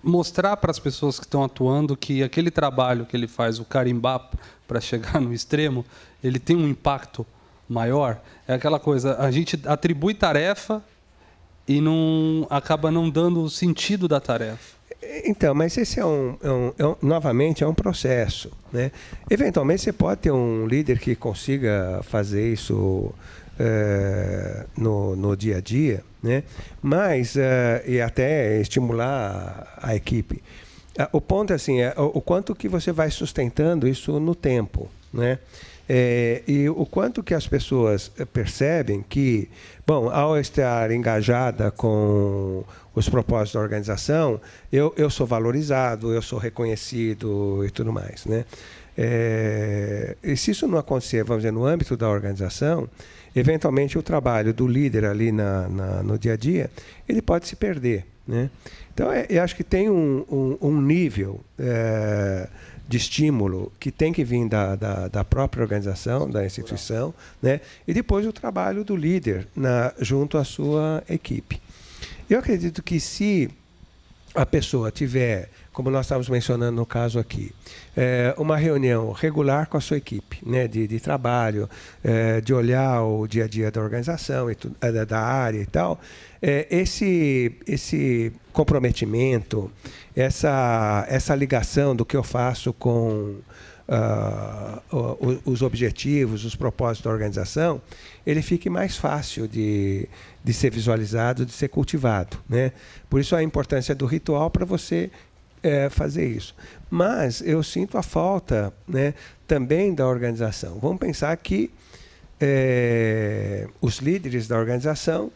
mostrar para as pessoas que estão atuando que aquele trabalho que ele faz, o carimbá para chegar no extremo, ele tem um impacto maior. É aquela coisa, a gente atribui tarefa e não acaba não dando o sentido da tarefa. Então, mas esse é um, é um, é um novamente é um processo, né? Eventualmente você pode ter um líder que consiga fazer isso eh, no, no dia a dia, né? mas uh, e até estimular a, equipe. Uh, o ponto é assim, é o, o quanto que você vai sustentando isso no tempo, né? É, e o quanto que as pessoas percebem que, bom, ao estar engajada com os propósitos da organização, eu, eu sou valorizado, eu sou reconhecido e tudo mais. Né? É, e se isso não acontecer, vamos dizer, no âmbito da organização, eventualmente o trabalho do líder ali na, na, no dia a dia, ele pode se perder. Né? Então, é, eu acho que tem um, um, um nível é, de estímulo que tem que vir da, da, da própria organização, da instituição, né? e depois o trabalho do líder na, junto à sua equipe. Eu acredito que se a pessoa tiver como nós estávamos mencionando no caso aqui, é, uma reunião regular com a sua equipe, né, de, de trabalho, é, de olhar o dia a dia da organização, e tu, é, da, da área e tal, é, esse, esse comprometimento, essa, essa ligação do que eu faço com. Uh, os objetivos, os propósitos da organização, ele fique mais fácil de, de ser visualizado, de ser cultivado. Né? Por isso a importância do ritual para você é, fazer isso. Mas eu sinto a falta né, também da organização. Vamos pensar que é, os líderes da organização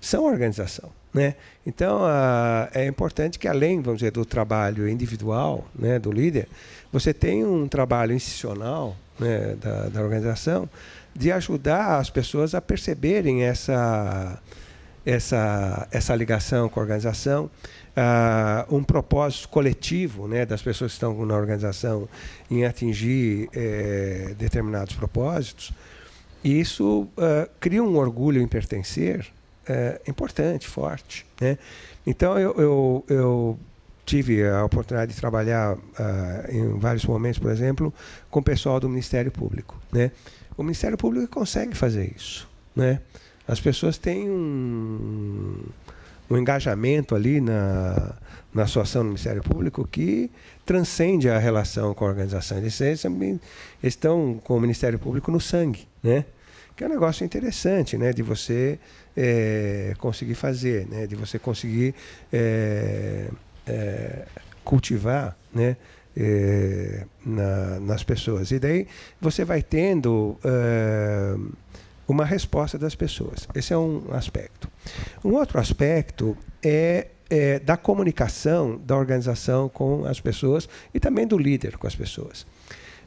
são organização. Né? Então, a, é importante que, além vamos dizer, do trabalho individual né, do líder, você tenha um trabalho institucional né, da, da organização de ajudar as pessoas a perceberem essa, essa, essa ligação com a organização, ah, um propósito coletivo né, das pessoas que estão na organização em atingir eh, determinados propósitos, e isso ah, cria um orgulho em pertencer eh, importante, forte. Né? Então, eu, eu, eu tive a oportunidade de trabalhar ah, em vários momentos, por exemplo, com o pessoal do Ministério Público. Né? O Ministério Público consegue fazer isso. Né? As pessoas têm um, um engajamento ali na, na sua ação no Ministério Público que transcende a relação com a organização. Eles, eles, eles estão com o Ministério Público no sangue, né? que é um negócio interessante, né, de você é, conseguir fazer, né, de você conseguir é, é, cultivar, né, na, nas pessoas. E daí você vai tendo uma resposta das pessoas. Esse é um aspecto. Um outro aspecto é, é da comunicação da organização com as pessoas e também do líder com as pessoas.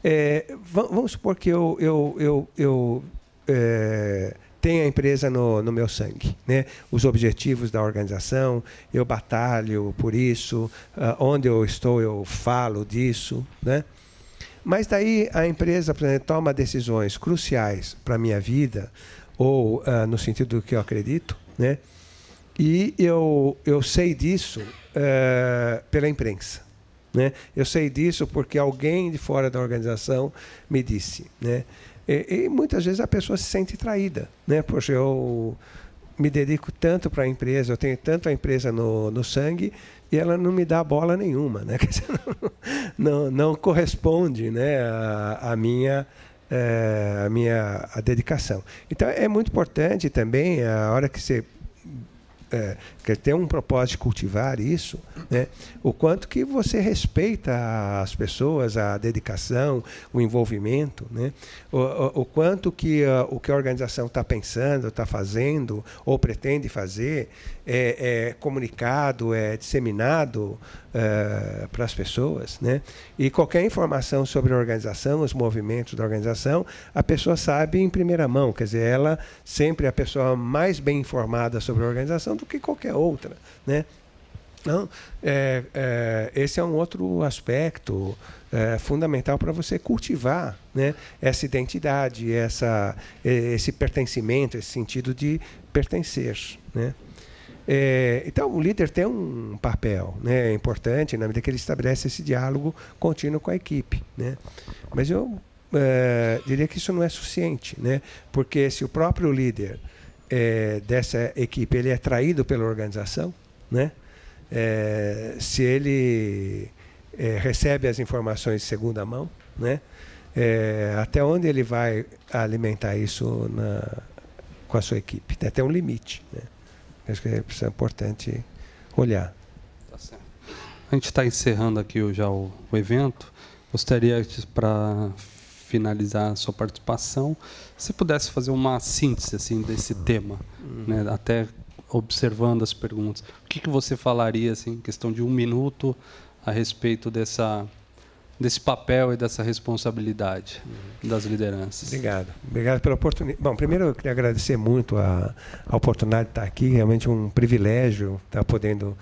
É, vamos supor que eu, eu, eu, eu é, tenho a empresa no, no, meu sangue, né? os objetivos da organização, eu batalho por isso, ah, onde eu estou eu falo disso. Né? Mas daí a empresa, exemplo, toma decisões cruciais para a minha vida, ou uh, no sentido do que eu acredito, né? E eu, eu sei disso uh, pela imprensa. Né? Eu sei disso porque alguém de fora da organização me disse. Né? E, e muitas vezes a pessoa se sente traída. Né? Poxa, eu me dedico tanto para a empresa, eu tenho tanto a empresa no, no sangue, e ela não me dá bola nenhuma, né? não, não corresponde, né, a, a minha é, a minha a dedicação. Então é muito importante também a hora que você é, quer ter um propósito de cultivar isso, né? o quanto que você respeita as pessoas, a dedicação, o envolvimento, né? o, o, o quanto que a, ah, o que a organização está pensando, está fazendo ou pretende fazer é, é comunicado, é disseminado é, para as pessoas. Né? E qualquer informação sobre a organização, os movimentos da organização, a pessoa sabe em primeira mão, quer dizer, ela sempre é a pessoa mais bem informada sobre a organização do que qualquer outra, né? Não, é, é, esse é um outro aspecto é, fundamental para você cultivar né, essa identidade, essa, é, esse pertencimento, esse sentido de pertencer. Né? É, então, o líder tem um papel né, é importante na medida que ele estabelece esse diálogo contínuo com a equipe. Né? Mas eu diria que isso não é suficiente, né? porque se o próprio líder é, dessa equipe ele é traído pela organização, né? É, se ele é, recebe as informações de segunda mão, né? É, até onde ele vai alimentar isso na, com a sua equipe? Tem até um limite. Né? Acho que é importante olhar. Tá certo. A gente está encerrando aqui já o, o evento. Gostaria, para finalizar a sua participação, se pudesse fazer uma síntese assim desse tema, uhum. né, até observando as perguntas, o que, que você falaria assim, em questão de um minuto, a respeito dessa desse papel e dessa responsabilidade uhum. das lideranças. Obrigado. Obrigado pela oportunidade. Bom, primeiro eu queria agradecer muito a, a oportunidade de estar aqui, realmente um privilégio estar podendo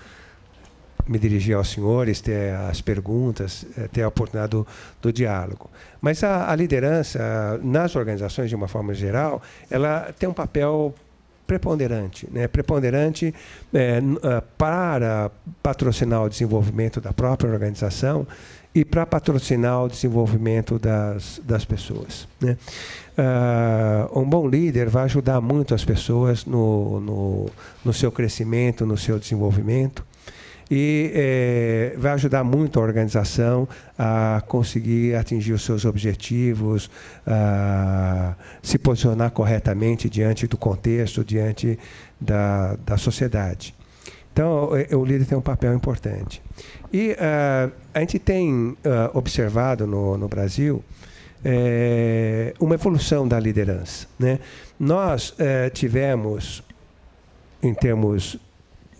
me dirigir aos senhores, ter as perguntas, eh, ter a oportunidade do, do diálogo. Mas a, a, liderança, nas organizações de uma forma geral, ela tem um papel preponderante, né? preponderante é, para patrocinar o desenvolvimento da própria organização e para patrocinar o desenvolvimento das, das pessoas. Né? Uh, um bom líder vai ajudar muito as pessoas no, no, no seu crescimento, no seu desenvolvimento e é, vai ajudar muito a organização a conseguir atingir os seus objetivos, a se posicionar corretamente diante do contexto, diante da, da sociedade. Então, eh, o líder tem um papel importante. E uh, a gente tem uh, observado no, no Brasil é, uma evolução da liderança. Né? Nós tivemos, em termos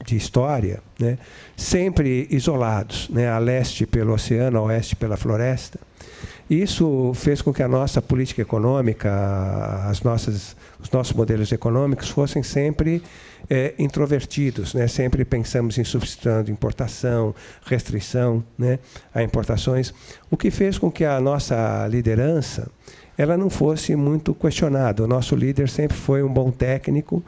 de história, né, sempre isolados, né, a leste pelo oceano, a oeste pela floresta. Isso fez com que a nossa política econômica, as nossas, os nossos modelos econômicos fossem sempre é, introvertidos, né? sempre pensamos em substituindo importação, restrição né? a importações, o que fez com que a nossa liderança ela não fosse muito questionada. O nosso líder sempre foi um bom técnico,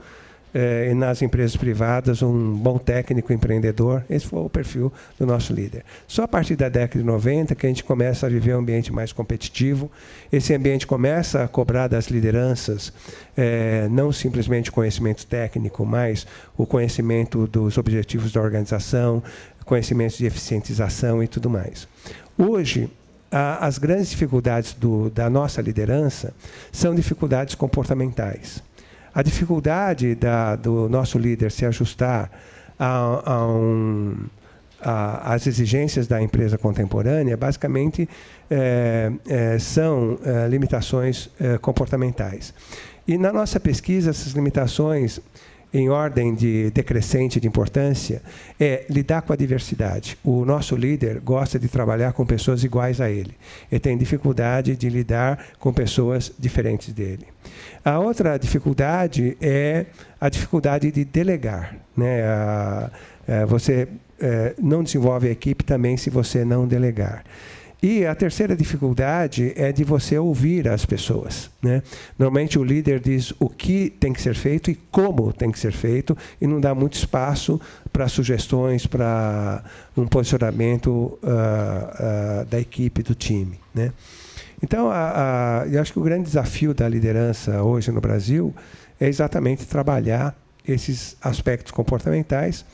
eh, nas empresas privadas, um bom técnico empreendedor. Esse foi o perfil do nosso líder. Só a partir da década de 90 que a gente começa a viver um ambiente mais competitivo. Esse ambiente começa a cobrar das lideranças eh, não simplesmente conhecimento técnico, mas o conhecimento dos objetivos da organização, conhecimento de eficientização e tudo mais. Hoje, as grandes dificuldades do, da nossa liderança são dificuldades comportamentais. A dificuldade da, do nosso líder se ajustar a, a um, a, as exigências da empresa contemporânea basicamente é, é, são é, limitações é, comportamentais. E na nossa pesquisa, essas limitações em ordem de decrescente de importância, é lidar com a diversidade. O nosso líder gosta de trabalhar com pessoas iguais a ele. Ele tem dificuldade de lidar com pessoas diferentes dele. A outra dificuldade é a dificuldade de delegar. Né? A, a, é, você é, não desenvolve a equipe também se você não delegar. E a terceira dificuldade é de você ouvir as pessoas. Né? Normalmente o líder diz o que tem que ser feito e como tem que ser feito, e não dá muito espaço para sugestões, para um posicionamento uh, uh, da equipe, do time. Né? Então, a, a, eu acho que o grande desafio da liderança hoje no Brasil é exatamente trabalhar esses aspectos comportamentais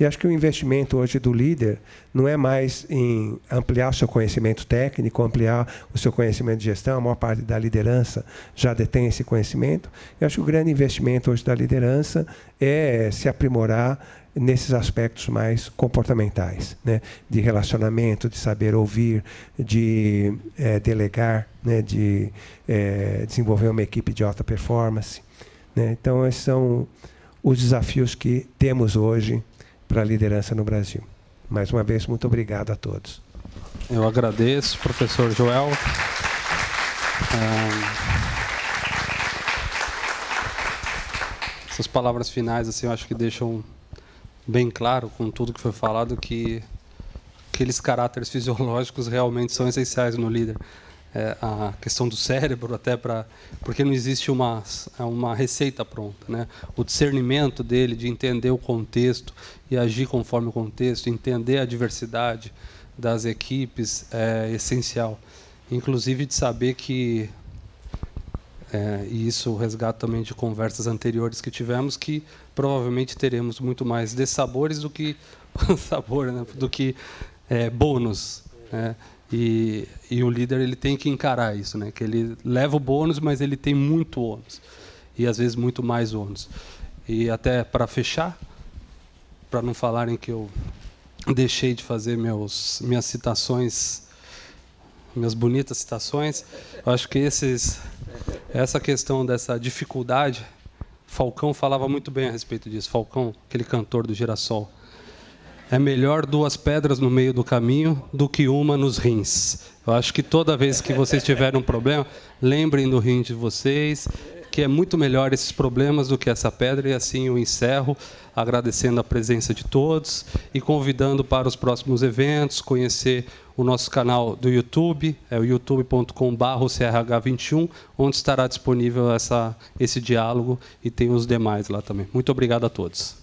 e acho que o investimento hoje do líder não é mais em ampliar o seu conhecimento técnico, ampliar o seu conhecimento de gestão, a maior parte da liderança já detém esse conhecimento. E acho que o grande investimento hoje da liderança é se aprimorar nesses aspectos mais comportamentais, né? de relacionamento, de saber ouvir, de é, delegar, né? de é, desenvolver uma equipe de alta performance. Né? Então, esses são os desafios que temos hoje para a liderança no Brasil. Mais uma vez, muito obrigado a todos. Eu agradeço, professor Joel. Ah, essas palavras finais, assim, eu acho que deixam bem claro, com tudo que foi falado, que aqueles caráteres fisiológicos realmente são essenciais no líder é, a questão do cérebro até para porque não existe uma é uma receita pronta né o discernimento dele de entender o contexto e agir conforme o contexto entender a diversidade das equipes é essencial inclusive de saber que é, e isso resgata também de conversas anteriores que tivemos que provavelmente teremos muito mais dessabores do que sabor né? do que é, bônus né? E, e o líder ele tem que encarar isso, né? Que ele leva o bônus, mas ele tem muito ônus e às vezes muito mais ônus. E até para fechar, para não falarem que eu deixei de fazer meus minhas citações, minhas bonitas citações, eu acho que esses essa questão dessa dificuldade Falcão falava muito bem a respeito disso. Falcão, aquele cantor do Girassol, é melhor duas pedras no meio do caminho do que uma nos rins. Eu acho que toda vez que vocês tiverem um problema, lembrem do rim de vocês, que é muito melhor esses problemas do que essa pedra. E assim eu encerro, agradecendo a presença de todos e convidando para os próximos eventos, conhecer o nosso canal do YouTube, é o youtube.com/crh21, onde estará disponível essa, esse diálogo e tem os demais lá também. Muito obrigado a todos.